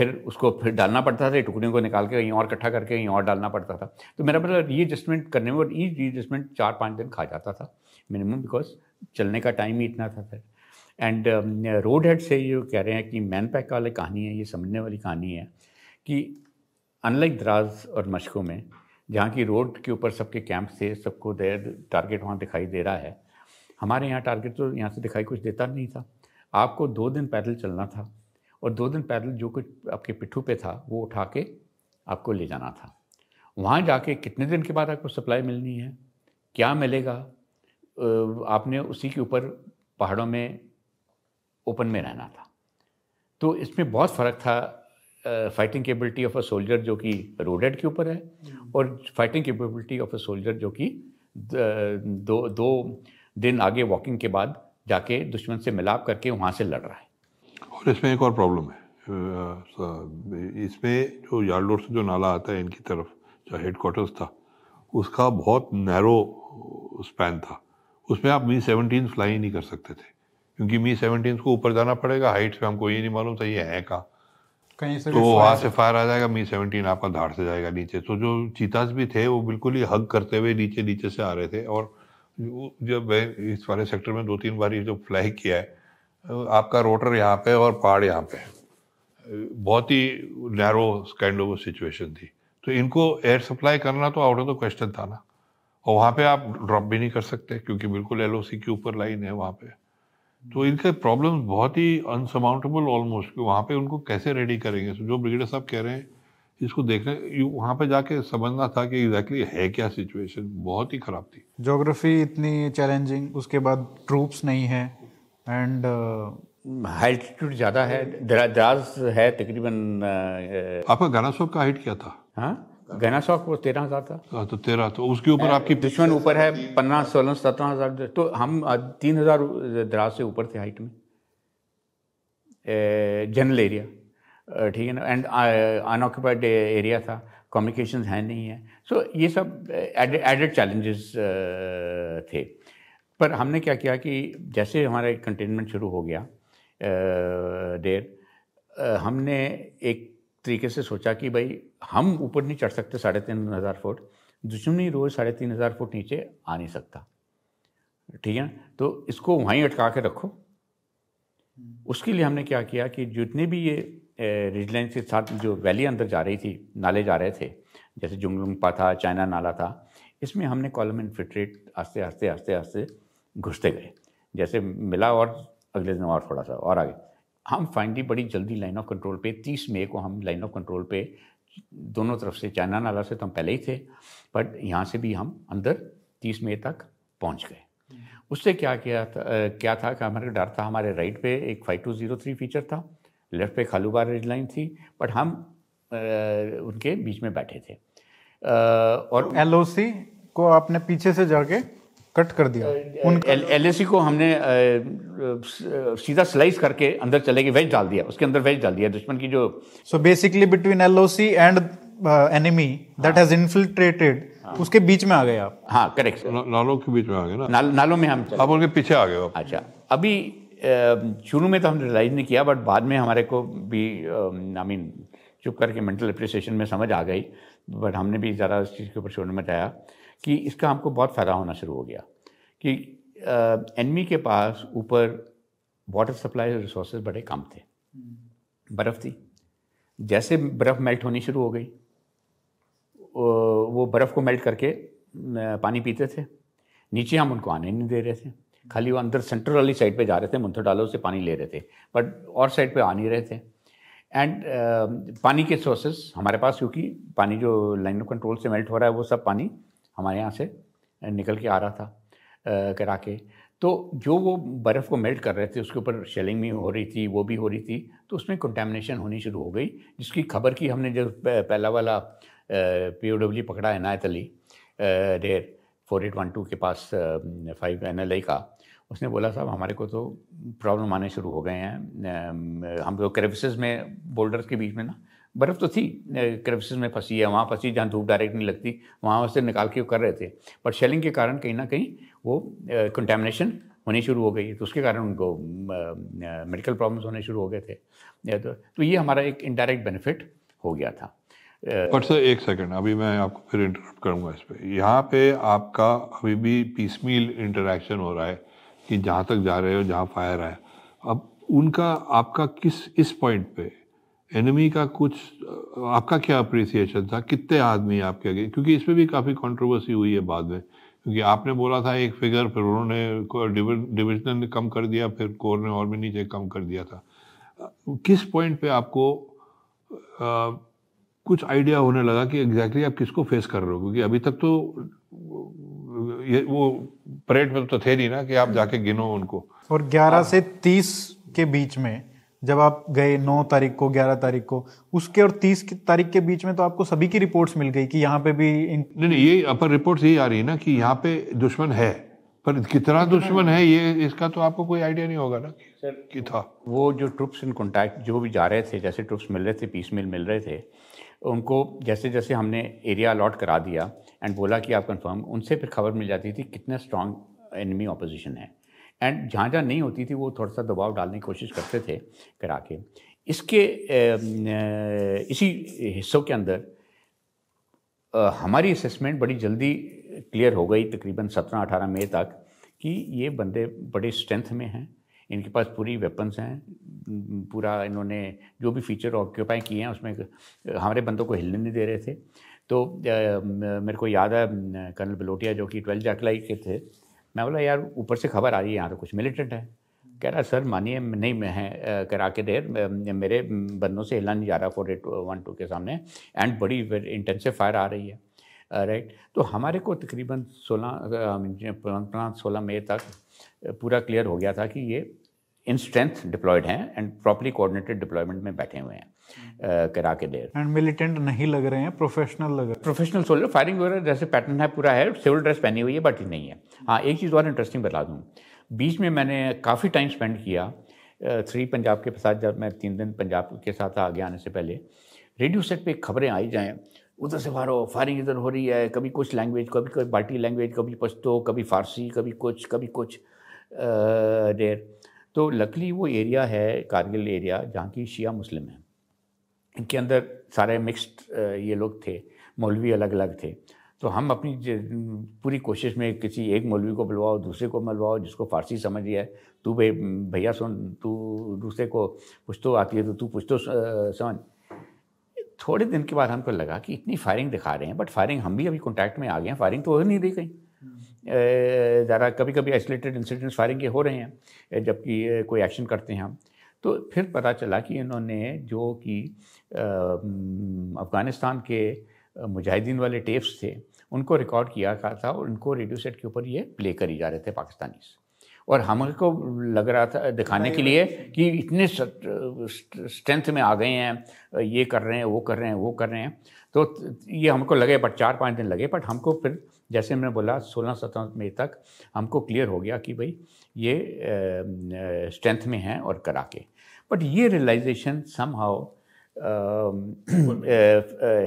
फिर उसको फिर डालना पड़ता था टुकड़ियों को निकाल के कहीं और इकट्ठा करके कहीं और डालना पड़ता था तो मेरा मतलब री एडजस्टमेंट करने में और ई री एडजस्टमेंट चार पाँच दिन खा जाता था मिनिमम बिकॉज चलने का टाइम ही इतना था फिर एंड रोड हेड से ये कह रहे हैं कि मैन पैक वाली कहानी है ये समझने वाली कहानी है कि अनलाइक द्राज़ और मशकों में जहाँ की रोड के ऊपर सबके कैंप थे सबको टारगेट वहाँ दिखाई दे रहा है हमारे यहाँ टारगेट तो यहाँ से दिखाई कुछ देता नहीं था आपको दो दिन पैदल चलना था और दो दिन पैदल जो कुछ आपके पिट्ठू पे था वो उठा के आपको ले जाना था वहाँ जाके कितने दिन के बाद आपको सप्लाई मिलनी है क्या मिलेगा आपने उसी के ऊपर पहाड़ों में ओपन में रहना था तो इसमें बहुत फ़र्क था fighting capability of a soldier जो कि रोडेड के ऊपर है हम्म। और fighting capability of a soldier जो कि दो दो दिन आगे वॉकिंग के बाद जाके दुश्मन से मिलाप करके वहाँ से लड़ रहा है और इसमें एक और प्रॉब्लम है इसमें जो यार्डोर से जो नाला आता है इनकी तरफ जो हेड क्वार्टर्स था उसका बहुत नैरो स्पैन था उसमें आप मी सेवनटीन फ्लाई नहीं कर सकते थे क्योंकि मी सेवनटीन को ऊपर जाना पड़ेगा हाइट पे हमको ये नहीं मालूम था ये है कहाँ कहीं से तो वहाँ से फायर आ जाएगा मी सेवनटीन आपका धाड़ से जाएगा नीचे तो जो चीताज भी थे वो बिल्कुल ही हग करते हुए नीचे नीचे से आ रहे थे और जब इस वाले सेक्टर में दो तीन बार जो फ्लाई किया है आपका रोटर यहाँ पे और पहाड़ यहाँ पे बहुत ही नैरो काइंड ऑफ सिचुएशन थी तो इनको एयर सप्लाई करना तो आउट ऑफ द क्वेश्चन था ना और वहाँ पे आप ड्रॉप भी नहीं कर सकते क्योंकि बिल्कुल एल के ऊपर लाइन है वहाँ पे तो इनके प्रॉब्लम बहुत ही अनसमाउंटेबल ऑलमोस्ट कि वहाँ पे उनको कैसे रेडी करेंगे जो ब्रिगेडियर साहब कह रहे हैं इसको देखने वहाँ पे जाके समझना था कि एग्जैक्टली exactly है क्या सिचुएशन बहुत ही ख़राब थी जोग्राफी इतनी चैलेंजिंग उसके बाद ट्रूप्स नहीं है एंड हाइटीट्यूड ज़्यादा है दराज है तकरीबन आपका गाना शौक का हाइट क्या था हाँ गहना शौक वो तेरह हज़ार था हाँ, तो तेरह तो उसके ऊपर आपकी दुश्मन ऊपर है पंद्रह सोलह सत्रह हज़ार तो हम तीन हज़ार दराज से ऊपर थे हाइट में जनरल एरिया ठीक है ना एंड अनऑक्यूपाइड एरिया था कम्युनिकेशन है नहीं है सो so, ये सब एडेड चैलेंजेस थे पर हमने क्या किया कि जैसे हमारा एक कंटेनमेंट शुरू हो गया देर हमने एक तरीके से सोचा कि भाई हम ऊपर नहीं चढ़ सकते साढ़े तीन हज़ार फुट दुश्मनी रोज़ साढ़े तीन हज़ार फुट नीचे आ नहीं सकता ठीक है तो इसको वहीं अटका के रखो उसके लिए हमने क्या किया कि जितने भी ये रिजलेंस के साथ जो वैली अंदर जा रही थी नाले जा रहे थे जैसे जुमलुम्पा था चाइना नाला था इसमें हमने कॉलम इन्फिल्ट्रेट आस्ते आस्ते आस्ते आस्ते घुसते गए जैसे मिला और अगले दिन और थोड़ा सा और आगे हम फाइनली बड़ी जल्दी लाइन ऑफ कंट्रोल पे 30 मई को हम लाइन ऑफ कंट्रोल पे दोनों तरफ से चाइना नाला से तो हम पहले ही थे बट यहाँ से भी हम अंदर 30 मई तक पहुँच गए हम्म। उससे क्या किया था आ, क्या था कि हमारे डर था हमारे राइट पे एक five two zero three feature था लेफ्ट पे बार रेड लाइन थी बट हम आ, उनके बीच में बैठे थे आ, और एल तो को आपने पीछे से जाके कट कर दिया एल एल को हमने सीधा स्लाइस करके अंदर चले गए वेज डाल दिया उसके अंदर वेज डाल दिया दुश्मन की जो so basically between L and enemy that has infiltrated उसके बीच में आ गए आप हाँ करेक्ट नालों के बीच में आ गए ना नाल, नालों में हम आप उनके पीछे आ गए अच्छा अभी शुरू में तो हमने रियलाइज नहीं किया बट बाद में हमारे को भी आई मीन चुप करके मेंटल अप्रिसिएशन में समझ आ गई बट हमने भी ज़रा इस चीज़ के ऊपर शोर मचाया कि इसका हमको बहुत फ़ायदा होना शुरू हो गया कि एनमी के पास ऊपर वाटर सप्लाई रिसोर्स बड़े कम थे हम्म। बर्फ़ थी जैसे बर्फ़ मेल्ट होनी शुरू हो गई वो बर्फ़ को मेल्ट करके पानी पीते थे नीचे हम उनको आने नहीं दे रहे थे खाली वो अंदर सेंट्रल वाली साइड पे जा रहे थे मुंथर डालो से पानी ले रहे थे बट और साइड पे आ नहीं रहे थे एंड uh, पानी के सोर्सेज हमारे पास क्योंकि पानी जो लाइन ऑफ कंट्रोल से मेल्ट हो रहा है वो सब पानी हमारे यहाँ से निकल के आ रहा था करा के तो जो वो बर्फ़ को मेल्ट कर रहे थे उसके ऊपर शेलिंग भी हो रही थी वो भी हो रही थी तो उसमें कंटेमिनेशन होनी शुरू हो गई जिसकी खबर की हमने जब पहला वाला पी ओ डब्ल्यू पकड़ा Inayat Ali there four eight one two के पास फाइव एन एल आई का उसने बोला साहब हमारे को तो प्रॉब्लम आने शुरू हो गए हैं हम तो क्रेविस में बोल्डर्स के बीच में ना बर्फ़ तो थी क्रेविसेस में फंसी है वहाँ फंसी जहाँ धूप डायरेक्ट नहीं लगती वहाँ से निकाल के कर रहे थे पर शेलिंग के कारण कहीं ना कहीं वो कंटेमिनेशन होनी शुरू हो गई तो उसके कारण उनको मेडिकल प्रॉब्लम्स होने शुरू हो गए थे तो, तो ये हमारा एक इनडायरेक्ट बेनिफिट हो गया था बट सर एक सेकेंड अभी मैं आपको फिर इंटरप्ट करूँगा इस पर यहाँ पे आपका अभी भी पीसमील इंटरेक्शन हो रहा है कि जहाँ तक जा रहे हो जहाँ फायर आए अब उनका आपका किस इस पॉइंट पे एनिमी का कुछ आपका क्या अप्रिसिएशन था कितने आदमी आपके आगे क्योंकि इसमें भी काफ़ी कंट्रोवर्सी हुई है बाद में क्योंकि आपने बोला था एक फिगर फिर उन्होंने डिविजनल ने कम कर दिया फिर कोर ने और भी नीचे कम कर दिया था किस पॉइंट पे आपको आ, कुछ आइडिया होने लगा कि एग्जैक्टली exactly आप किसको फेस कर रहे हो क्योंकि अभी तक तो ये वो परेड में तो थे नहीं ना कि आप जाके गिनो उनको और 11 से 30 के बीच में जब आप गए नौ तारीख को ग्यारह तारीख को उसके और तीस तारीख के बीच में तो आपको सभी की रिपोर्ट्स मिल गई कि यहाँ पे भी इन... नहीं नहीं ये अपन रिपोर्ट यही आ रही है ना कि यहाँ पे दुश्मन है पर कितना दुश्मन है ये इसका तो आपको कोई आइडिया नहीं होगा ना सर कि था वो जो ट्रुप्स इन कॉन्टैक्ट जो भी जा रहे थे जैसे ट्रुप्स मिल रहे थे पीस मिल मिल रहे थे उनको जैसे जैसे हमने एरिया अलॉट करा दिया एंड बोला कि आप कंफर्म उनसे फिर खबर मिल जाती थी कितना स्ट्रांग एनिमी ऑपोजिशन है एंड जहाँ जहाँ नहीं होती थी वो थोड़ा सा दबाव डालने की कोशिश करते थे करा के इसके इसी हिस्सों के अंदर हमारी असेसमेंट बड़ी जल्दी क्लियर हो गई तकरीबन सत्रह अठारह मई तक कि ये बंदे बड़े स्ट्रेंथ में हैं इनके पास पूरी वेपन्स हैं पूरा इन्होंने जो भी फीचर ऑक्यूपाई किए हैं उसमें हमारे बंदों को हिलने नहीं दे रहे थे तो मेरे को याद है कर्नल बलोटिया जो कि ट्वेल्थ जाकलाई के थे मैं बोला यार ऊपर से खबर आ रही है यहाँ तो कुछ मिलिटेंट है कह रहा सर मानिए नहीं मैं है करा के देर मेरे बंदों से हिला नहीं जा रहा फोर एट वन टू के सामने एंड बड़ी इंटेंसिव फायर आ रही है राइट right. तो हमारे को तकरीबन सोलह सोलह मई तक पूरा क्लियर हो गया था कि ये इन स्ट्रेंथ डिप्लॉयड हैं एंड प्रॉपरली कोऑर्डिनेटेड डिप्लॉयमेंट में बैठे हुए हैं करा के दे एंड मिलिटेंट नहीं लग रहे हैं प्रोफेशनल लग रहे हैं प्रोफेशनल सोल्जर फायरिंग वगैरह जैसे पैटर्न है पूरा है सिविल ड्रेस पहनी हुई है बट नहीं है हाँ एक चीज़ और इंटरेस्टिंग बता दूँ बीच में मैंने काफ़ी टाइम स्पेंड किया थ्री पंजाब के साथ जब मैं तीन दिन पंजाब के साथ आगे आने से पहले रेडियो सेट पर खबरें आई जाएँ उधर से हो फायरिंग इधर हो रही है कभी कुछ लैंग्वेज कभी कोई बाल्टी लैंग्वेज कभी पश्तो कभी फारसी कभी कुछ कभी कुछ देर तो लकली वो एरिया है कारगिल एरिया जहाँ की शिया मुस्लिम है के अंदर सारे मिक्स्ड ये लोग थे मौलवी अलग अलग थे तो हम अपनी पूरी कोशिश में किसी एक मौलवी को बुलवाओ दूसरे को मलवाओ जिसको फारसी समझ लिया है तू भाई भैया सुन तू दूसरे को कुछ तो आती है तो तू कुछ तो समझ थोड़े दिन के बाद हमको लगा कि इतनी फायरिंग दिखा रहे हैं बट फायरिंग हम भी अभी कॉन्टैक्ट में आ गए हैं फायरिंग तो हो नहीं रही कहीं ज़रा कभी कभी आइसोलेटेड इंसिडेंट्स फायरिंग के हो रहे हैं जबकि कोई एक्शन करते हैं हम तो फिर पता चला कि इन्होंने जो कि अफ़गानिस्तान के मुजाहिदीन वाले टेप्स थे उनको रिकॉर्ड किया गया था और उनको रेडियो सेट के ऊपर ये प्ले करी जा रहे थे पाकिस्तानी और हमको लग रहा था दिखाने के लिए कि इतने स्ट्रेंथ में आ गए हैं ये कर रहे हैं वो कर रहे हैं वो कर रहे हैं तो ये हमको लगे बट चार पाँच दिन लगे बट हमको फिर जैसे मैंने बोला सोलह सत्रह मई तक हमको क्लियर हो गया कि भाई ये स्ट्रेंथ में हैं और करा के बट ये realisation somehow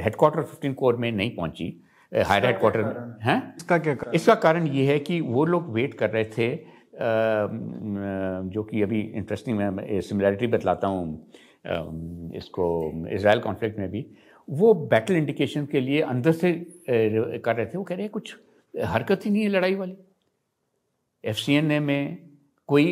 headquarter fifteen corps में नहीं पहुंची हायर हेडक्वार्टर हैं इसका क्या कारण इसका कारण ये है कि वो लोग वेट कर रहे थे जो कि अभी इंटरेस्टिंग मैं सिमिलैरिटी बतलाता हूँ इसको इसराइल कॉन्फ्लिक्ट में भी वो बैटल इंडिकेशन के लिए अंदर से कर रहे थे वो कह रहे हैं कुछ हरकत ही नहीं है लड़ाई वाली एफ सी एन ए में कोई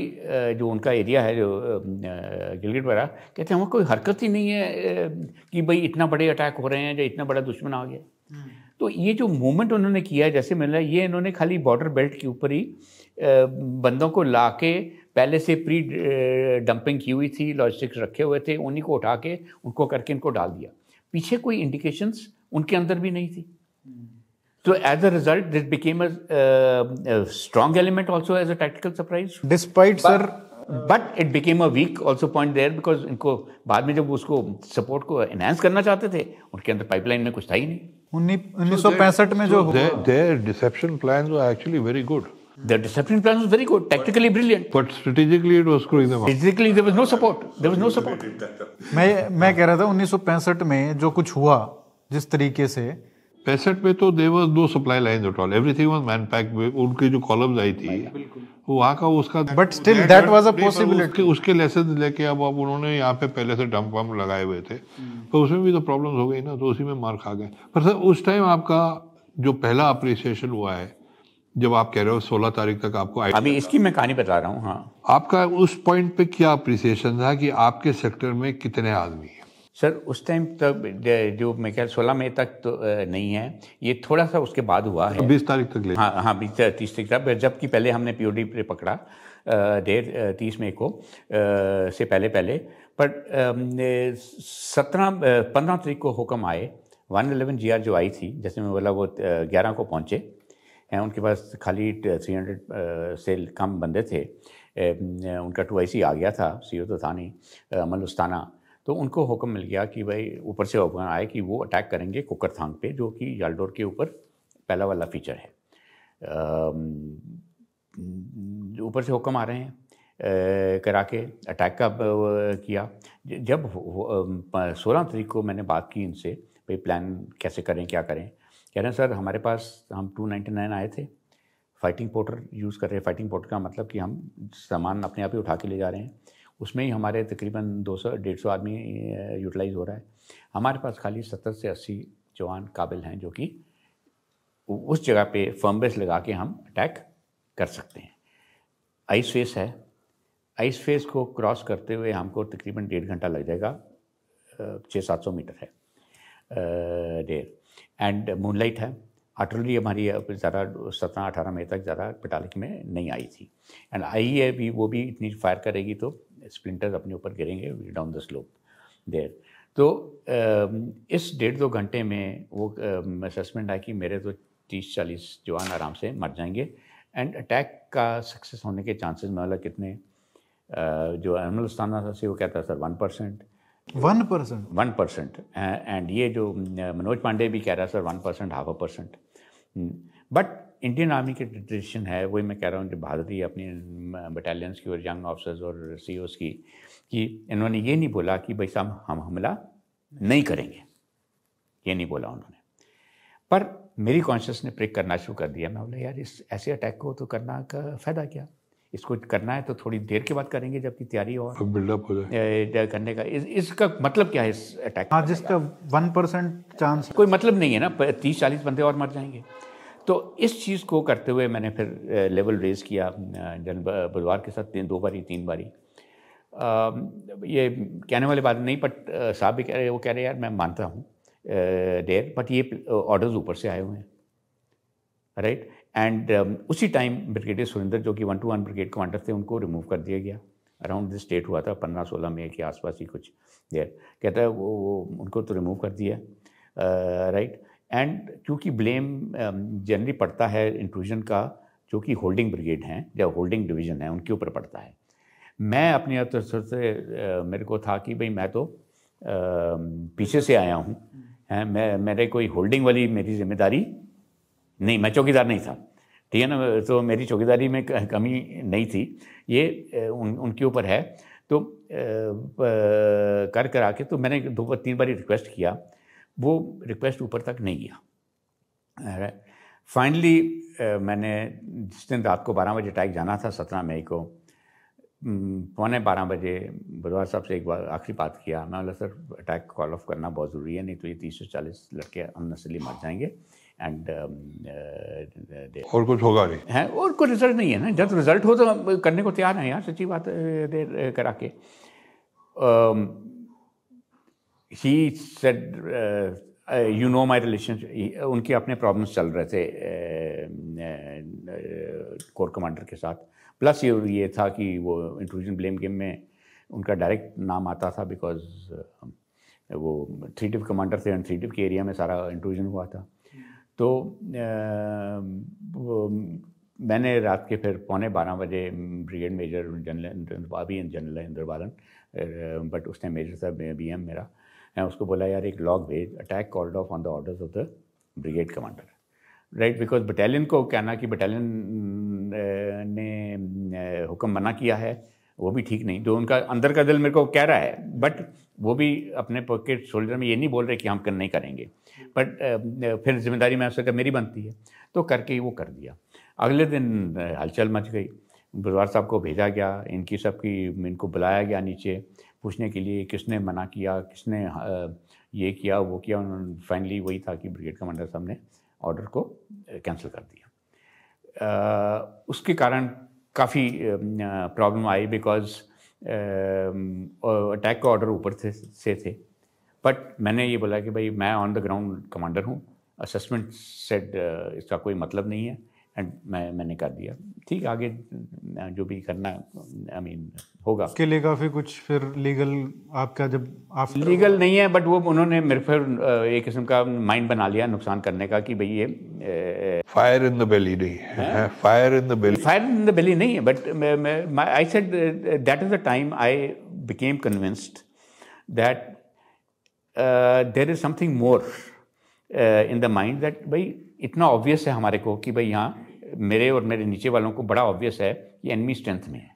जो उनका एरिया है जो गिलगिट वगैरह कहते हैं वहाँ कोई हरकत ही नहीं है कि भाई इतना बड़े अटैक हो रहे हैं या इतना बड़ा दुश्मन आ गया हम्म। तो ये जो मूवमेंट उन्होंने किया है जैसे मिला ये इन्होंने खाली बॉर्डर बेल्ट के ऊपर ही बंदों को ला के पहले से प्री डंपिंग की हुई थी लॉजिस्टिक्स रखे हुए थे उन्हीं को उठा के उनको करके इनको डाल दिया पीछे कोई इंडिकेशंस उनके अंदर भी नहीं थी So as a result, this became a, uh, a strong element also as a tactical surprise. Despite but, sir, but it became a weak also point there because इनको बाद में जब उसको support को enhance करना चाहते थे उनके अंदर pipeline में कुछ था ही नहीं 1965 सौ पैंसठ में जो their deception plans were actually very good. Their deception plans were very good, tactically but, brilliant. But strategically it was screwing them up. Strategically there was no support. There was no support. मैं मैं कह रहा था 1965 में जो कुछ हुआ जिस तरीके से पैंसठ में तो देवर दो supply line at all everything was man pack उनकी जो कॉलम्स आई थी वो वहाँ का उसका but still that was a possibility उसके लेसन लेके अब अब उन्होंने यहाँ पे पहले से डंप वम्प लगाए हुए थे हम्म। पर उसमें भी तो प्रॉब्लम्स हो गई ना तो उसी में मार खा गए पर सर उस टाइम आपका जो पहला अप्रिसिएशन हुआ है जब आप कह रहे हो सोलह तारीख तक आपको अभी इसकी मैं कहानी बता रहा हूँ हाँ आपका उस पॉइंट पे क्या अप्रिसिएशन था कि आपके सेक्टर में कितने आदमी सर उस टाइम तक जो मैं कह सोलह मई तक तो नहीं है ये थोड़ा सा उसके बाद हुआ है बीस तारीख तक ले हाँ हाँ बीस तीस तारीख तक जबकि पहले हमने पीओडी पे पकड़ा डेढ़ तीस मई को से पहले पहले पर सत्रह पंद्रह तारीख को हुक्म आए वन एलेवन जी जो आई थी जैसे मैं बोला वो ग्यारह को पहुँचे हैं उनके पास खाली थ्री हंड्रेड से कम बंदे थे उनका टू आई सी आ गया था सी तो था नहीं अमल उस्ताना तो उनको हुक्म मिल गया कि भाई ऊपर से अफगान आए कि वो अटैक करेंगे कुकरथांग पे जो कि यालडोर के ऊपर पहला वाला फीचर है ऊपर से हुक्म आ रहे हैं करा के अटैक का किया जब सोलह तरीक को मैंने बात की इनसे भाई प्लान कैसे करें क्या करें कह रहे हैं सर हमारे पास हम 299 आए थे फाइटिंग पोर्टर यूज़ कर रहे हैं फाइटिंग पोर्टर का मतलब कि हम सामान अपने आप ही उठा के ले जा रहे हैं उसमें ही हमारे तकरीबन 200 सौ आदमी यूटिलाइज़ हो रहा है हमारे पास खाली 70 से 80 जवान काबिल हैं जो कि उस जगह पे फर्म बेस लगा के हम अटैक कर सकते हैं आइस फेस है आइस फेस को क्रॉस करते हुए हमको तकरीबन डेढ़ घंटा लग जाएगा छः सात सौ मीटर है डेढ़ एंड मूनलाइट है आर्टिलरी हमारी ज़्यादा सत्रह अठारह मई तक ज़्यादा पटालिक में नहीं आई थी एंड आई है भी वो भी इतनी फायर करेगी तो स्प्लिंटर्स अपने ऊपर गिरेंगे डाउन द स्लोप देर तो um, इस डेढ़ दो घंटे में वो असेसमेंट um, आया कि मेरे तो तीस चालीस जवान आराम से मर जाएंगे एंड अटैक का सक्सेस होने के चांसेस मतलब कितने uh, जो उस्ताना था से वो कहता sir one percent one percent one percent and ये जो uh, मनोज पांडे भी कह रहा है sir one percent half a percent but Indian army की ट्रेडिशन है वही मैं कह रहा हूँ बहादुरी अपनी बटालियंस की और यंग ऑफिसर्स और सी e की कि इन्होंने ये नहीं बोला कि भाई साहब हम हमला नहीं करेंगे ये नहीं बोला उन्होंने पर मेरी कॉन्शियस ने प्रेक करना शुरू कर दिया मैं बोला यार इस ऐसे अटैक को तो करना का फ़ायदा क्या इसको करना है तो थोड़ी देर के बाद करेंगे जबकि तैयारी और बिल्डअप हो जाए करने का इस, इसका मतलब क्या है इस अटैक हाँ जिसका वन परसेंट चांस कोई मतलब नहीं है ना तीस चालीस बंदे और मर जाएंगे तो इस चीज़ को करते हुए मैंने फिर लेवल रेज़ किया जन बुधवार के साथ दो बारी तीन बारी आ, ये कहने वाले बात नहीं बट साहब भी कह रहे वो कह रहे यार मैं मानता हूँ देर बट ये ऑर्डर्स ऊपर से आए हुए हैं राइट एंड उसी टाइम ब्रिगेडियर सुरेंद्र जो कि one two one brigade commander थे उनको रिमूव कर दिया गया अराउंड दिस डेट हुआ था पंद्रह सोलह मई के आसपास ही कुछ देर कहता है वो, वो उनको तो रिमूव कर दिया राइट uh, right? एंड क्योंकि ब्लेम जनरली um, पड़ता है इंट्रूजन का जो कि होल्डिंग ब्रिगेड हैं या होल्डिंग डिवीज़न है उनके ऊपर पड़ता है मैं अपने से मेरे को था कि भाई मैं तो पीछे से आया हूँ हम्म। हैं मैं मेरे कोई होल्डिंग वाली मेरी जिम्मेदारी नहीं मैं चौकीदार नहीं था ठीक है ना तो मेरी चौकीदारी में कमी नहीं थी ये उन उनके ऊपर है तो कर कर आके तो मैंने दो तीन बार रिक्वेस्ट किया वो रिक्वेस्ट ऊपर तक नहीं गया फाइनली मैंने जिस दिन रात को बारह बजे अटैक जाना था सत्रह मई को पौने बारह बजे बुधवार साहब से एक बार आखिरी बात किया मैं बोला सर अटैक कॉल ऑफ करना बहुत ज़रूरी है नहीं तो ये तीस से चालीस लड़के नसली मर जाएंगे एंड um, और कुछ होगा नहीं है और कोई रिजल्ट नहीं है ना जब रिजल्ट हो तो करने को तैयार हैं यार सच्ची बात दे करा के um, he said you know my relation उनके अपने प्रॉब्लम्स चल रहे थे corps uh, commander uh, uh के साथ प्लस ये ये था कि वो इंट्रूजन ब्लेम गेम में उनका डायरेक्ट नाम आता था बिकॉज uh, वो थ्री डिप कमांडर थे एंड थ्री टिप के एरिया में सारा इंट्रूजन हुआ था तो uh, um, मैंने रात के फिर पौने बारह बजे ब्रिगेड मेजर जनरल अभी जनरल इंद्र बालन बट उसने मेजर था बी एम मेरा मैं उसको बोला यार एक लॉग भेज attack called off on the orders of the brigade commander right because battalion को कहना कि बटालियन mm, eh, ने eh, हुक्म मना किया है वो भी ठीक नहीं तो उनका अंदर का दिल मेरे को कह रहा है बट वो भी अपने पॉकेट शोल्डर में ये नहीं बोल रहे कि हम कर नहीं करेंगे बट eh, फिर जिम्मेदारी मैं उसका मेरी बनती है तो करके वो कर दिया अगले दिन हलचल मच गई बुधवार साहब को भेजा गया इनकी सबकी इनको बुलाया गया नीचे पूछने के लिए किसने मना किया किसने ये किया वो किया उन्होंने फाइनली वही था कि ब्रिगेड कमांडर साहब ने ऑर्डर को कैंसिल कर दिया उसके कारण काफ़ी प्रॉब्लम आई बिकॉज अटैक का ऑर्डर ऊपर से, से थे बट मैंने ये बोला कि भाई मैं ऑन द ग्राउंड कमांडर हूँ असेसमेंट सेट इसका कोई मतलब नहीं है एंड मैं मैंने कर दिया ठीक आगे जो भी करना आई I मीन mean, होगा उसके लिए काफ़ी कुछ फिर लीगल आपका जब आप लीगल नहीं है बट वो उन्होंने मेरे फिर एक किस्म का माइंड बना लिया नुकसान करने का कि भाई ये फायर इन द बेली नहीं fire in the belly fire in the belly नहीं है but I said that is the time I became convinced that there is something more in the mind that भाई इतना obvious है हमारे को कि भाई यहाँ मेरे और मेरे नीचे वालों को बड़ा ऑब्वियस है कि एनमी स्ट्रेंथ में है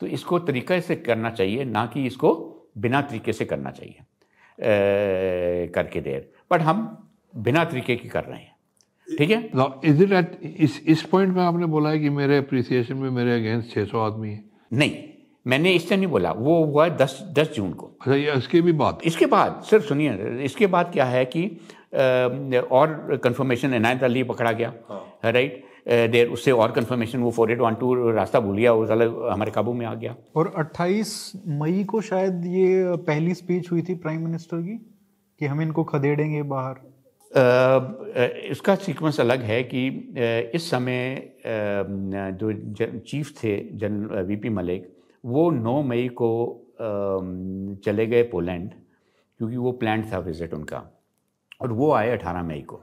तो इसको तरीके से करना चाहिए ना कि इसको बिना तरीके से करना चाहिए ए, करके देर बट हम बिना तरीके की कर रहे हैं ठीक है इधर इस इस पॉइंट में आपने बोला है कि मेरे अप्रिसिएशन में मेरे अगेंस्ट 600 आदमी है नहीं मैंने इस तरह नहीं बोला वो हुआ है दस दस जून को अच्छा ये इसके भी बाद इसके बाद सिर्फ सुनिए इसके बाद क्या है कि आ, और कंफर्मेशन इनायत अली पकड़ा गया हाँ। राइट आ, देर उससे और कन्फर्मेशन वो फोर एट वन टू रास्ता भूल गया वो अलग हमारे काबू में आ गया और 28 मई को शायद ये पहली स्पीच हुई थी प्राइम मिनिस्टर की कि हम इनको खदेड़ेंगे बाहर इसका सीक्वेंस अलग है कि इस समय जो चीफ थे जन पी मलिक वो नौ मई को चले गए पोलैंड क्योंकि वो प्लान था विजिट उनका और वो आए 18 मई को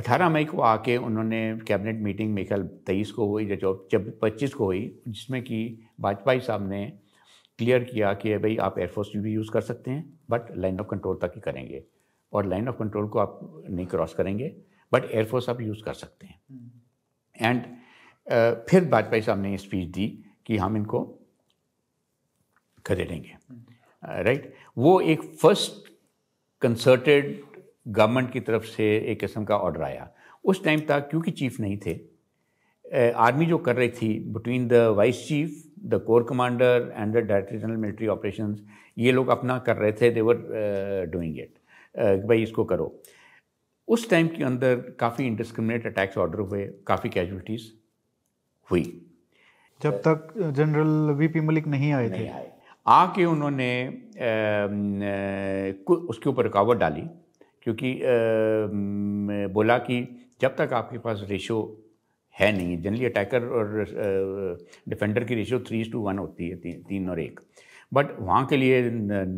18 मई को आके उन्होंने कैबिनेट मीटिंग मेरे ख्याल तेईस को हुई जब जब पच्चीस को हुई जिसमें कि वाजपेयी साहब ने क्लियर किया कि भाई आप एयरफोर्स भी यूज़ कर सकते हैं बट लाइन ऑफ कंट्रोल तक ही करेंगे और लाइन ऑफ कंट्रोल को आप नहीं क्रॉस करेंगे बट एयरफोर्स आप यूज़ कर सकते हैं एंड फिर वाजपेयी साहब ने स्पीच दी कि हम इनको खरीदेंगे राइट वो एक फर्स्ट कंसर्टेड गवर्नमेंट की तरफ से एक किस्म का ऑर्डर आया उस टाइम तक क्योंकि चीफ नहीं थे आर्मी जो कर रही थी between the vice chief the corps commander and the director general military operation ये लोग अपना कर रहे थे देवर डूइंग इट भाई इसको करो उस टाइम के अंदर काफ़ी इंडिस्क्रिमिनेट अटैक्स ऑर्डर हुए काफ़ी कैजुअलिटीज़ हुई जब तक जनरल वी पी मलिक नहीं आए नहीं थे आए आके उन्होंने उसके ऊपर रुकावट डाली क्योंकि बोला कि जब तक आपके पास रेशो है नहीं जनरली अटैकर और डिफेंडर की रेशो थ्री टू वन होती है ती, तीन और एक बट वहाँ के लिए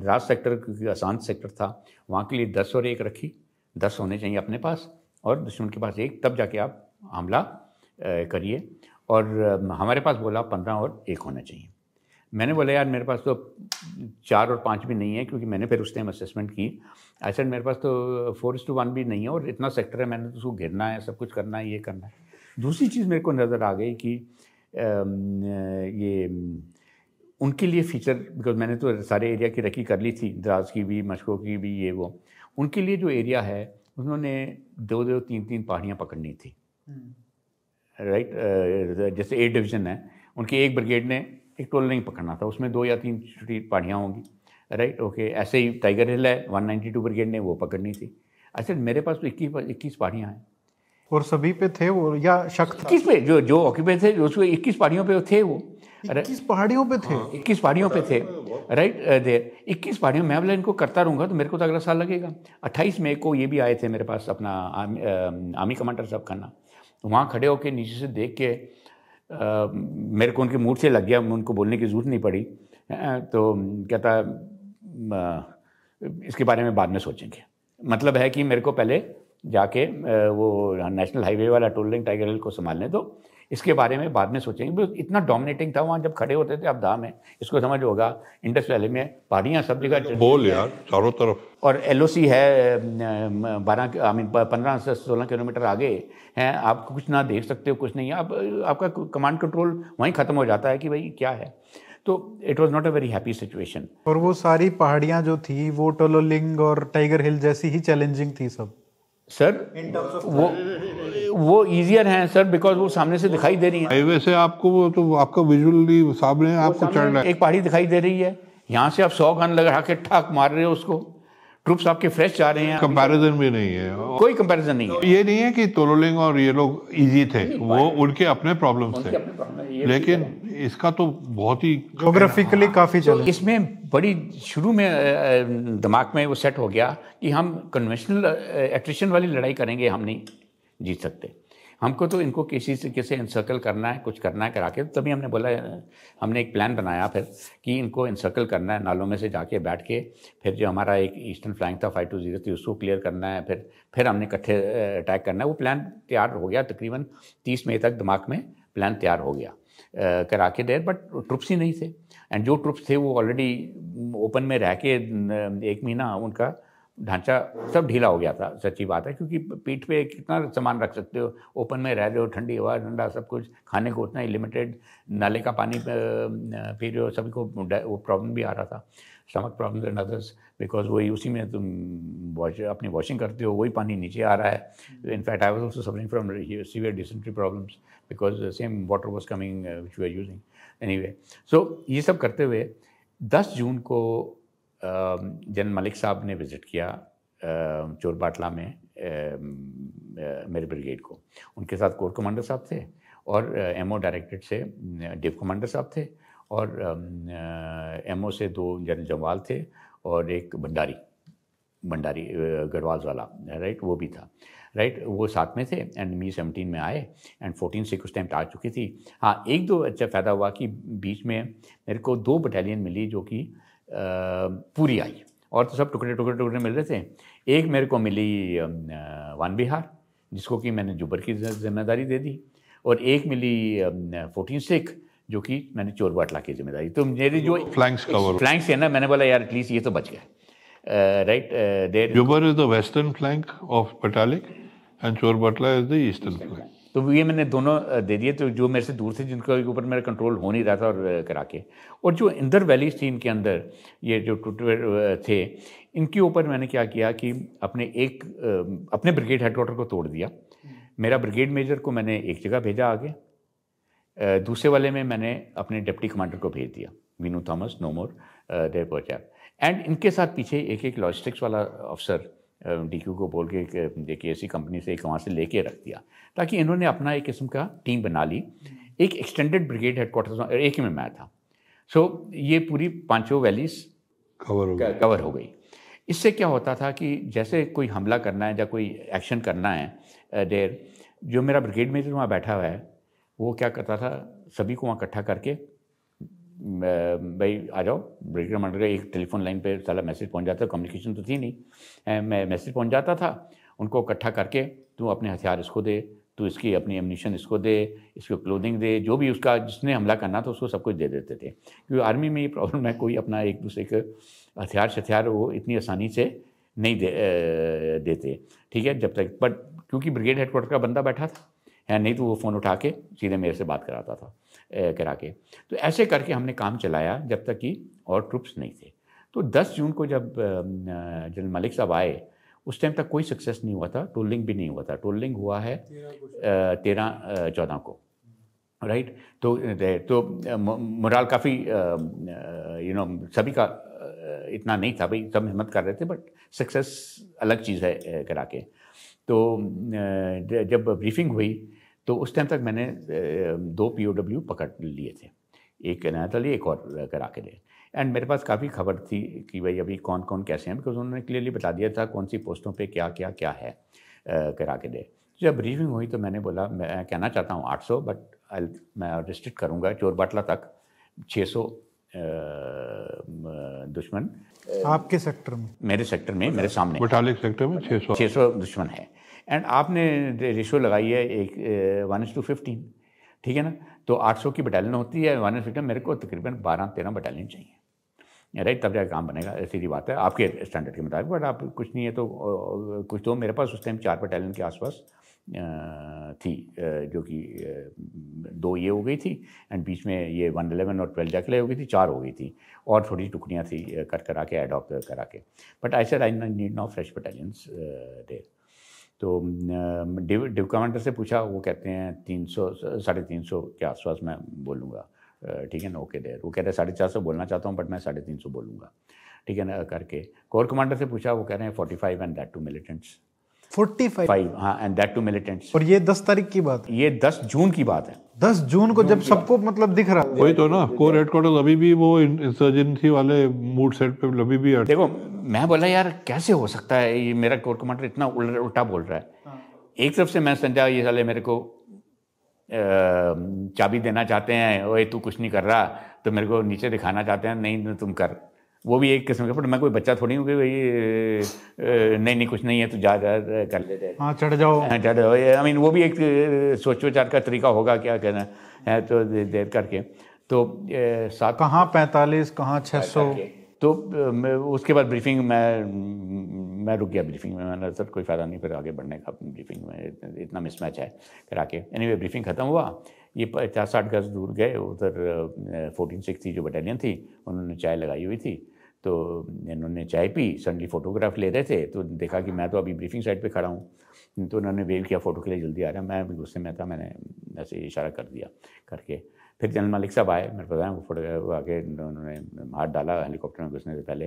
राज सेक्टर क्योंकि आसान सेक्टर था वहाँ के लिए दस और एक रखी दस होने चाहिए अपने पास और दुश्मन के पास एक तब जाके आप हमला करिए और हमारे पास बोला पंद्रह और एक होना चाहिए मैंने बोला यार मेरे पास तो चार और पाँच भी नहीं है क्योंकि मैंने फिर उस टाइम असेसमेंट की आई मेरे पास तो फोर इस टू वन भी नहीं है और इतना सेक्टर है मैंने तो उसको घेरना है सब कुछ करना है ये करना है दूसरी चीज़ मेरे को नज़र आ गई कि ये उनके लिए फीचर बिकॉज मैंने तो सारे एरिया की रखी कर ली थी द्राज़ की भी मशकों की भी ये वो उनके लिए जो एरिया है उन्होंने दो दो तीन तीन पहाड़ियाँ पकड़नी थी राइट right? जैसे ए डिवीज़न है उनकी एक ब्रिगेड ने एक टोल नहीं पकड़ना था उसमें दो या तीन छोटी पहाड़ियाँ होंगी राइट ओके ऐसे ही टाइगर हिल है वन नाइन्टी टू ब्रिगेड ने वो पकड़नी थी अच्छा मेरे पास तो इक्कीस इक्कीस पहाड़ियाँ हैं और सभी पे थे वो या शक इक्कीस पे जो जो ऑक्यूपे थे उसको इक्कीस पहाड़ियों पे थे वो इक्कीस पहाड़ियों पे थे हाँ, इक्कीस पहाड़ियों पे थे राइट देर uh, इक्कीस पहाड़ियों मैं बोला इनको करता रहूँगा तो मेरे को तो अगला साल लगेगा अट्ठाईस मई को ये भी आए थे मेरे पास अपना आर्मी, uh, आर्मी कमांडर साहब खाना वहाँ खड़े होकर नीचे से देख के uh, मेरे को उनके मूड से लग गया उनको बोलने की जरूरत नहीं पड़ी तो कहता इसके बारे में बाद में सोचेंगे मतलब है कि मेरे को पहले जाके वो नेशनल हाईवे वाला टोल लिंग टाइगर हिल को संभालने दो इसके बारे में बाद में सोचेंगे इतना डोमिनेटिंग था वहाँ जब खड़े होते थे अब धाम है इसको समझ होगा इंडस वैली में पहाड़ियाँ सब जगह बोल यार चारों तरफ और एल है बारह आई मीन पंद्रह से सोलह किलोमीटर आगे हैं आप कुछ ना देख सकते हो कुछ नहीं आप आपका कमांड कंट्रोल वहीं ख़त्म हो जाता है कि भाई क्या है तो it was not a very happy situation और वो सारी पहाड़ियाँ जो थी वो टोलोलिंग और टाइगर हिल जैसी ही चैलेंजिंग थी सब सर वो वो इजियर हैं सर बिकॉज वो सामने से दिखाई दे रही है वैसे आपको वो तो आपका विजुअली सामने आपको चढ़ रहा है एक पहाड़ी दिखाई दे रही है यहाँ से आप सौ गन लगा के ठाक मार रहे हो उसको ट्रुप्स आपके फ्रेश जा रहे हैं कंपैरिजन भी नहीं है कोई कंपैरिजन नहीं है तो ये नहीं है कि तोलोलिंग और ये लोग इजी थे वो उनके अपने प्रॉब्लम्स थे ये लेकिन इसका तो बहुत ही जोग्राफिकली काफ़ी चल इसमें बड़ी शुरू में दिमाग में वो सेट हो गया कि हम कन्वेंशनल एट्रिशन वाली लड़ाई करेंगे हम नहीं जीत सकते हमको तो इनको किसी तरीके से इंसर्कल करना है कुछ करना है करा के तभी हमने बोला हमने एक प्लान बनाया फिर कि इनको इंसर्कल करना है नालों में से जाके बैठ के फिर जो हमारा एक ईस्टर्न फ्लाइंग था फाइव टू जीरो थी उसको क्लियर करना है फिर फिर हमने इकट्ठे अटैक करना है वो प्लान तैयार हो गया तकरीबन तीस मई तक दिमाग में प्लान तैयार हो गया करा के देर बट ट्रुप्स ही नहीं थे एंड जो ट्रुप्स थे वो ऑलरेडी ओपन में रह के एक महीना उनका ढांचा सब ढीला हो गया था सच्ची बात है क्योंकि पीठ पे कितना सामान रख सकते हो ओपन में रह रहे हो ठंडी हवा ठंडा सब कुछ खाने को उतना ही लिमिटेड नाले का पानी पी रहे हो सभी को वो प्रॉब्लम भी आ रहा था stomach problem and others because वही उसी में तुम वॉश अपनी वॉशिंग करते हो वही पानी नीचे आ रहा है in fact I was also suffering from severe dysentery problems because same water was coming which we are using anyway so ये सब करते हुए दस जून को um, जनरल मलिक साहब ने विज़िट किया um, चोरबाटला में um, uh, मेरे ब्रिगेड को उनके साथ कोर कमांडर साहब थे और एमओ uh, डायरेक्टेड से डिप uh, कमांडर साहब थे और एम से दो जनरल जमवाल थे और एक भंडारी भंडारी गढ़वाल वाला राइट वो भी था राइट वो साथ में थे एंड मी सेवनटीन में आए एंड फोर्टीन से कुछ टाइम आ चुकी थी हाँ एक दो अच्छा फ़ायदा हुआ कि बीच में मेरे को दो बटालियन मिली जो कि पूरी आई और तो सब टुकड़े टुकड़े टुकड़े मिल रहे थे एक मेरे को मिली वन बिहार जिसको कि मैंने जुबर की जिम्मेदारी दे दी और एक मिली फोर्टीन सिख जो कि मैंने चोर बाटला की जिम्मेदारी तो मेरी जो फ्लैंक्स कवर फ्लैंक्स है ना मैंने बोला यार एटलीस्ट ये तो बच गया right there is the western flank of Batalik and Chorbatla is the eastern flank तो ये मैंने दोनों uh, दे दिए तो जो मेरे से दूर थे जिनके ऊपर मेरा कंट्रोल हो नहीं रहा था और uh, करा के और जो इंदर वैली थी के अंदर ये जो टूट uh, थे इनके ऊपर मैंने क्या किया कि अपने एक अपने ब्रिगेड हेडक्वार्टर को तोड़ दिया मेरा ब्रिगेड मेजर को मैंने एक जगह भेजा आगे दूसरे वाले में मैंने अपने डिप्टी कमांडर को भेज दिया मीनू थॉमस नोमोर देर पहुंचा एंड इनके साथ पीछे एक एक लॉजिस्टिक्स वाला अफसर डी क्यू को बोल के देखिए ऐसी कंपनी से एक वहाँ से लेके रख दिया ताकि इन्होंने अपना एक किस्म का टीम बना ली एक एक्सटेंडेड ब्रिगेड हेडक्वार्टर्स एक ही में मैं था सो ये पूरी पांचों वैलीज कवर हो कवर हो गई इससे क्या होता था कि जैसे कोई हमला करना है या कोई एक्शन करना है देर जो मेरा ब्रिगेड मेजर वहाँ बैठा हुआ है वो क्या करता था सभी को वहाँ इकट्ठा करके भाई आ जाओ ब्रिगेड कमांडर का एक टेलीफोन लाइन पे साला मैसेज पहुंच जाता कम्युनिकेशन तो थी नहीं मैं मैसेज पहुंच जाता था उनको इकट्ठा करके तू अपने हथियार इसको दे तू इसकी अपनी एमिशन इसको दे इसको क्लोथिंग दे जो भी उसका जिसने हमला करना था उसको सब कुछ दे देते थे क्योंकि आर्मी में ये प्रॉब्लम है कोई अपना एक दूसरे के हथियार शथियार वो इतनी आसानी से नहीं दे, देते ठीक है जब तक बट क्योंकि ब्रिगेड हेडक्वार्टर का बंदा बैठा था है नहीं तो वो फ़ोन उठा के सीधे मेरे से बात कराता था ए, करा के तो ऐसे करके हमने काम चलाया जब तक कि और ट्रुप्स नहीं थे तो 10 जून को जब जनरल मलिक साहब आए उस टाइम तक कोई सक्सेस नहीं हुआ था टोलिंग भी नहीं हुआ था टोलिंग हुआ है तेरह चौदह को राइट तो तो मोराल काफ़ी यू नो सभी का इतना नहीं था भाई सब हिम्मत कर रहे थे बट सक्सेस अलग चीज़ है करा के तो जब ब्रीफिंग हुई तो उस टाइम तक मैंने दो पी पकड़ लिए थे एक अनायतली एक और करा के लिए एंड मेरे पास काफ़ी खबर थी कि भाई अभी कौन कौन कैसे हैं बिकॉज उन्होंने क्लियरली बता दिया था कौन सी पोस्टों पे क्या क्या क्या है करा के लिए जब ब्रीफिंग हुई तो मैंने बोला मैं कहना चाहता हूँ 800 बट आई मैं रिस्ट्रिक्ट करूँगा बाटला तक 600 दुश्मन आपके सेक्टर में मेरे सेक्टर में मेरे सामने सेक्टर में 600 600 दुश्मन है एंड आपने रेशो लगाई है एक वन एस टू फिफ्टीन ठीक है ना तो 800 की बटालियन होती है वन एस फिफ्टीन मेरे को तकरीबन बारह तेरह बटालियन चाहिए राइट तब जाकर काम बनेगा सीधी बात है आपके स्टैंडर्ड के मुताबिक बट आप कुछ नहीं है तो कुछ तो मेरे पास उस टाइम चार बटालियन के आसपास थी जो कि दो ये हो गई थी एंड बीच में ये वन एलेवन और ट्वेल्व जैकले हो गई थी चार हो गई थी और थोड़ी टुकड़ियाँ थी कट करा के एडॉप्ट करा के but I sir I need no fresh battalions there तो डिव डिव कमांडर से पूछा वो कहते हैं तीन सौ साढ़े तीन सौ के आसपास मैं बोलूँगा ठीक है ना ओके देर वो कह रहे साढ़े चार सौ बोलना चाहता हूँ बट मैं साढ़े तीन सौ बोलूँगा ठीक है ना करके कोर कमांडर से पूछा वो कह रहे हैं forty five and that two militants forty five हाँ एंड दैट टू मिलिटेंट्स और ये दस तारीख की बात है ये दस जून की बात है दस जून को जब सबको मतलब दिख रहा है वही तो ना कोर हेडक्वार्टर अभी भी वो इंसर्जेंसी वाले मूड सेट पे अभी भी देखो मैं बोला यार कैसे हो सकता है ये मेरा कोर कमांडर इतना उल्टा बोल रहा है हाँ। एक तरफ से मैं समझा ये साले मेरे को चाबी देना चाहते हैं ओए तू कुछ नहीं कर रहा तो मेरे को नीचे दिखाना चाहते हैं नहीं तुम कर वो भी एक किस्म का पर मैं कोई बच्चा थोड़ी हूँ कि भाई नहीं नहीं कुछ नहीं है तो जा जा कर ले जाए हाँ चढ़ जाओ हाँ चढ़ जाओ आई मीन वो भी एक सोच विचार का तरीका होगा क्या कहना है तो देर करके तो सात कहाँ पैंतालीस कहाँ छः सौ तो उसके बाद ब्रीफिंग मैं मैं रुक गया ब्रीफिंग में मैंने सर कोई फ़ायदा नहीं फिर आगे बढ़ने का ब्रीफिंग में इतना मिसमैच है करा के एनी anyway, ब्रीफिंग ख़त्म हुआ ये पचास साठ गज दूर गए उधर फोर्टीन सिक्स जो बटालियन थी उन्होंने चाय लगाई हुई थी तो इन्होंने चाय पी सडनली फ़ोटोग्राफ ले रहे थे तो देखा कि मैं तो अभी ब्रीफिंग साइड पर खड़ा हूँ तो उन्होंने वेव किया फ़ोटो के लिए जल्दी आ रहा मैं गुस्से में था मैंने ऐसे इशारा कर दिया करके फिर जनरल मालिक साहब आए मेरे पता है वो फोटो वो आके उन्होंने हाथ डाला हेलीकॉप्टर में घुसने से पहले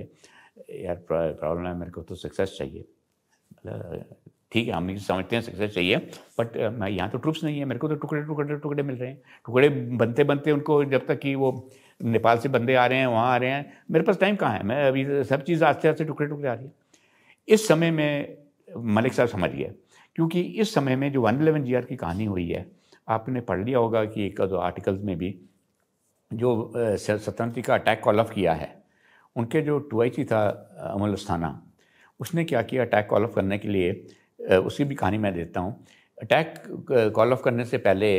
यार प्रॉब्लम है मेरे को तो सक्सेस चाहिए ठीक है हम समझते हैं सक्सेस चाहिए बट मैं यहाँ तो ट्रुप्स नहीं है मेरे को तो टुकड़े टुकड़े टुकड़े मिल रहे हैं टुकड़े बनते बनते उनको जब तक कि वो नेपाल से बंदे आ रहे हैं वहाँ आ रहे हैं मेरे पास टाइम कहाँ है मैं अभी सब चीज़ आस्ते आस्ते टुकड़े टुकड़े आ रही है इस समय में मलिक साहब समझ क्योंकि इस समय में जो वन इलेवन जी की कहानी हुई है आपने पढ़ लिया होगा कि एक दो आर्टिकल्स में भी जो स्वतंत्री का अटैक कॉल ऑफ किया है उनके जो टू था अमल अस्थाना उसने क्या किया अटैक कॉल ऑफ करने के लिए उसकी भी कहानी मैं देता हूँ अटैक कॉल ऑफ करने से पहले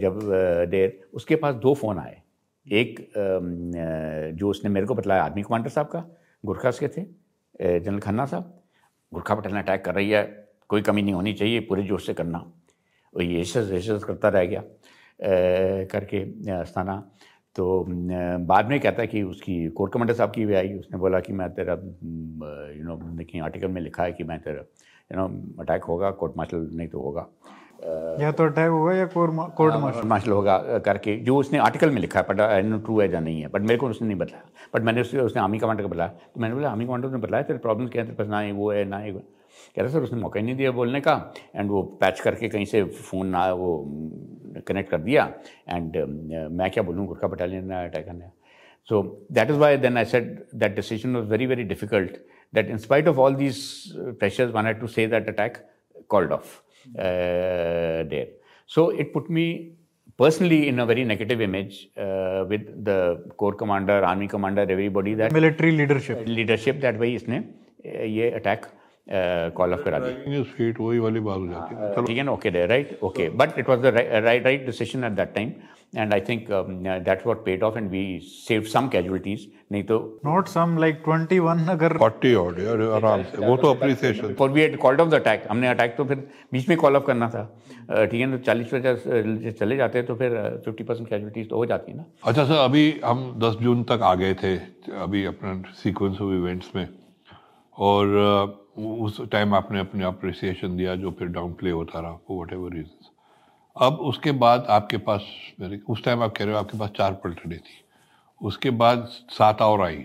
जब देर उसके पास दो फ़ोन आए एक जो उसने मेरे को बताया आर्मी कमांडर साहब का गुरखास के थे जनरल खन्ना साहब गुरखा पटेल अटैक कर रही है कोई कमी नहीं होनी चाहिए पूरे जोश से करना और तो ये इशज करता रह गया करके अस्ताना तो बाद में कहता है कि उसकी कोर्ट कमांडर साहब की भी आई उसने बोला कि मैं तेरा यू नो देखिए आर्टिकल में लिखा है कि मैं तेरा यू नो अटैक होगा कोर्ट मार्शल नहीं तो होगा या तो अटैक होगा या कोर्ट मार्शल मार्शल होगा करके जो उसने आर्टिकल में लिखा है बट नो ट्रू है या नहीं है बट मेरे को उसने नहीं बताया बट मैंने उसने उसने आर्मी कमांडर को बताया तो मैंने बोला आर्मी कमांडर ने बताया तेरे प्रॉब्लम क्या है तेरे पास ना ही वो है ना ही कह रहा सर उसने मौका ही नहीं दिया बोलने का एंड वो पैच करके कहीं से फ़ोन ना वो कनेक्ट कर दिया एंड uh, मैं क्या बोलूँ गुरखा बटालियन ने अटैक करने so that is why then I said that decision was very very difficult that in spite of all these pressures one had to say that attack called off there so it put me personally in a very negative image uh, with the commander commander, army commander, everybody that military leadership. Leadership that way इसने uh, ये attack call off करा दी फीट वही okay right okay but it was the right right decision at that time and I think that what paid off and we save some casualties नहीं तो not some like 21 अगर 40 आराम से वो तो appreciation for we had called off the attack हमने attack तो फिर बीच में कॉल ऑफ करना था ठीक है ना चालीस पचास चले जाते हैं तो फिर फिफ्टी परसेंट कैजुअलिटीज तो हो जाती है ना अच्छा सर अभी हम दस जून तक आ गए थे अभी अपना सीक्वेंस ऑफ इवेंट्स में और उस टाइम आपने अपने अप्रिसिएशन दिया जो फिर डाउन प्ले होता रहा फॉर वट एवर रीजन अब उसके बाद आपके पास मेरे उस टाइम आप कह रहे हो आपके पास चार पलटने थी उसके बाद सात और आई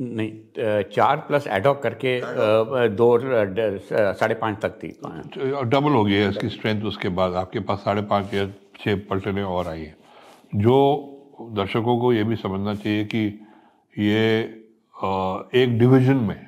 नहीं चार प्लस एडॉक करके दो साढ़े पाँच तक थी डबल तो हो गई है इसकी स्ट्रेंथ उसके बाद आपके पास साढ़े पाँच या छः पलटने और आई है जो दर्शकों को ये भी समझना चाहिए कि ये एक डिवीजन में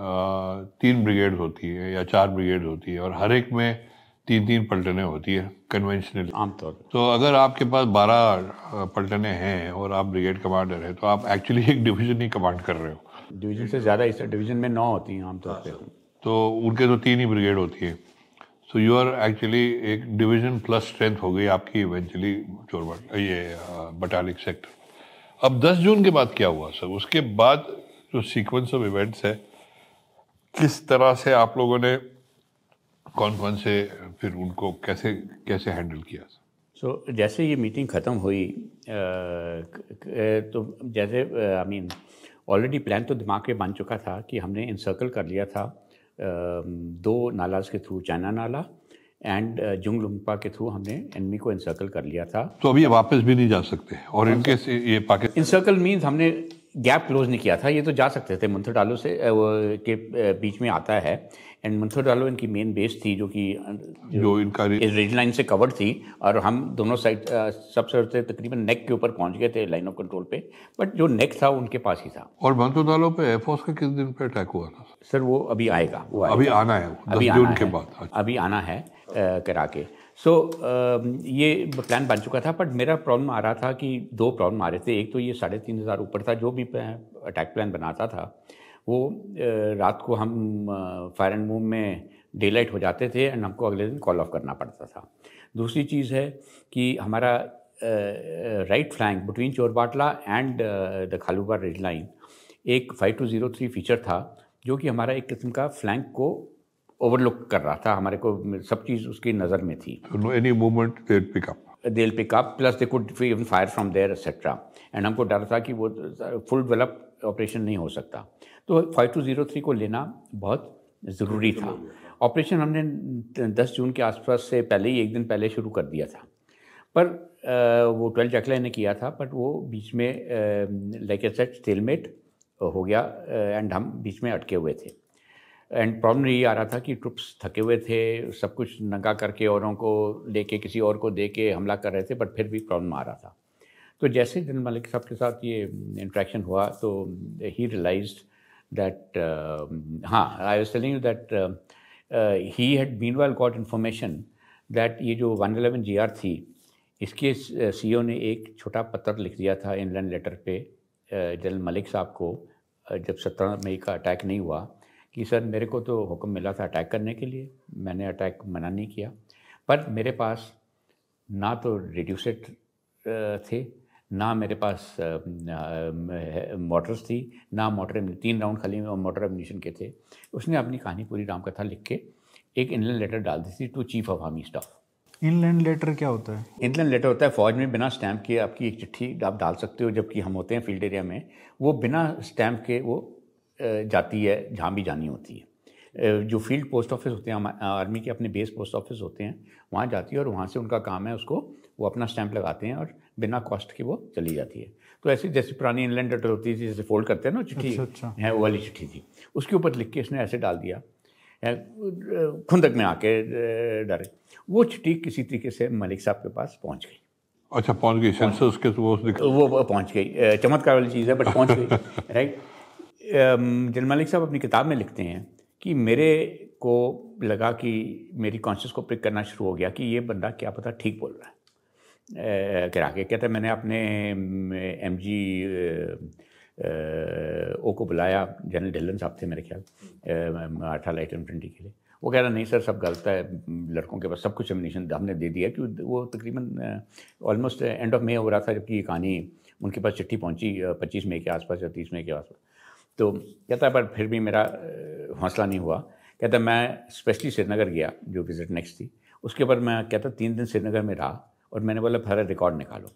तीन ब्रिगेड होती है या चार ब्रिगेड होती है और हर एक में तीन तीन पलटने होती है कन्वेंशनली आमतौर तो अगर आपके पास बारह पलटने हैं और आप ब्रिगेड कमांडर हैं तो आप एक्चुअली एक डिवीजन ही कमांड कर रहे हो डिवीजन से ज़्यादा इस डिवीजन में नौ होती हैं आमतौर पर तो उनके तो तीन ही ब्रिगेड होती है सो यू आर एक्चुअली एक डिवीजन प्लस स्ट्रेंथ हो गई आपकी इवेंचुअली ये बटालिक सेक्टर अब 10 जून के बाद क्या हुआ सर उसके बाद जो सीक्वेंस ऑफ इवेंट्स है किस तरह से आप लोगों ने कौन कौन से फिर उनको कैसे कैसे हैंडल किया सो so, जैसे ये मीटिंग ख़त्म हुई तो जैसे आई मीन ऑलरेडी प्लान तो दिमाग के बन चुका था कि हमने इंसर्कल कर लिया था दो नालाज के थ्रू चाइना नाला एंड जुंग लुम्पा के थ्रू हमने एनमी को इंसर्कल कर लिया था तो अभी वापस भी नहीं जा सकते और हाँ इनके ये पाकिस्तान इंसर्कल मीन्स हमने गैप क्लोज नहीं किया था ये तो जा सकते थे मंथर डालो से के बीच में आता है एंड मंथुर डालो इनकी मेन बेस थी जो कि जो इनका रेड लाइन से कवर्ड थी और हम दोनों साइड सब से तकरीबन नेक के ऊपर पहुंच गए थे लाइन ऑफ कंट्रोल पे बट जो नेक था उनके पास ही था और मंथुर डालो पे एयरफोर्स का किस दिन पे अटैक हुआ था सर वो अभी आएगा वो आएगा। अभी आना है अच्छा। अभी आना है, अभी आना है करा के सो so, um, ये प्लान बन चुका था बट मेरा प्रॉब्लम आ रहा था कि दो प्रॉब्लम आ रहे थे एक तो ये साढ़े तीन हज़ार ऊपर था जो भी अटैक प्लान बनाता था वो रात को हम फायर एंड मूव में डे लाइट हो जाते थे एंड हमको अगले दिन कॉल ऑफ करना पड़ता था दूसरी चीज़ है कि हमारा right flank between Chorbatla and the Khaluba red line एक five two zero three feature था जो कि हमारा एक किस्म का फ्लैंक को ओवरलुक कर रहा था हमारे को सब चीज़ उसकी नज़र में थी एनी मोमेंट पिकअप दिल pickup plus they could even fire from there etcetera and हमको डर था कि वो फुल डेवलप ऑपरेशन नहीं हो सकता तो फाइव टू ज़ीरो थ्री को लेना बहुत ज़रूरी था ऑपरेशन हमने दस जून के आसपास से पहले ही एक दिन पहले शुरू कर दिया था पर आ, वो ट्वेल्थ जकला ने किया था बट वो बीच में लाइक ए सेट स्टेलमेट हो गया एंड हम बीच में अटके हुए थे एंड प्रॉब्लम ये आ रहा था कि ट्रुप्स थके हुए थे सब कुछ नंगा करके औरों को लेके किसी और को दे के हमला कर रहे थे बट फिर भी प्रॉब्लम आ रहा था तो जैसे जनरल मलिक साहब के साथ ये इंट्रैक्शन हुआ तो ही रियलाइज दैट हाँ I was telling you that he had been well got information that ये जो वन एलेवन जी आर थी इसके सी ओ uh, e ने एक छोटा पत्र लिख दिया था इंग्लैंड लेटर पे uh, जनरल मलिक साहब को uh, जब सत्रह मई का अटैक नहीं हुआ कि सर मेरे को तो हुक्म मिला था अटैक करने के लिए मैंने अटैक मना नहीं किया पर मेरे पास ना तो रेड्यूसेट थे ना मेरे पास मोटर्स थी ना मोटर तीन राउंड खाली में मोटर एमिनेशन के थे उसने अपनी कहानी पूरी रामकथा लिख के एक इनलैंड लेटर डाल दी थी to chief of army staff inland letter क्या होता है इनलैंड लेटर होता है फौज में बिना स्टैम्प के आपकी एक चिट्ठी आप डाल सकते हो जबकि हम होते हैं फील्ड एरिया में वो बिना स्टैम्प के वो जाती है जहाँ भी जानी होती है जो फील्ड पोस्ट ऑफिस होते हैं आर्मी के अपने बेस पोस्ट ऑफिस होते हैं वहाँ जाती है और वहाँ से उनका काम है उसको वो अपना स्टैंप लगाते हैं और बिना कॉस्ट के वो चली जाती है तो ऐसे जैसे पुरानी इनलैंड लेटर होती थी जैसे फोल्ड करते हैं ना चिट्ठी अच्छा, अच्छा। है वो वाली चिट्ठी थी उसके ऊपर लिख के इसने ऐसे डाल दिया खुंदक में आके डाले वो चिट्ठी किसी तरीके से मलिक साहब के पास पहुँच गई अच्छा पहुँच गई के वो वो पहुँच गई चमत्कार वाली चीज़ है बट पहुँच गई राइट जनरल मालिक साहब अपनी किताब में लिखते हैं कि मेरे को लगा कि मेरी कॉन्शियस को पिक करना शुरू हो गया कि ये बंदा क्या पता ठीक बोल रहा है करा के कहते मैंने अपने एम जी ओ को बुलाया जनरल ढिल्लन साहब थे मेरे ख्याल लाइट एम ट्वेंटी के लिए वो कह रहा नहीं सर सब गलत है लड़कों के पास सब कुछ एमिनेशन हमने दे दिया कि वो तकरीबन ऑलमोस्ट एंड ऑफ मे हो रहा था जबकि ये कहानी उनके पास चिट्ठी पहुंची 25 मई के आसपास या 30 मई के आसपास तो कहता पर फिर भी मेरा हौसला नहीं हुआ कहता मैं स्पेशली श्रीनगर गया जो विजिट नेक्स्ट थी उसके बाद मैं कहता तीन दिन श्रीनगर में रहा और मैंने बोला सारा रिकॉर्ड निकालो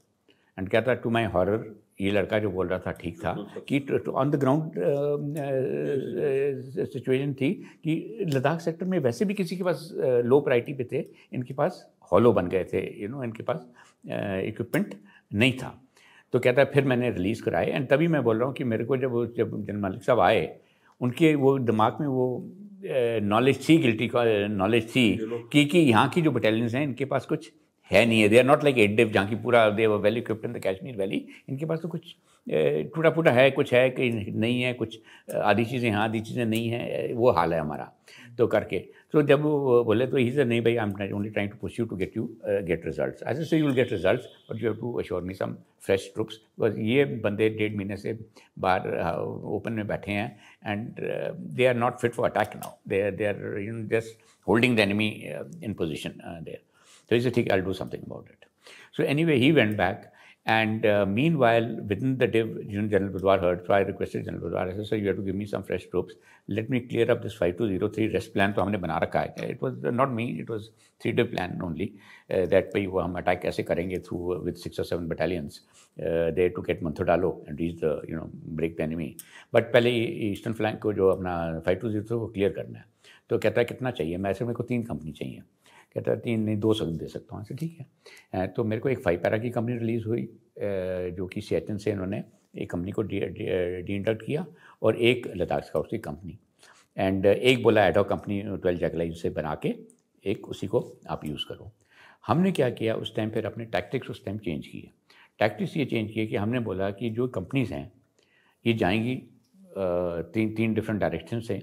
एंड कहता टू माई हॉरर ये लड़का जो बोल रहा था ठीक था कि ऑन द ग्राउंड सिचुएशन थी कि लद्दाख सेक्टर में वैसे भी किसी के पास लो प्रायरिटी पे थे इनके पास हॉलो बन गए थे यू you नो know, इनके पास इक्विपमेंट नहीं था तो कहता है फिर मैंने रिलीज़ कराए एंड तभी मैं बोल रहा हूँ कि मेरे को जब जब जन मालिक साहब आए उनके वो दिमाग में वो नॉलेज थी गिल्टी का नॉलेज थी कि कि यहाँ की जो बटालियंस हैं इनके पास कुछ है नहीं है दे आर नॉट लाइक एड जहाँ की पूरा the valley well in the Kashmir valley इनके पास तो कुछ टूटा फूटा है कुछ है कि नहीं है कुछ आधी चीज़ें हैं आधी चीज़ें नहीं हैं वो हाल है हमारा तो करके तो जब वो बोले तो ही नहीं भाई I am only trying to push you to get you get result I so you will get result but you have to assure me some fresh troops because ये बंदे डेढ़ महीने से बाहर ओपन uh, में बैठे हैं and they are not fit for attack now they are they are you know just holding the enemy in position there तो इसे ठीक I do something about it so anyway he went back And uh, meanwhile, within the div, you know, General Budwar heard, so I requested General Budwar, I said, sir, you have to give me some fresh troops. Let me clear up this 5203 rest plan to we बना It was not me, it was three day plan only. Uh, that we वो हम attack कैसे करेंगे through uh, with six or seven battalions uh, there to get Manthudalo and reach the, you know, break the enemy. But पहले Eastern flank, which जो अपना 5203 को clear करना है. तो कहता do कितना need?" I said, मेरे को तीन कंपनी कहता है तीन नहीं दो सक दे सकता हूँ ठीक है तो मेरे को एक फाइव पैरा की कंपनी रिलीज़ हुई जो कि सियाचिन से इन्होंने एक कंपनी को डी इंडक्ट किया और एक लद्दाख का की कंपनी एंड एक बोला एडो कंपनी ट्वेल्व जैकलाइज से बना के एक उसी को आप यूज़ करो हमने क्या किया उस टाइम फिर अपने टैक्टिक्स उस टाइम चेंज किए टैक्टिक्स ये चेंज किए कि हमने बोला कि जो कंपनीज़ हैं ये जाएंगी तीन तीन डिफरेंट डायरेक्शन से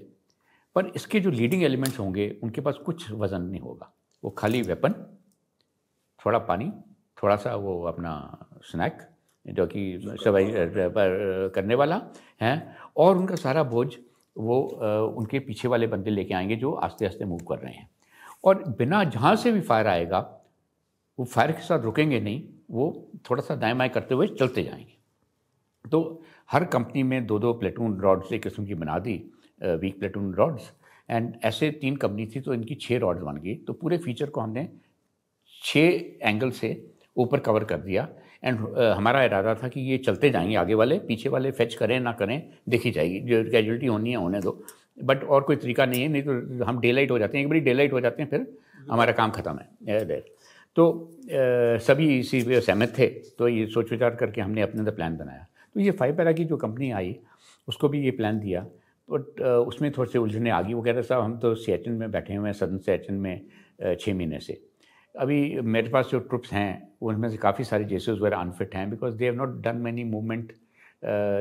पर इसके जो लीडिंग एलिमेंट्स होंगे उनके पास कुछ वज़न नहीं होगा वो खाली वेपन थोड़ा पानी थोड़ा सा वो अपना स्नैक जो कि सवाई करने वाला है और उनका सारा बोझ वो उनके पीछे वाले बंदे लेके आएंगे जो आस्ते आस्ते मूव कर रहे हैं और बिना जहाँ से भी फायर आएगा वो फायर के साथ रुकेंगे नहीं वो थोड़ा सा दाएँ बाएँ करते हुए चलते जाएंगे तो हर कंपनी में दो दो प्लेटून रॉड्स एक किस्म की बना दी वीक प्लेटून रॉड्स एंड ऐसे तीन कंपनी थी तो इनकी छः रॉड्स बन गई तो पूरे फीचर को हमने छः एंगल से ऊपर कवर कर दिया एंड uh, हमारा इरादा था कि ये चलते जाएंगे आगे वाले पीछे वाले फैच करें ना करें देखी जाएगी जो कैजुअलिटी होनी है होने दो बट और कोई तरीका नहीं है नहीं तो हम डे लाइट हो जाते हैं एक बार डे लाइट हो जाते हैं फिर हमारा काम ख़त्म है देर तो uh, सभी इसी पे सहमत थे तो ये सोच विचार करके हमने अपने अंदर प्लान बनाया तो ये फाइव पैरा की जो कंपनी आई उसको भी ये प्लान दिया बट उसमें थोड़े से उलझने आ गई वो कह रहे साहब हम तो सियाचिन में बैठे हुए हैं सदन सियाचिन में छः महीने से अभी मेरे पास जो ट्रुप्स हैं उनमें से काफ़ी सारे जेसेज वगैरह अनफिट हैं because they have not done many movement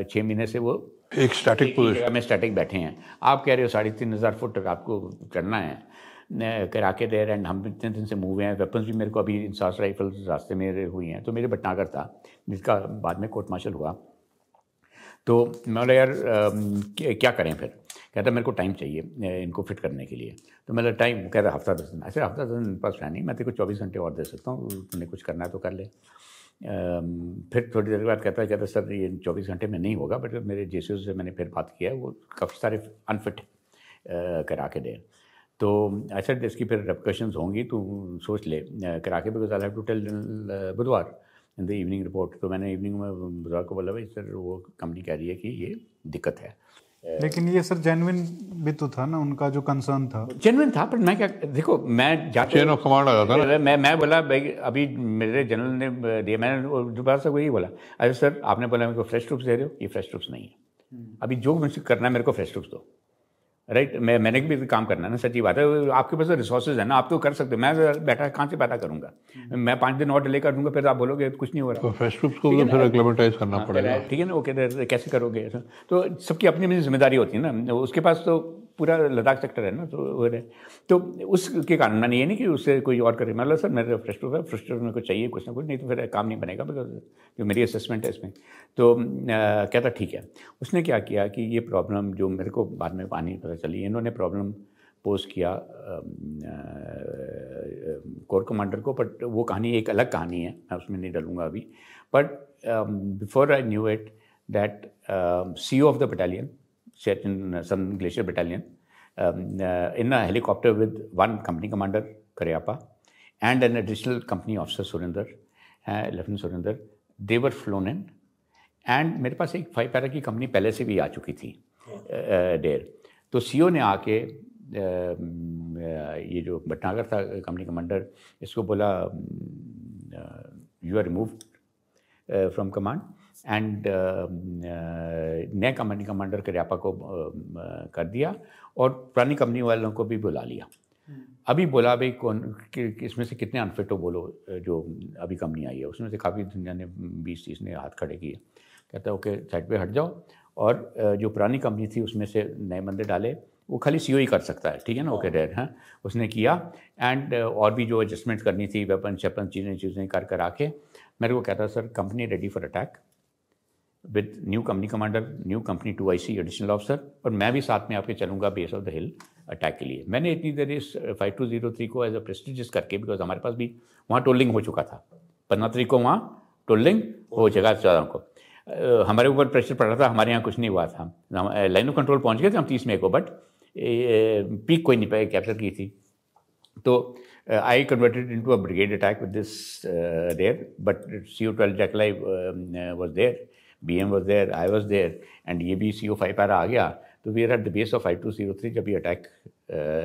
छः महीने से वो एक स्टैटिक पोजिशन में स्टैटिक बैठे हैं आप कह रहे हो साढ़े तीन हज़ार फुट तक आपको चढ़ना है करा के देर एंड हम इतने दिन से मूव हैं वेपन्स भी मेरे को अभी इंसास राइफल्स रास्ते में हुई हैं तो मेरे बटनागर था जिसका बाद में कोर्ट मार्शल हुआ तो मैं बोला यार क्या करें फिर कहता मेरे को टाइम चाहिए इनको फिट करने के लिए तो मैं टाइम कह रहा हफ्ता दस दिन अच्छा हफ्ता दस दिन पास है नहीं मैं तेरे को चौबीस घंटे और दे सकता हूँ तुमने कुछ करना है तो कर ले फिर थोड़ी देर के बाद कहता है कहता सर ये चौबीस घंटे में नहीं होगा बट मेरे जे से मैंने फिर बात किया है वो काफ़ी सारे अनफिट करा के दें तो अच्छा इसकी फिर रेपकशंस होंगी तो सोच ले करा के because I have to tell बुधवार इन द इवनिंग रिपोर्ट तो मैंने इवनिंग में बुजुर्ग को बोला भाई सर वो कंपनी कह रही है कि ये दिक्कत है लेकिन ये सर जेनविन भी तो था ना उनका जो कंसर्न था जेनविन था पर मैं क्या देखो मैं जाते चेन ऑफ कमांड आ जाता ना मैं मैं बोला भाई अभी मेरे जनरल ने दिया मैंने दोबारा से वही बोला अरे सर आपने बोला मेरे को फ्रेश ट्रूप्स दे रहे हो ये फ्रेश ट्रूप्स नहीं है हम्म। अभी जो मुझसे करना है मेरे को फ्रेश ट्रूप्स दो राइट right? मैं मैंने भी, काम करना है ना सच्ची बात है आपके पास तो रिसोर्सेज है ना आप तो कर सकते हो मैं बैठा कहाँ से पैदा करूँगा हम्म। मैं पाँच दिन और डिले कर दूंगा फिर आप बोलोगे कुछ नहीं हो रहा तो फेस्टिवल्स को तो फिर एक्लेमेटाइज करना हाँ, पड़ेगा ठीक है ना ओके तो कैसे करोगे तो सबकी अपनी अपनी जिम्मेदारी होती है ना उसके पास तो पूरा लद्दाख सेक्टर है ना तो वो तो उसके कारण मैंने ये नहीं कि उससे कोई और करे मतलब सर मेरे फ्रस्ट्रेट है फ्रस्ट्रेट में कुछ चाहिए कुछ ना कुछ नहीं तो फिर काम नहीं बनेगा बिकॉज जो मेरी असेसमेंट है इसमें तो कहता ठीक है उसने क्या किया कि ये प्रॉब्लम जो मेरे को बाद में पानी पता चली इन्होंने प्रॉब्लम पोज किया कोर कमांडर को बट वो कहानी एक अलग कहानी है मैं उसमें नहीं डलूँगा अभी but before I knew it that C O of the battalion Shetland Southern Glacier Battalion um, in a helicopter with one company commander, Karyapa, and an additional company officer, Surinder, Lieutenant Surinder. They were flown in and मेरे पास एक five para की company पहले से भी आ चुकी थी dare तो सीईओ ने आके ये जो भटनागर था कंपनी कमांडर इसको बोला you are remove from command and uh, नए कंपनी कमांडर करियापा को uh, uh, कर दिया और पुरानी कंपनी वालों को भी बुला लिया हम्म। अभी बोला भाई कौन कि, इसमें से कितने अनफिट हो बोलो जो अभी कंपनी आई है उसमें से काफ़ी दुनिया ने बीस तीस ने हाथ खड़े किए कहता है ओके साइड पे हट जाओ और जो पुरानी कंपनी थी उसमें से नए बंदे डाले वो खाली सी e ही कर सकता है ठीक है ना ओके डेड हाँ।, हाँ उसने किया एंड और भी जो एडजस्टमेंट करनी थी वेपन शेपन चीज़ें चीज़ें कर कर आके मेरे को कहता sir company ready for attack with new company commander new company two I C additional officer और मैं भी साथ में आपके चलूंगा base of the hill attack के लिए मैंने इतनी देर इस फाइव टू जीरो थ्री को एज अ प्रेस्टिजियस करके बिकॉज हमारे पास भी वहाँ टोलिंग हो चुका था पंद्रह तरीक को वहाँ टोलिंग हो चुका चौदह को हमारे ऊपर प्रेशर पड़ रहा था हमारे यहाँ कुछ नहीं हुआ था लाइन ऑफ कंट्रोल पहुँच गए थे हम तीस मई को बट पीक कोई नहीं कैप्चर की थी तो I converted in to a brigade attack with this there but C O twelve live was there B M was there I was there and ये भी सी ओ फाइव पैरा आ गया तो we are at the base of five two zero three जब ये attack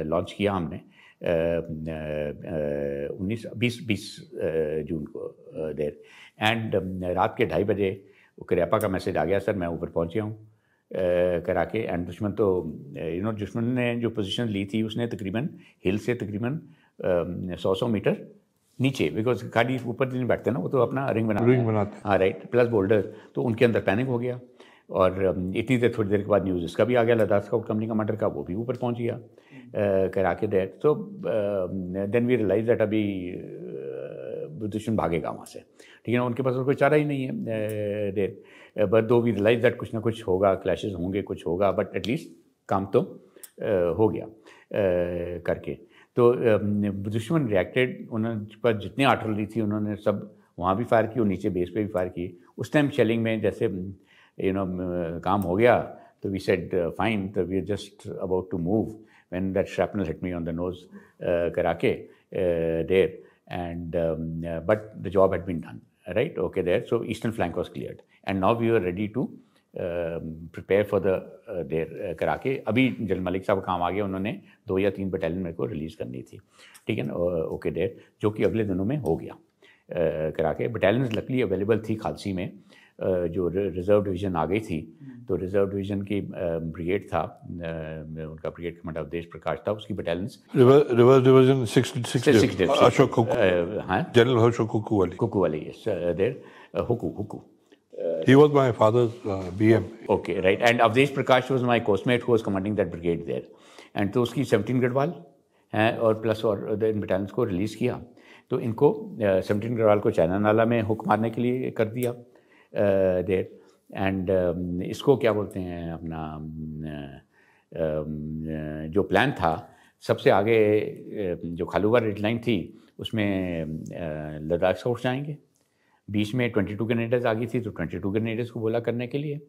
launch uh, किया हमने uh, uh, उन्नीस बीस बीस जून को देर एंड um, रात के ढाई बजे करैपा का मैसेज आ गया सर मैं ऊपर पहुँचे हूँ करा के एंड दुश्मन तो यू नो दुश्मन ने जो पोजीशन ली थी उसने तकरीबन हिल से तकरीबन um, सौ सौ मीटर नीचे बिकॉज गाड़ी ऊपर नहीं बैठते ना वो तो अपना रिंग बना रिंग बनाते हाँ राइट प्लस बोल्डर तो उनके अंदर पैनिक हो गया और um, इतनी देर थोड़ी देर के बाद न्यूज़ इसका भी आ गया लद्दाख का कंपनी कमांडर का वो भी ऊपर पहुंच गया hmm. uh, करा के देर तो देन वी रियलाइज दैट अभी uh, दुश्मन भागेगा वहाँ से ठीक है ना उनके पास और कोई चारा ही नहीं है there but though we realize that कुछ ना कुछ होगा क्लैशेज होंगे कुछ होगा बट एटलीस्ट काम तो uh, हो गया करके तो दुश्मन रिएक्टेड उन्होंने पर जितनी आर्टिलरी थी उन्होंने सब वहाँ भी फायर की और नीचे बेस पे भी फायर की उस टाइम शेलिंग में जैसे यू नो काम हो गया तो वी सेड फाइन तो we are just about to move when that shrapnel hit me on the nose करा के there and but the job had been done right okay there so eastern flank was clear and now we are ready to prepare for the there करा के अभी general Malik साहब काम आ गया उन्होंने दो या तीन बटालियन मेरे को रिलीज़ करनी थी ठीक है ना ओके देर जो कि अगले दिनों में हो गया करा के बटालियन लकली अवेलेबल थी खालसी में जो रिज़र्व डिवीज़न आ गई थी हम्म। तो रिज़र्व डिवीज़न की ब्रिगेड था उनका ब्रिगेड कमांडर अवधेश प्रकाश था उसकी बटालियन रिवर्स डिवीज़न अशोक हाँ जनरल अशोक कुकू वाली कुकू वाली देर हुकू हुकू He was my father's uh, BM. Okay, right. And Avdesh Prakash was my coursemate who was commanding that brigade there. And तो उसकी सेवनटीन गढ़वाल और प्लस और इन बटालियंस को रिलीज़ किया तो इनको सेवनटीन uh, गढ़वाल को चाइना नाला में हुक मारने के लिए कर दिया देर एंड uh, um, इसको क्या बोलते हैं अपना uh, uh, जो प्लान था सबसे आगे uh, जो खालूगा रेड लाइन थी उसमें uh, लद्दाख से उठ जाएंगे बीच में ट्वेंटी टू ग्रेनेडर्स आ गई थी तो ट्वेंटी टू ग्रेनेडर्स को बोला करने के लिए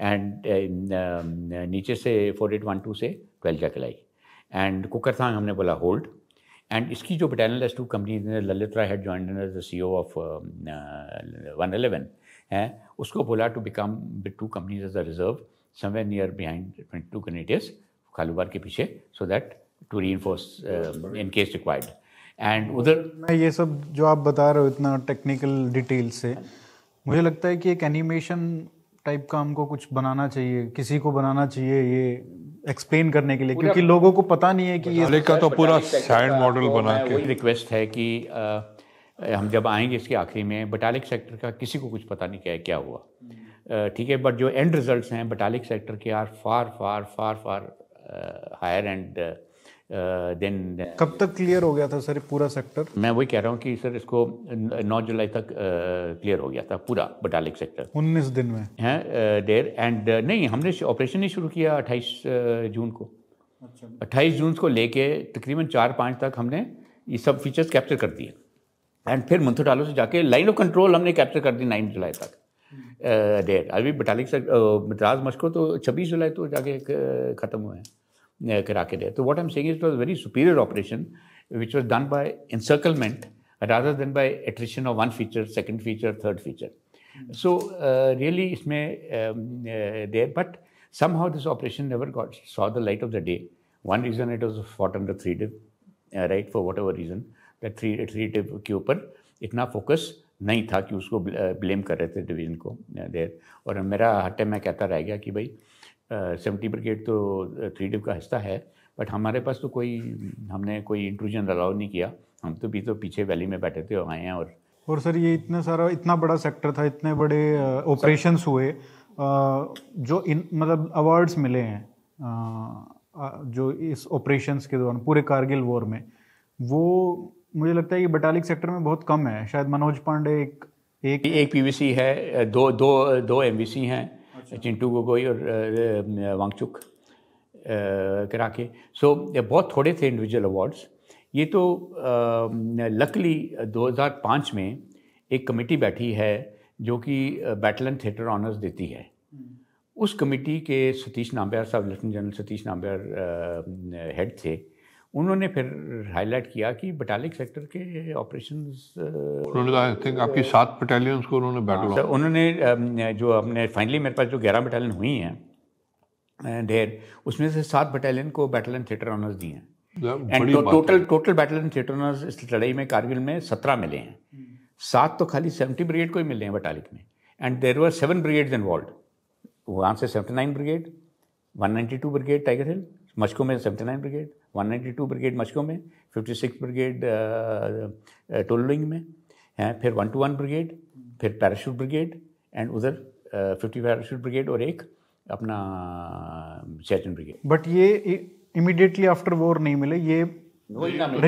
एंड um, नीचे से फोर वन टू से ट्वेल्व जा कलाई एंड था हमने बोला होल्ड एंड इसकी जो battalion as two company Lalit Rai head joined the C O of one eleven है उसको बोला to become two companies as a reserve somewhere near behind twenty two कनेटियस खालूबार के पीछे so that to reinforce in case required and उधर मैं ये सब जो आप बता रहे हो इतना टेक्निकल डिटेल से मुझे लगता है कि एक एनिमेशन टाइप का हमको कुछ बनाना चाहिए किसी को बनाना चाहिए ये एक्सप्लेन करने के लिए क्योंकि लोगों को पता नहीं है कि ये का तो पूरा सैंड मॉडल बना के रिक्वेस्ट है कि आ, हम जब आएंगे इसके आखिरी में बटालिक सेक्टर का किसी को कुछ पता नहीं क्या क्या हुआ ठीक है बट जो एंड रिजल्ट्स हैं बटालिक सेक्टर के are far far far far higher and then uh, कब तक क्लियर हो गया था सर पूरा सेक्टर मैं वही कह रहा हूँ कि सर इसको 9 जुलाई तक क्लियर uh, हो गया था पूरा बटालिक सेक्टर 19 दिन में हैं देर एंड uh, नहीं हमने ऑपरेशन ही शुरू किया 28 जून को अच्छा 28 जून को लेके तकरीबन चार पाँच तक हमने ये सब फीचर्स कैप्चर कर दिए एंड फिर मंथोटालों से जाके लाइन ऑफ कंट्रोल हमने कैप्चर कर दी नाइन जुलाई तक हम्म। देर अभी बटालिक सेक्टर मद्रास मस्को तो छब्बीस जुलाई तो जाके ख़त्म हुए हैं करा के दे तो what am saying it was very superior operation which was done by encirclement rather than by attrition of one feature second feature third feature so really इसमें there but somehow this operation never got saw the light of the day one reason it was fought under three div right for whatever reason that three three div के ऊपर इतना focus नहीं था कि उसको blame कर रहे थे डिवीजन को देर और मेरा हटे टाइम मैं कहता रह गया कि भाई सेवेंटी ब्रिगेड तो थ्री डिव का हिस्सा है बट हमारे पास तो कोई हमने कोई इंट्रूजन अलाउ नहीं किया हम तो भी तो पीछे वैली में बैठे थे आए हैं और और सर ये इतना सारा इतना बड़ा सेक्टर था इतने बड़े ऑपरेशन हुए आ, जो इन मतलब अवार्ड्स मिले हैं आ, जो इस ऑपरेशन के दौरान पूरे कारगिल वॉर में वो मुझे लगता है कि बटालिक सेक्टर में बहुत कम है शायद मनोज पांडे एक एक एक पीवीसी है दो दो दो एमवीसी हैं अच्छा। चिंटू गोगोई और वांगचुक करा के सो बहुत थोड़े थे इंडिविजुअल अवार्ड्स ये तो लकली 2005 में एक कमेटी बैठी है जो कि बैटल थिएटर ऑनर्स देती है हम्म। उस कमेटी के सतीश नाम्बियार साहब lieutenant general Satish Nambiar head थे उन्होंने फिर हाईलाइट किया कि बटालिक सेक्टर के ऑपरेशन उन्होंने आई थिंक आपकी सात बटालियंस को उन्होंने बैटल हाँ, तो उन्होंने जो अपने फाइनली मेरे पास जो ग्यारह बटालियन हुई हैं ढेर उसमें से सात बटालियन को बैटलियन थिएटर ऑनर्स दिए हैं and total total battalion theatre honours इस लड़ाई में कारगिल में सत्रह मिले हैं सात तो खाली सेवेंटी ब्रिगेड को ही मिले हैं बटालिक में and there were seven brigade involve वहाँ से seventy nine brigade one ninety two brigade tiger hill Mushkoh में सेवेंटी नाइन ब्रिगेड 192 ब्रिगेड मचकों में 56 ब्रिगेड टोलिंग में हैं फिर वन टू वन ब्रिगेड फिर पैराशूट ब्रिगेड एंड उधर फिफ्टी पैराशूट ब्रिगेड और एक अपना चैचन ब्रिगेड बट ये इमिडिएटली आफ्टर वॉर नहीं मिले ये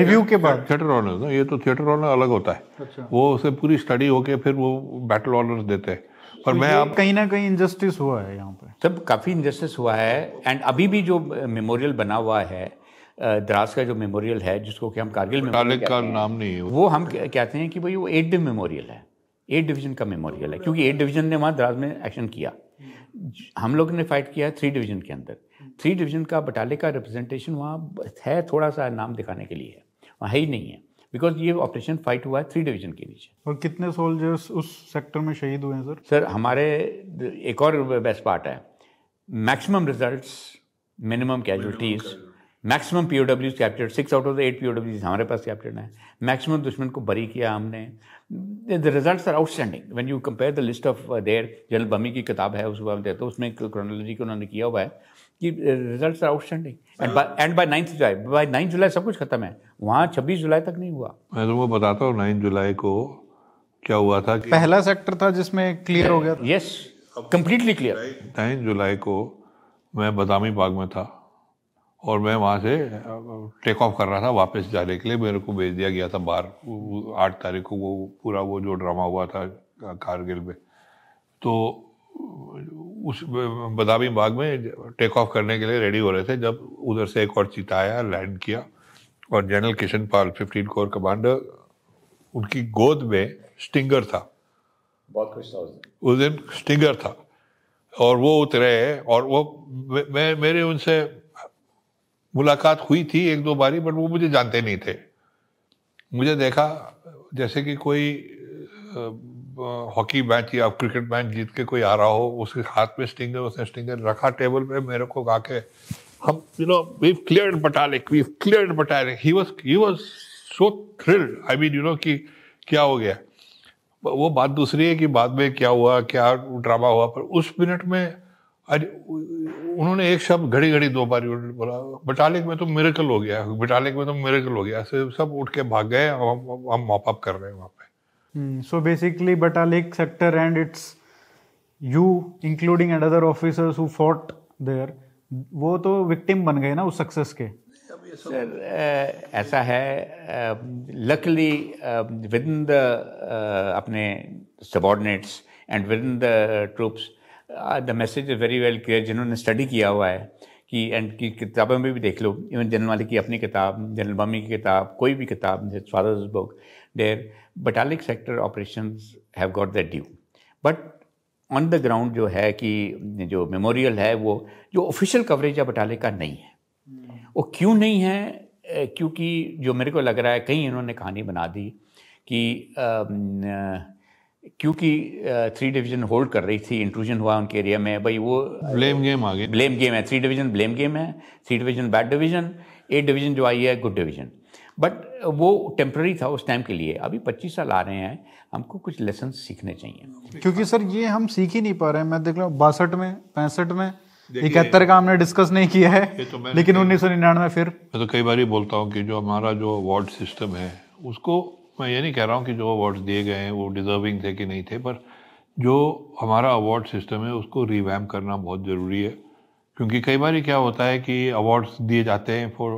रिव्यू के बाद थिएटर ऑनर ये तो थिएटर ऑनर अलग होता है अच्छा। वो उसे पूरी स्टडी होके फिर वो बैटल ऑनर्स देते हैं पर तो मैं आप कहीं ना कहीं इंजस्टिस हुआ है यहाँ पे सब काफ़ी इंजस्टिस हुआ है एंड अभी भी जो मेमोरियल बना हुआ है द्रास का जो मेमोरियल है जिसको कि हम कारगिल में का नाम नहीं वो हम कहते हैं कि भाई वो एट मेमोरियल है एट डिवीजन का मेमोरियल है क्योंकि एट डिवीजन ने वहाँ द्रास में एक्शन किया हम लोग ने फाइट किया है थ्री डिवीजन के अंदर थ्री डिवीजन का बटाले का रिप्रेजेंटेशन वहाँ है थोड़ा सा नाम दिखाने के लिए है वहाँ है ही नहीं है बिकॉज ये ऑपरेशन फाइट हुआ है थ्री डिवीजन के नीचे और कितने सोल्जर्स उस सेक्टर में शहीद हुए हैं सर सर हमारे एक और बेस्ट पार्ट है maximum result minimum casualties maximum P captured six out of the eight P हमारे पास कैप्चर्ड है मैक्सिमम दुश्मन को बरी किया हमने the result are outstanding when you compare the list of there general बमी की किताब है उस हम तो उसमें क्रोनोलॉजी को उन्होंने किया हुआ है कि result are outstanding and by ninth July by ninth July सब कुछ खत्म है वहाँ छब्बीस जुलाई तक नहीं हुआ मैं तुमको बताता हूँ नाइन्थ जुलाई को क्या हुआ था कि पहला सेक्टर था जिसमें क्लियर हो गया yes completely clear ninth July को मैं बदामी बाग में था और मैं वहाँ से टेक ऑफ कर रहा था वापस जाने के लिए मेरे को भेज दिया गया था बाहर आठ तारीख को वो पूरा वो जो ड्रामा हुआ था कारगिल में तो उस बदामी बाग में टेक ऑफ करने के लिए रेडी हो रहे थे जब उधर से एक और चीता आया लैंड किया और general Kishan Pal fifteen corps commander उनकी गोद में स्टिंगर था बहुत खुश था उस दिन स्टिंगर था और वो उतरे और वो मैं मेरे उनसे मुलाकात हुई थी एक दो बारी बट वो मुझे जानते नहीं थे मुझे देखा जैसे कि कोई हॉकी मैच या क्रिकेट मैच जीत के कोई आ रहा हो उसके हाथ में स्टिंगर उसने स्टिंगर रखा टेबल पे मेरे को गा के हम you know we clear Batalik we clear Batalik he was he was so thrilled I mean you know कि क्या हो गया वो बात दूसरी है कि बाद में क्या हुआ क्या ड्रामा हुआ पर उस मिनट में उन्होंने एक शब्द घड़ी घड़ी दो बार बोला बटालिक में तो मेरेकल हो गया बटालिक में तो मेरेकल हो गया ऐसे सब उठ के भाग गए हम हम मॉप अप कर रहे हैं वहाँ पे so basically Batalik sector and it's you including and other officers who fought there वो तो विक्टिम बन गए ना उस सक्सेस के सर ऐसा है लकली विद इन द अपने subordinates and within the troops the message is very well clear जिन्होंने स्टडी किया हुआ है कि एंड की किताबों में भी देख लो इवन जनरल मालिक की अपनी किताब जनरल बामी की किताब कोई भी किताब father's book there Batalik sector operation have got that due but on the ground जो है कि जो मेमोरियल है वो जो ऑफिशियल कवरेज है बटाले का नहीं है वो क्यों नहीं है uh, क्योंकि जो मेरे को लग रहा है कहीं इन्होंने कहानी बना दी कि आ, um, न, uh, क्योंकि थ्री डिवीजन होल्ड कर रही थी इंट्रूजन हुआ उनके एरिया में भाई वो ब्लेम गेम आ गया ब्लेम गेम है थ्री डिवीजन ब्लेम गेम है three division bad division eight division जो आई है गुड डिवीजन बट वो टेम्प्ररी था उस टाइम के लिए अभी पच्चीस साल आ रहे हैं हमको कुछ लेसन सीखने चाहिए क्योंकि सर ये हम सीख ही नहीं पा रहे हैं मैं देख लो बासठ में पैंसठ में इकहत्तर का हमने डिस्कस नहीं किया है तो लेकिन उन्नीस सौ निन्यानवे फिर मैं तो कई बार ही बोलता हूँ कि जो हमारा जो वार्ड सिस्टम है उसको मैं ये नहीं कह रहा हूँ कि जो अवार्ड्स दिए गए हैं वो डिज़र्विंग थे कि नहीं थे पर जो हमारा अवार्ड सिस्टम है उसको रिवैम करना बहुत ज़रूरी है क्योंकि कई बार क्या होता है कि अवार्ड्स दिए जाते हैं फॉर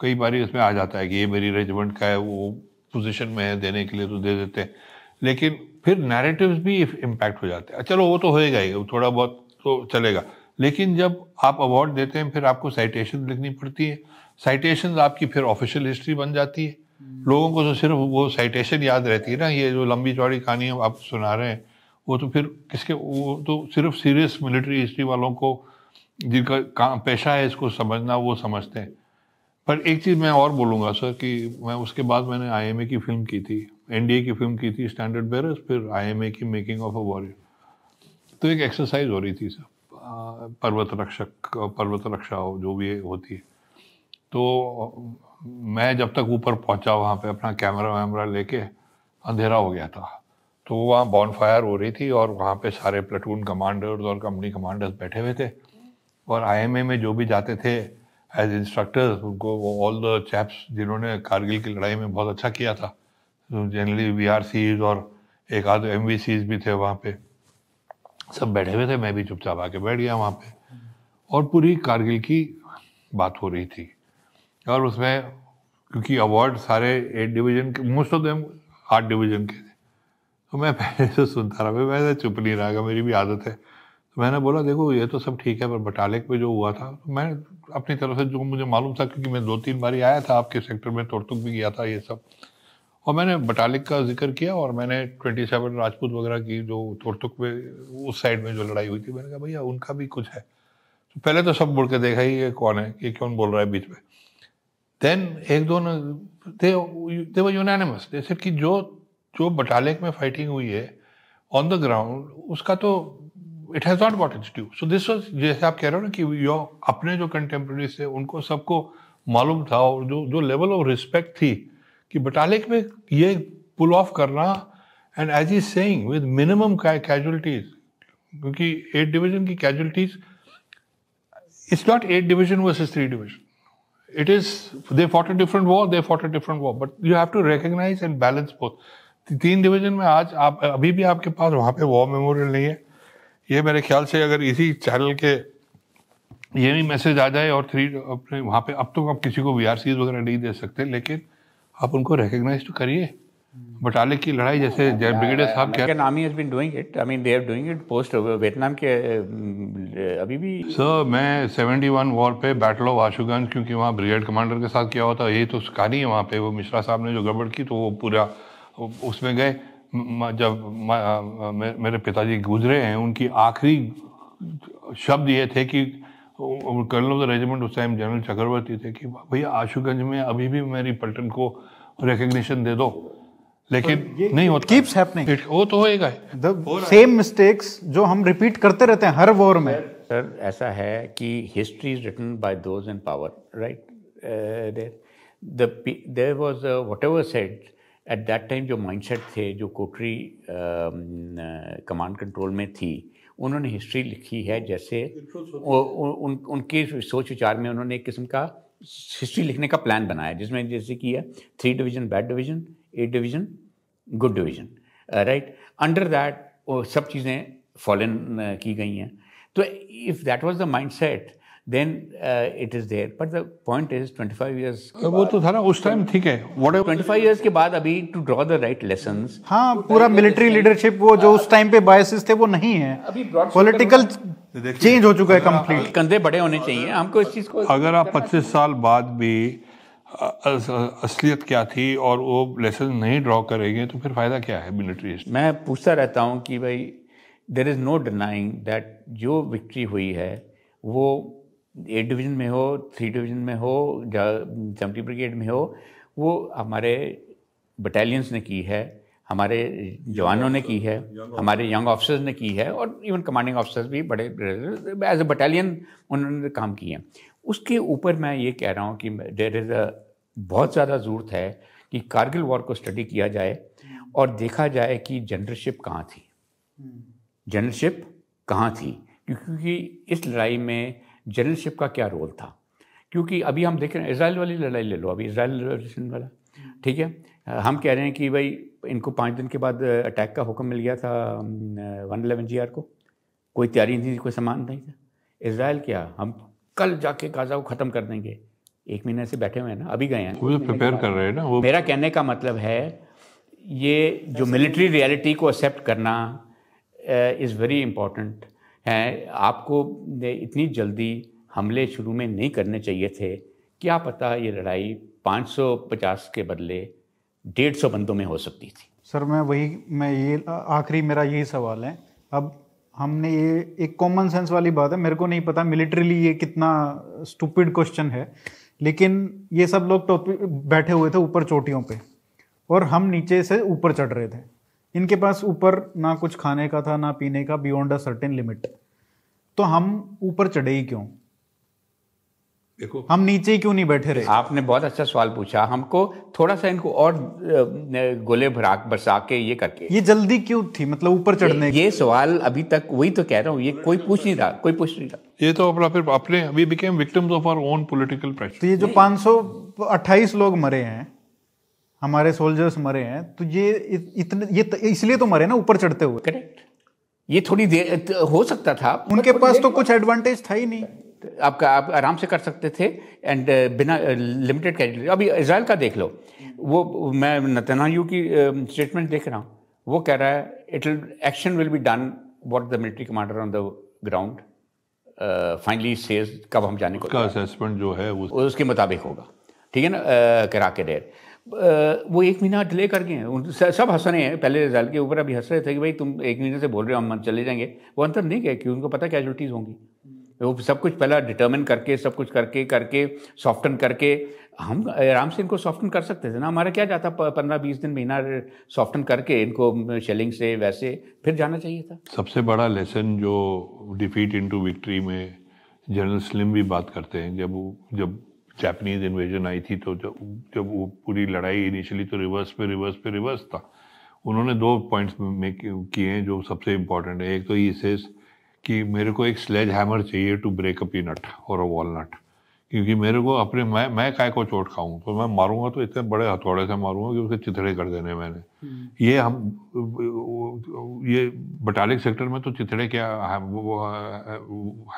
कई बार इसमें आ जाता है कि ये मेरी रेजिमेंट का है वो पोजिशन में है देने के लिए तो दे देते हैं लेकिन फिर नैरेटिव्स भी इम्पैक्ट हो जाते हैं अच्छा, चलो वो तो होएगा ही थोड़ा बहुत तो चलेगा लेकिन जब आप अवार्ड देते हैं फिर आपको साइटेशन लिखनी पड़ती है साइटेशन आपकी फिर ऑफिशियल हिस्ट्री बन जाती है लोगों को तो सिर्फ वो साइटेशन याद रहती है ना ये जो लंबी चौड़ी कहानी आप सुना रहे हैं वो तो फिर किसके वो तो सिर्फ सीरियस मिलिट्री हिस्ट्री वालों को जिनका काम पेशा है इसको समझना वो समझते हैं पर एक चीज़ मैं और बोलूँगा सर कि मैं उसके बाद मैंने आई की फ़िल्म की थी एन की फ़िल्म की थी स्टैंडर्ड बेरस फिर आई की मेकिंग ऑफ अ वॉरियर तो एक एक्सरसाइज हो रही थी सर पर्वत रक्षक पर्वत रक्षा हो जो भी होती है तो मैं जब तक ऊपर पहुंचा वहाँ पे अपना कैमरा वैमरा लेके अंधेरा हो गया था तो वहाँ बॉन फायर हो रही थी और वहाँ पे सारे प्लेटून कमांडर्स और कंपनी कमांडर्स बैठे हुए थे और आईएमए में जो भी जाते थे एज इंस्ट्रक्टर्स उनको वो ऑल द चैप्स जिन्होंने कारगिल की लड़ाई में बहुत अच्छा किया था जनरली वी आर सीज और एक आध एम वी सीज भी थे वहाँ पे सब बैठे हुए थे मैं भी चुपचाप आके बैठ गया वहाँ पे और पूरी कारगिल की बात हो रही थी और उसमें क्योंकि अवार्ड सारे एट डिवीजन के मोस्ट ऑफ देम आठ डिवीजन के थे तो मैं पहले से सुनता रहा मैं चुप नहीं रहा मेरी भी आदत है तो मैंने बोला देखो ये तो सब ठीक है पर बटालिक में जो हुआ था तो मैं अपनी तरफ से जो मुझे मालूम था क्योंकि मैं दो तीन बारी आया था आपके सेक्टर में तोड़तुक भी किया था ये सब और मैंने बटालिक का जिक्र किया और मैंने ट्वेंटी सेवन राजपूत वगैरह की जो तोड़तुक में उस साइड में जो लड़ाई हुई थी मैंने कहा भैया उनका भी कुछ है तो पहले तो सब मुड़ के देखा ही ये कौन है ये कौन बोल रहा है बीच में देन एक दोनों दे were unanimous. They said कि जो जो बटालिक में फाइटिंग हुई है ऑन द ग्राउंड उसका तो it has not what it's due so this was जैसे आप कह रहे हो ना कि यो अपने जो कंटेम्प्रेरी थे उनको सबको मालूम था और जो जो लेवल ऑफ रिस्पेक्ट थी कि बटालिक में ये पुल ऑफ करना and as is saying with minimum casualties क्योंकि एट डिवीजन की casualties it's not eight division versus three division it is they fought a different war they fought a different war but you have to recognize and balance both तीन division में आज आप अभी भी आपके पास वहाँ पे वॉर मेमोरियल नहीं है ये मेरे ख्याल से अगर इसी चैनल के ये भी मैसेज आ जाए और थ्री अपने वहाँ पे अब तो आप किसी को वी वगैरह नहीं दे सकते लेकिन आप उनको रिकग्नाइज तो करिए बटाले की लड़ाई जैसे ब्रिगेडियर साहब क्या can army has been doing it I mean they are doing it post Vietnam के uh, uh, अभी भी सर मैं 71 वॉर पे बैटल ऑफ आशुगंज क्योंकि वहाँ ब्रिगेड कमांडर के साथ किया हुआ था यही तो कहानी है वहाँ पे वो मिश्रा साहब ने जो गड़बड़ की तो वो पूरा उसमें गए जब मेरे पिताजी गुजरे हैं उनकी आखिरी शब्द ये थे कि कर्नल ऑफ द रेजिमेंट उस टाइम जनरल चक्रवर्ती थे कि भैया आशुगंज में अभी भी मेरी पलटन को रिकग्निशन दे दो लेकिन नहीं होता कीप्स हैपनिंग वो तो होएगा द सेम मिस्टेक्स जो हम रिपीट करते रहते हैं हर वॉर में सर ऐसा है कि history is written by those in power right there there was whatever said at that time जो माइंडसेट थे जो कोटरी कमांड कंट्रोल में थी उन्होंने हिस्ट्री लिखी है जैसे उन, उनके सोच विचार में उन्होंने एक किस्म का हिस्ट्री लिखने का प्लान बनाया जिसमें जैसे कि है three division bad division A division good division right under that सब चीज़ें फॉलन uh, की गई हैं तो if that was the mind set then it is there but the point is 25 years वो तो था ना उस टाइम तो ठीक है ट्वेंटी फाइव ईयर्स के बाद अभी to draw the right lesson हाँ पूरा मिलिट्री लीडरशिप वो जो उस टाइम पे बायसेस थे वो नहीं है अभी पोलिटिकल चेंज हो चुका है कंप्लीट कंधे बड़े होने चाहिए हमको इस चीज़ को अगर आप 25 साल बाद भी असलियत क्या थी और वो लेसन नहीं ड्रॉ करेंगे तो फिर फ़ायदा क्या है मिलिट्री मैं पूछता रहता हूँ कि भाई there is no denying that जो विक्ट्री हुई है वो एट डिवीज़न में हो थ्री डिवीज़न में हो या सेवेंटी ब्रिगेड में हो वो हमारे बटालियंस ने की है हमारे जवानों ने की है हमारे यंग ऑफिसर्स ने की है और इवन कमांडिंग ऑफिसर्स भी बड़े एज ए बटालियन उन्होंने काम किए हैं उसके ऊपर मैं ये कह रहा हूँ कि देर इज़ अ बहुत ज़्यादा ज़रूरत है कि कारगिल वॉर को स्टडी किया जाए हम्म। और देखा जाए कि जनरलशिप कहाँ थी हम्म। जनरलशिप कहाँ थी क्योंकि इस लड़ाई में जनरलशिप का क्या रोल था क्योंकि अभी हम देख रहे हैं इसराइल वाली लड़ाई ले लो अभी इसराइल वाला हम्म। ठीक है हम कह रहे हैं कि भाई इनको पाँच दिन के बाद अटैक का हुक्म मिल गया था वन एलेवन जी को कोई तैयारी नहीं थी कोई सामान नहीं था इसराइल क्या हम कल जाके काज़ा को ख़त्म कर देंगे एक महीने से बैठे हुए हैं ना अभी गए हैं वो प्रिपेयर कर रहे हैं ना वो मेरा कहने का मतलब है ये जो मिलिट्री रियलिटी को एक्सेप्ट करना इज़ वेरी इम्पोर्टेंट है आपको इतनी जल्दी हमले शुरू में नहीं करने चाहिए थे क्या पता ये लड़ाई 550 के बदले 150 बंदों में हो सकती थी सर मैं वही मैं ये आखिरी मेरा यही सवाल है अब हमने ये एक कॉमन सेंस वाली बात है मेरे को नहीं पता मिलिट्रीली ये कितना स्टूपिड क्वेश्चन है लेकिन ये सब लोग टोपी बैठे हुए थे ऊपर चोटियों पे और हम नीचे से ऊपर चढ़ रहे थे इनके पास ऊपर ना कुछ खाने का था ना पीने का बियॉन्ड अ सर्टेन लिमिट तो हम ऊपर चढ़े ही क्यों देखो हम नीचे क्यों नहीं बैठे रहे आपने बहुत अच्छा सवाल पूछा हमको थोड़ा सा इनको और गोले भरा बरसा के ये करके ये जल्दी क्यों थी मतलब ऊपर चढ़ने ये, ये सवाल अभी तक वही तो कह रहा हूँ ये कोई पूछ नहीं रहा कोई पूछ नहीं रहा ये तो अपना फिर अपने we became victims of our own political pressure तो ये जो 528 लोग मरे हैं हमारे सोल्जर्स मरे हैं तो ये इतने ये इसलिए तो मरे ना ऊपर चढ़ते हुए करेक्ट ये थोड़ी देर हो सकता था उनके पास तो कुछ एडवांटेज था ही नहीं आपका आप आराम से कर सकते थे एंड uh, बिना लिमिटेड uh, कैजुअलिटी अभी इसराइल का देख लो वो मैं यू की स्टेटमेंट uh, देख रहा हूँ वो कह रहा है it action will be done what the military commander on the ground finally says कब हम जाने को असेसमेंट जो है वो उसके मुताबिक होगा ठीक है ना करा के डेर वो एक महीना डिले कर गए सब हंस रहे हैं पहले रिजल्ट के ऊपर अभी हंस रहे थे कि भाई तुम एक महीने से बोल रहे हो हम चले जाएंगे वो अंतर नहीं गए कि उनको पता कैजुअलिटीज़ होंगी वो सब कुछ पहला डिटर्मिन करके सब कुछ करके करके सॉफ्टन करके हम आराम से इनको सॉफ्टन कर सकते थे ना हमारा क्या जाता पंद्रह बीस दिन महीना सॉफ्टन करके इनको शेलिंग से वैसे फिर जाना चाहिए था सबसे बड़ा लेसन जो डिफीट इनटू विक्ट्री में जनरल स्लिम भी बात करते हैं जब वो जब जापनीज इन्वेजन आई थी तो जब जब वो पूरी लड़ाई इनिशियली तो रिवर्स पे रिवर्स पे रिवर्स था उन्होंने दो पॉइंट्स में किए हैं जो सबसे इम्पोर्टेंट है एक तो ये सेस कि मेरे को एक स्लेज हैमर चाहिए टू ब्रेक अ पीनट और अ वॉलनट क्योंकि मेरे को अपने मैं मैं काय को चोट खाऊं तो मैं मारूंगा तो इतने बड़े हथौड़े से मारूंगा कि उसके चिथड़े कर देने मैंने हम्म। ये हम ये बटालिक सेक्टर में तो चिथड़े क्या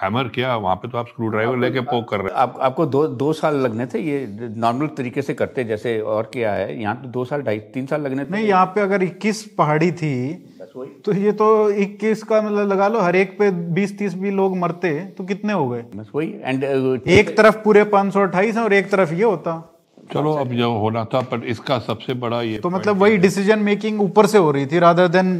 हैमर क्या वहाँ पे तो आप स्क्रू ड्राइवर लेके पोक कर रहे हैं आप, आपको दो दो साल लगने थे ये नॉर्मल तरीके से करते जैसे और क्या है यहाँ तो दो साल ढाई तीन साल लगने थे नहीं यहाँ पे अगर इक्कीस पहाड़ी थी तो ये तो 21 का मतलब लगा लो हर एक पे 20-30 भी लोग मरते तो कितने हो गए बस वही एंड uh, एक तरफ पूरे पाँच सौ अट्ठाईस और एक तरफ ये होता चलो अब जो होना था पर इसका सबसे बड़ा ये तो मतलब वही डिसीजन मेकिंग ऊपर से हो रही थी rather than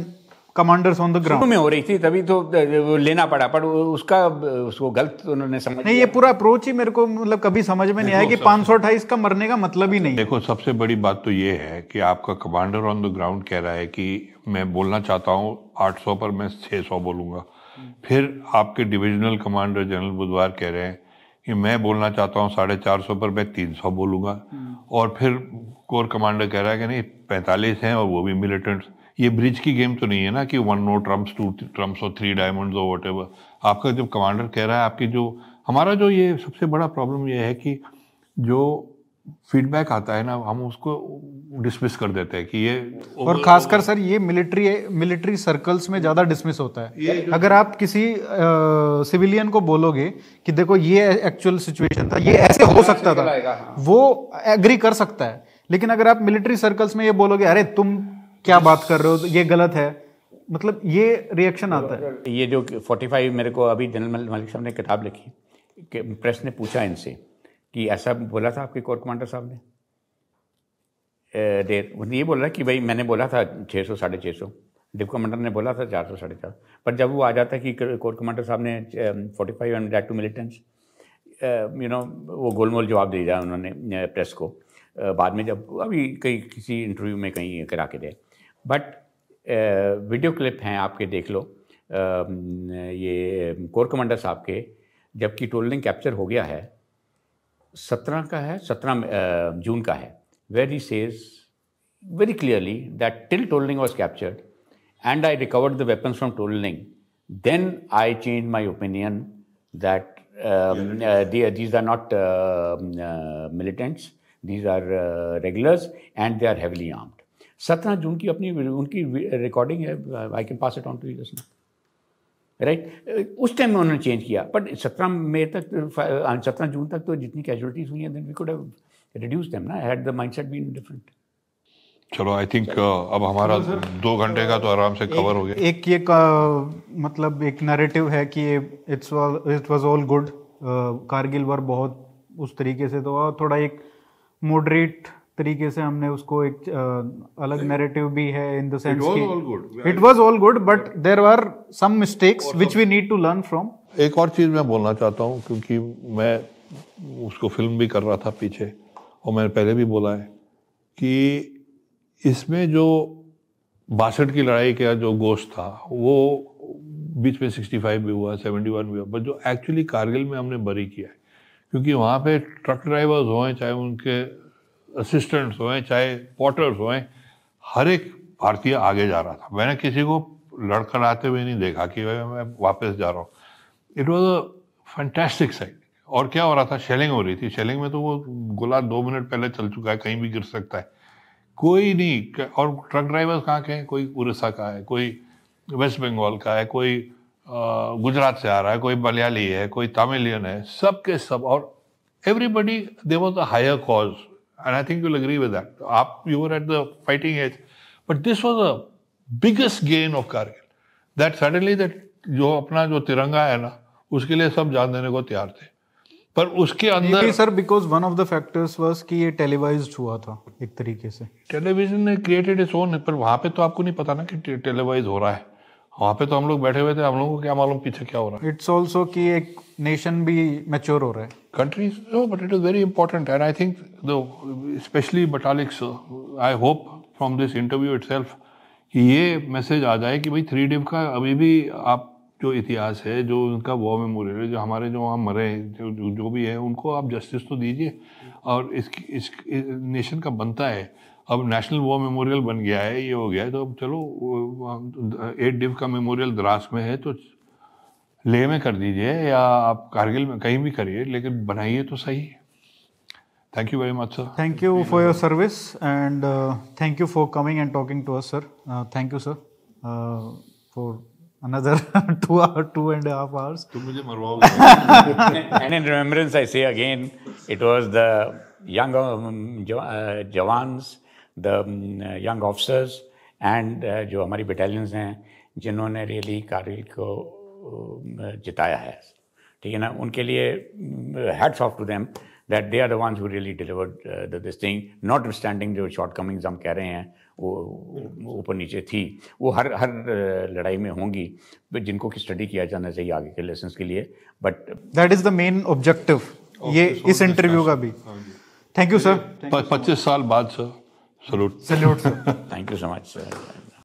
commanders on the ground में हो रही थी तभी तो लेना पड़ा पर उसका उसको गलत तो उन्होंने समझ नहीं ये पूरा अप्रोच ही मेरे को मतलब कभी समझ में नहीं आया कि पाँच सौ अट्ठाईस का मरने का मतलब ही नहीं देखो सबसे बड़ी बात तो ये है कि आपका कमांडर ऑन द ग्राउंड कह रहा है कि मैं बोलना चाहता हूँ आठ सौ पर मैं छः सौ बोलूँगा फिर आपके डिविजनल कमांडर जनरल बुधवार कह रहे हैं कि मैं बोलना चाहता हूँ साढ़े चार सौ पर मैं तीन सौ बोलूंगा हम्म। और फिर कोर कमांडर कह रहा है कि नहीं पैंतालीस हैं और वो भी मिलिटेंट्स ये ब्रिज की गेम तो नहीं है ना कि one no trumps two trumps और थ्री डायमंड्स और वट एवर आपका जब कमांडर कह रहा है आपकी जो हमारा जो ये सबसे बड़ा प्रॉब्लम ये है कि जो फीडबैक आता है ना हम उसको डिसमिस कर देते हैं कि ये और खासकर सर ये मिलिट्री मिलिट्री सर्कल्स में ज़्यादा डिसमिस होता है अगर आप किसी सिविलियन को बोलोगे कि देखो ये एक्चुअल सिचुएशन था ये ऐसे हो सकता था हाँ। वो एग्री कर सकता है लेकिन अगर आप मिलिट्री सर्कल्स में ये बोलोगे अरे तुम क्या बात कर रहे हो ये गलत है मतलब ये रिएक्शन आता है ये जो 45 मेरे को अभी जनरल मलिक साहब ने किताब लिखी कि प्रेस ने पूछा इनसे कि ऐसा बोला था आपके कोर कमांडर साहब ने देर ये बोल रहा कि भाई मैंने बोला था छः सौ साढ़े छः सौ डिप कमांडर ने बोला था चार सौ साढ़े चार पर जब वो आ जाता कि कोर कमांडर साहब ने forty five and two militants you know वो गोलमोल जवाब दे दिया उन्होंने प्रेस को बाद में जब अभी कहीं किसी इंटरव्यू में कहीं करा के दे बट वीडियो क्लिप हैं आपके देख लो ये कोर कमांडर साहब के जबकि टोलिंग कैप्चर हो गया है सत्रह का है सत्रह जून का है where he says very clearly that till Tololing was captured and I recovered the weapons from Tololing then I change my opinion that these are not militants these are regulars and they are heavily arm सत्रह जून की अपनी उनकी recording है I can pass it on to you right उस time में उन्होंने change किया बट सत्रह मई तक सत्रह जून तक तो जितनी कैजुअलिटीज हुई हैं then we could have reduce them ना had the mindset been different चलो आई थिंक uh, अब हमारा दो घंटे का तो आराम से कवर हो गया एक ये का मतलब एक नरेटिव है कि it's it was all good Kargil war बहुत उस तरीके से तो थोड़ा एक मॉडरेट तरीके से हमने उसको एक uh, अलग नैरेटिव भी है इन द सेंस कि it was all good but there are some mistakes which we need to learn from एक और चीज मैं बोलना चाहता हूँ क्योंकि मैं उसको फिल्म भी कर रहा था पीछे और मैंने पहले भी बोला है कि इसमें जो बासठ की लड़ाई का जो गोश्त था वो बीच में 65 भी हुआ 71 भी हुआ बट जो एक्चुअली कारगिल में हमने बरी किया है क्योंकि वहाँ पे ट्रक ड्राइवर्स हों चाहे उनके असिस्टेंट्स हों चाहे पोर्टर्स हों हर एक भारतीय आगे जा रहा था मैंने किसी को लड़कर आते हुए नहीं देखा कि भाई मैं वापस जा रहा हूँ it was a fantastic side और क्या हो रहा था शेलिंग हो रही थी शेलिंग में तो वो गोला दो मिनट पहले चल चुका है कहीं भी गिर सकता है कोई नहीं और ट्रक ड्राइवर्स कहाँ के हैं कोई उड़ीसा का है कोई वेस्ट बंगाल का है कोई गुजरात से आ रहा है कोई मलयाली है कोई तमिलियन है सब के सब और everybody they was a higher cause And I think you'll agree with that. you were at the fighting edge. But this was the biggest gain of Kargil. That suddenly that जो अपना जो तिरंगा है ना उसके लिए सब जान देने को तैयार थे पर उसके अंदर sir because one of the factors was कि ये टेलीवाइज हुआ था एक तरीके से टेलीविजन ने क्रिएटेड इट्स ओन पर वहां पे तो आपको नहीं पता ना कि टेलीवाइज हो रहा है वहाँ पे तो हम लोग बैठे हुए थे हम लोगों को क्या मालूम पीछे क्या हो रहा है इट्स ऑल्सो कि एक नेशन भी मेच्योर हो रहा है country no but it is very important and I think the specially Batalik's I hope from this interview it कि ये मैसेज आ जाए कि भाई थ्री डिव का अभी भी आप जो इतिहास है जो उनका वॉर मेमोरियल है जो हमारे जो वहाँ मरे जो, जो भी है उनको आप जस्टिस तो दीजिए और इस, इस, इस नेशन का बनता है अब नेशनल वॉर मेमोरियल बन गया है ये हो गया है तो अब चलो एट डिव का मेमोरियल द्रास में है तो लेह में कर दीजिए या आप कारगिल में कहीं भी करिए लेकिन बनाइए तो सही thank you very much sir thank you for your service and thank you for coming and talking to us sir thank you sir for another two hour two and a half hours and in remembrance i say again it was the young um, uh, the young officers and जो हमारी battalions हैं जिन्होंने really Kargil को uh, जिताया है ठीक है ना उनके लिए hats off to them that they are the ones who really delivered this thing not understanding जो शॉर्ट कमिंग्स हम कह रहे हैं वो ऊपर नीचे थी वो हर हर uh, लड़ाई में होंगी जिनको की स्टडी किया जाना चाहिए आगे के लेसन के लिए but that is the main objective ये इस इंटरव्यू का भी थैंक यू सर पच्चीस साल बाद sir Salute. Salute, sir. Thank you so much, sir.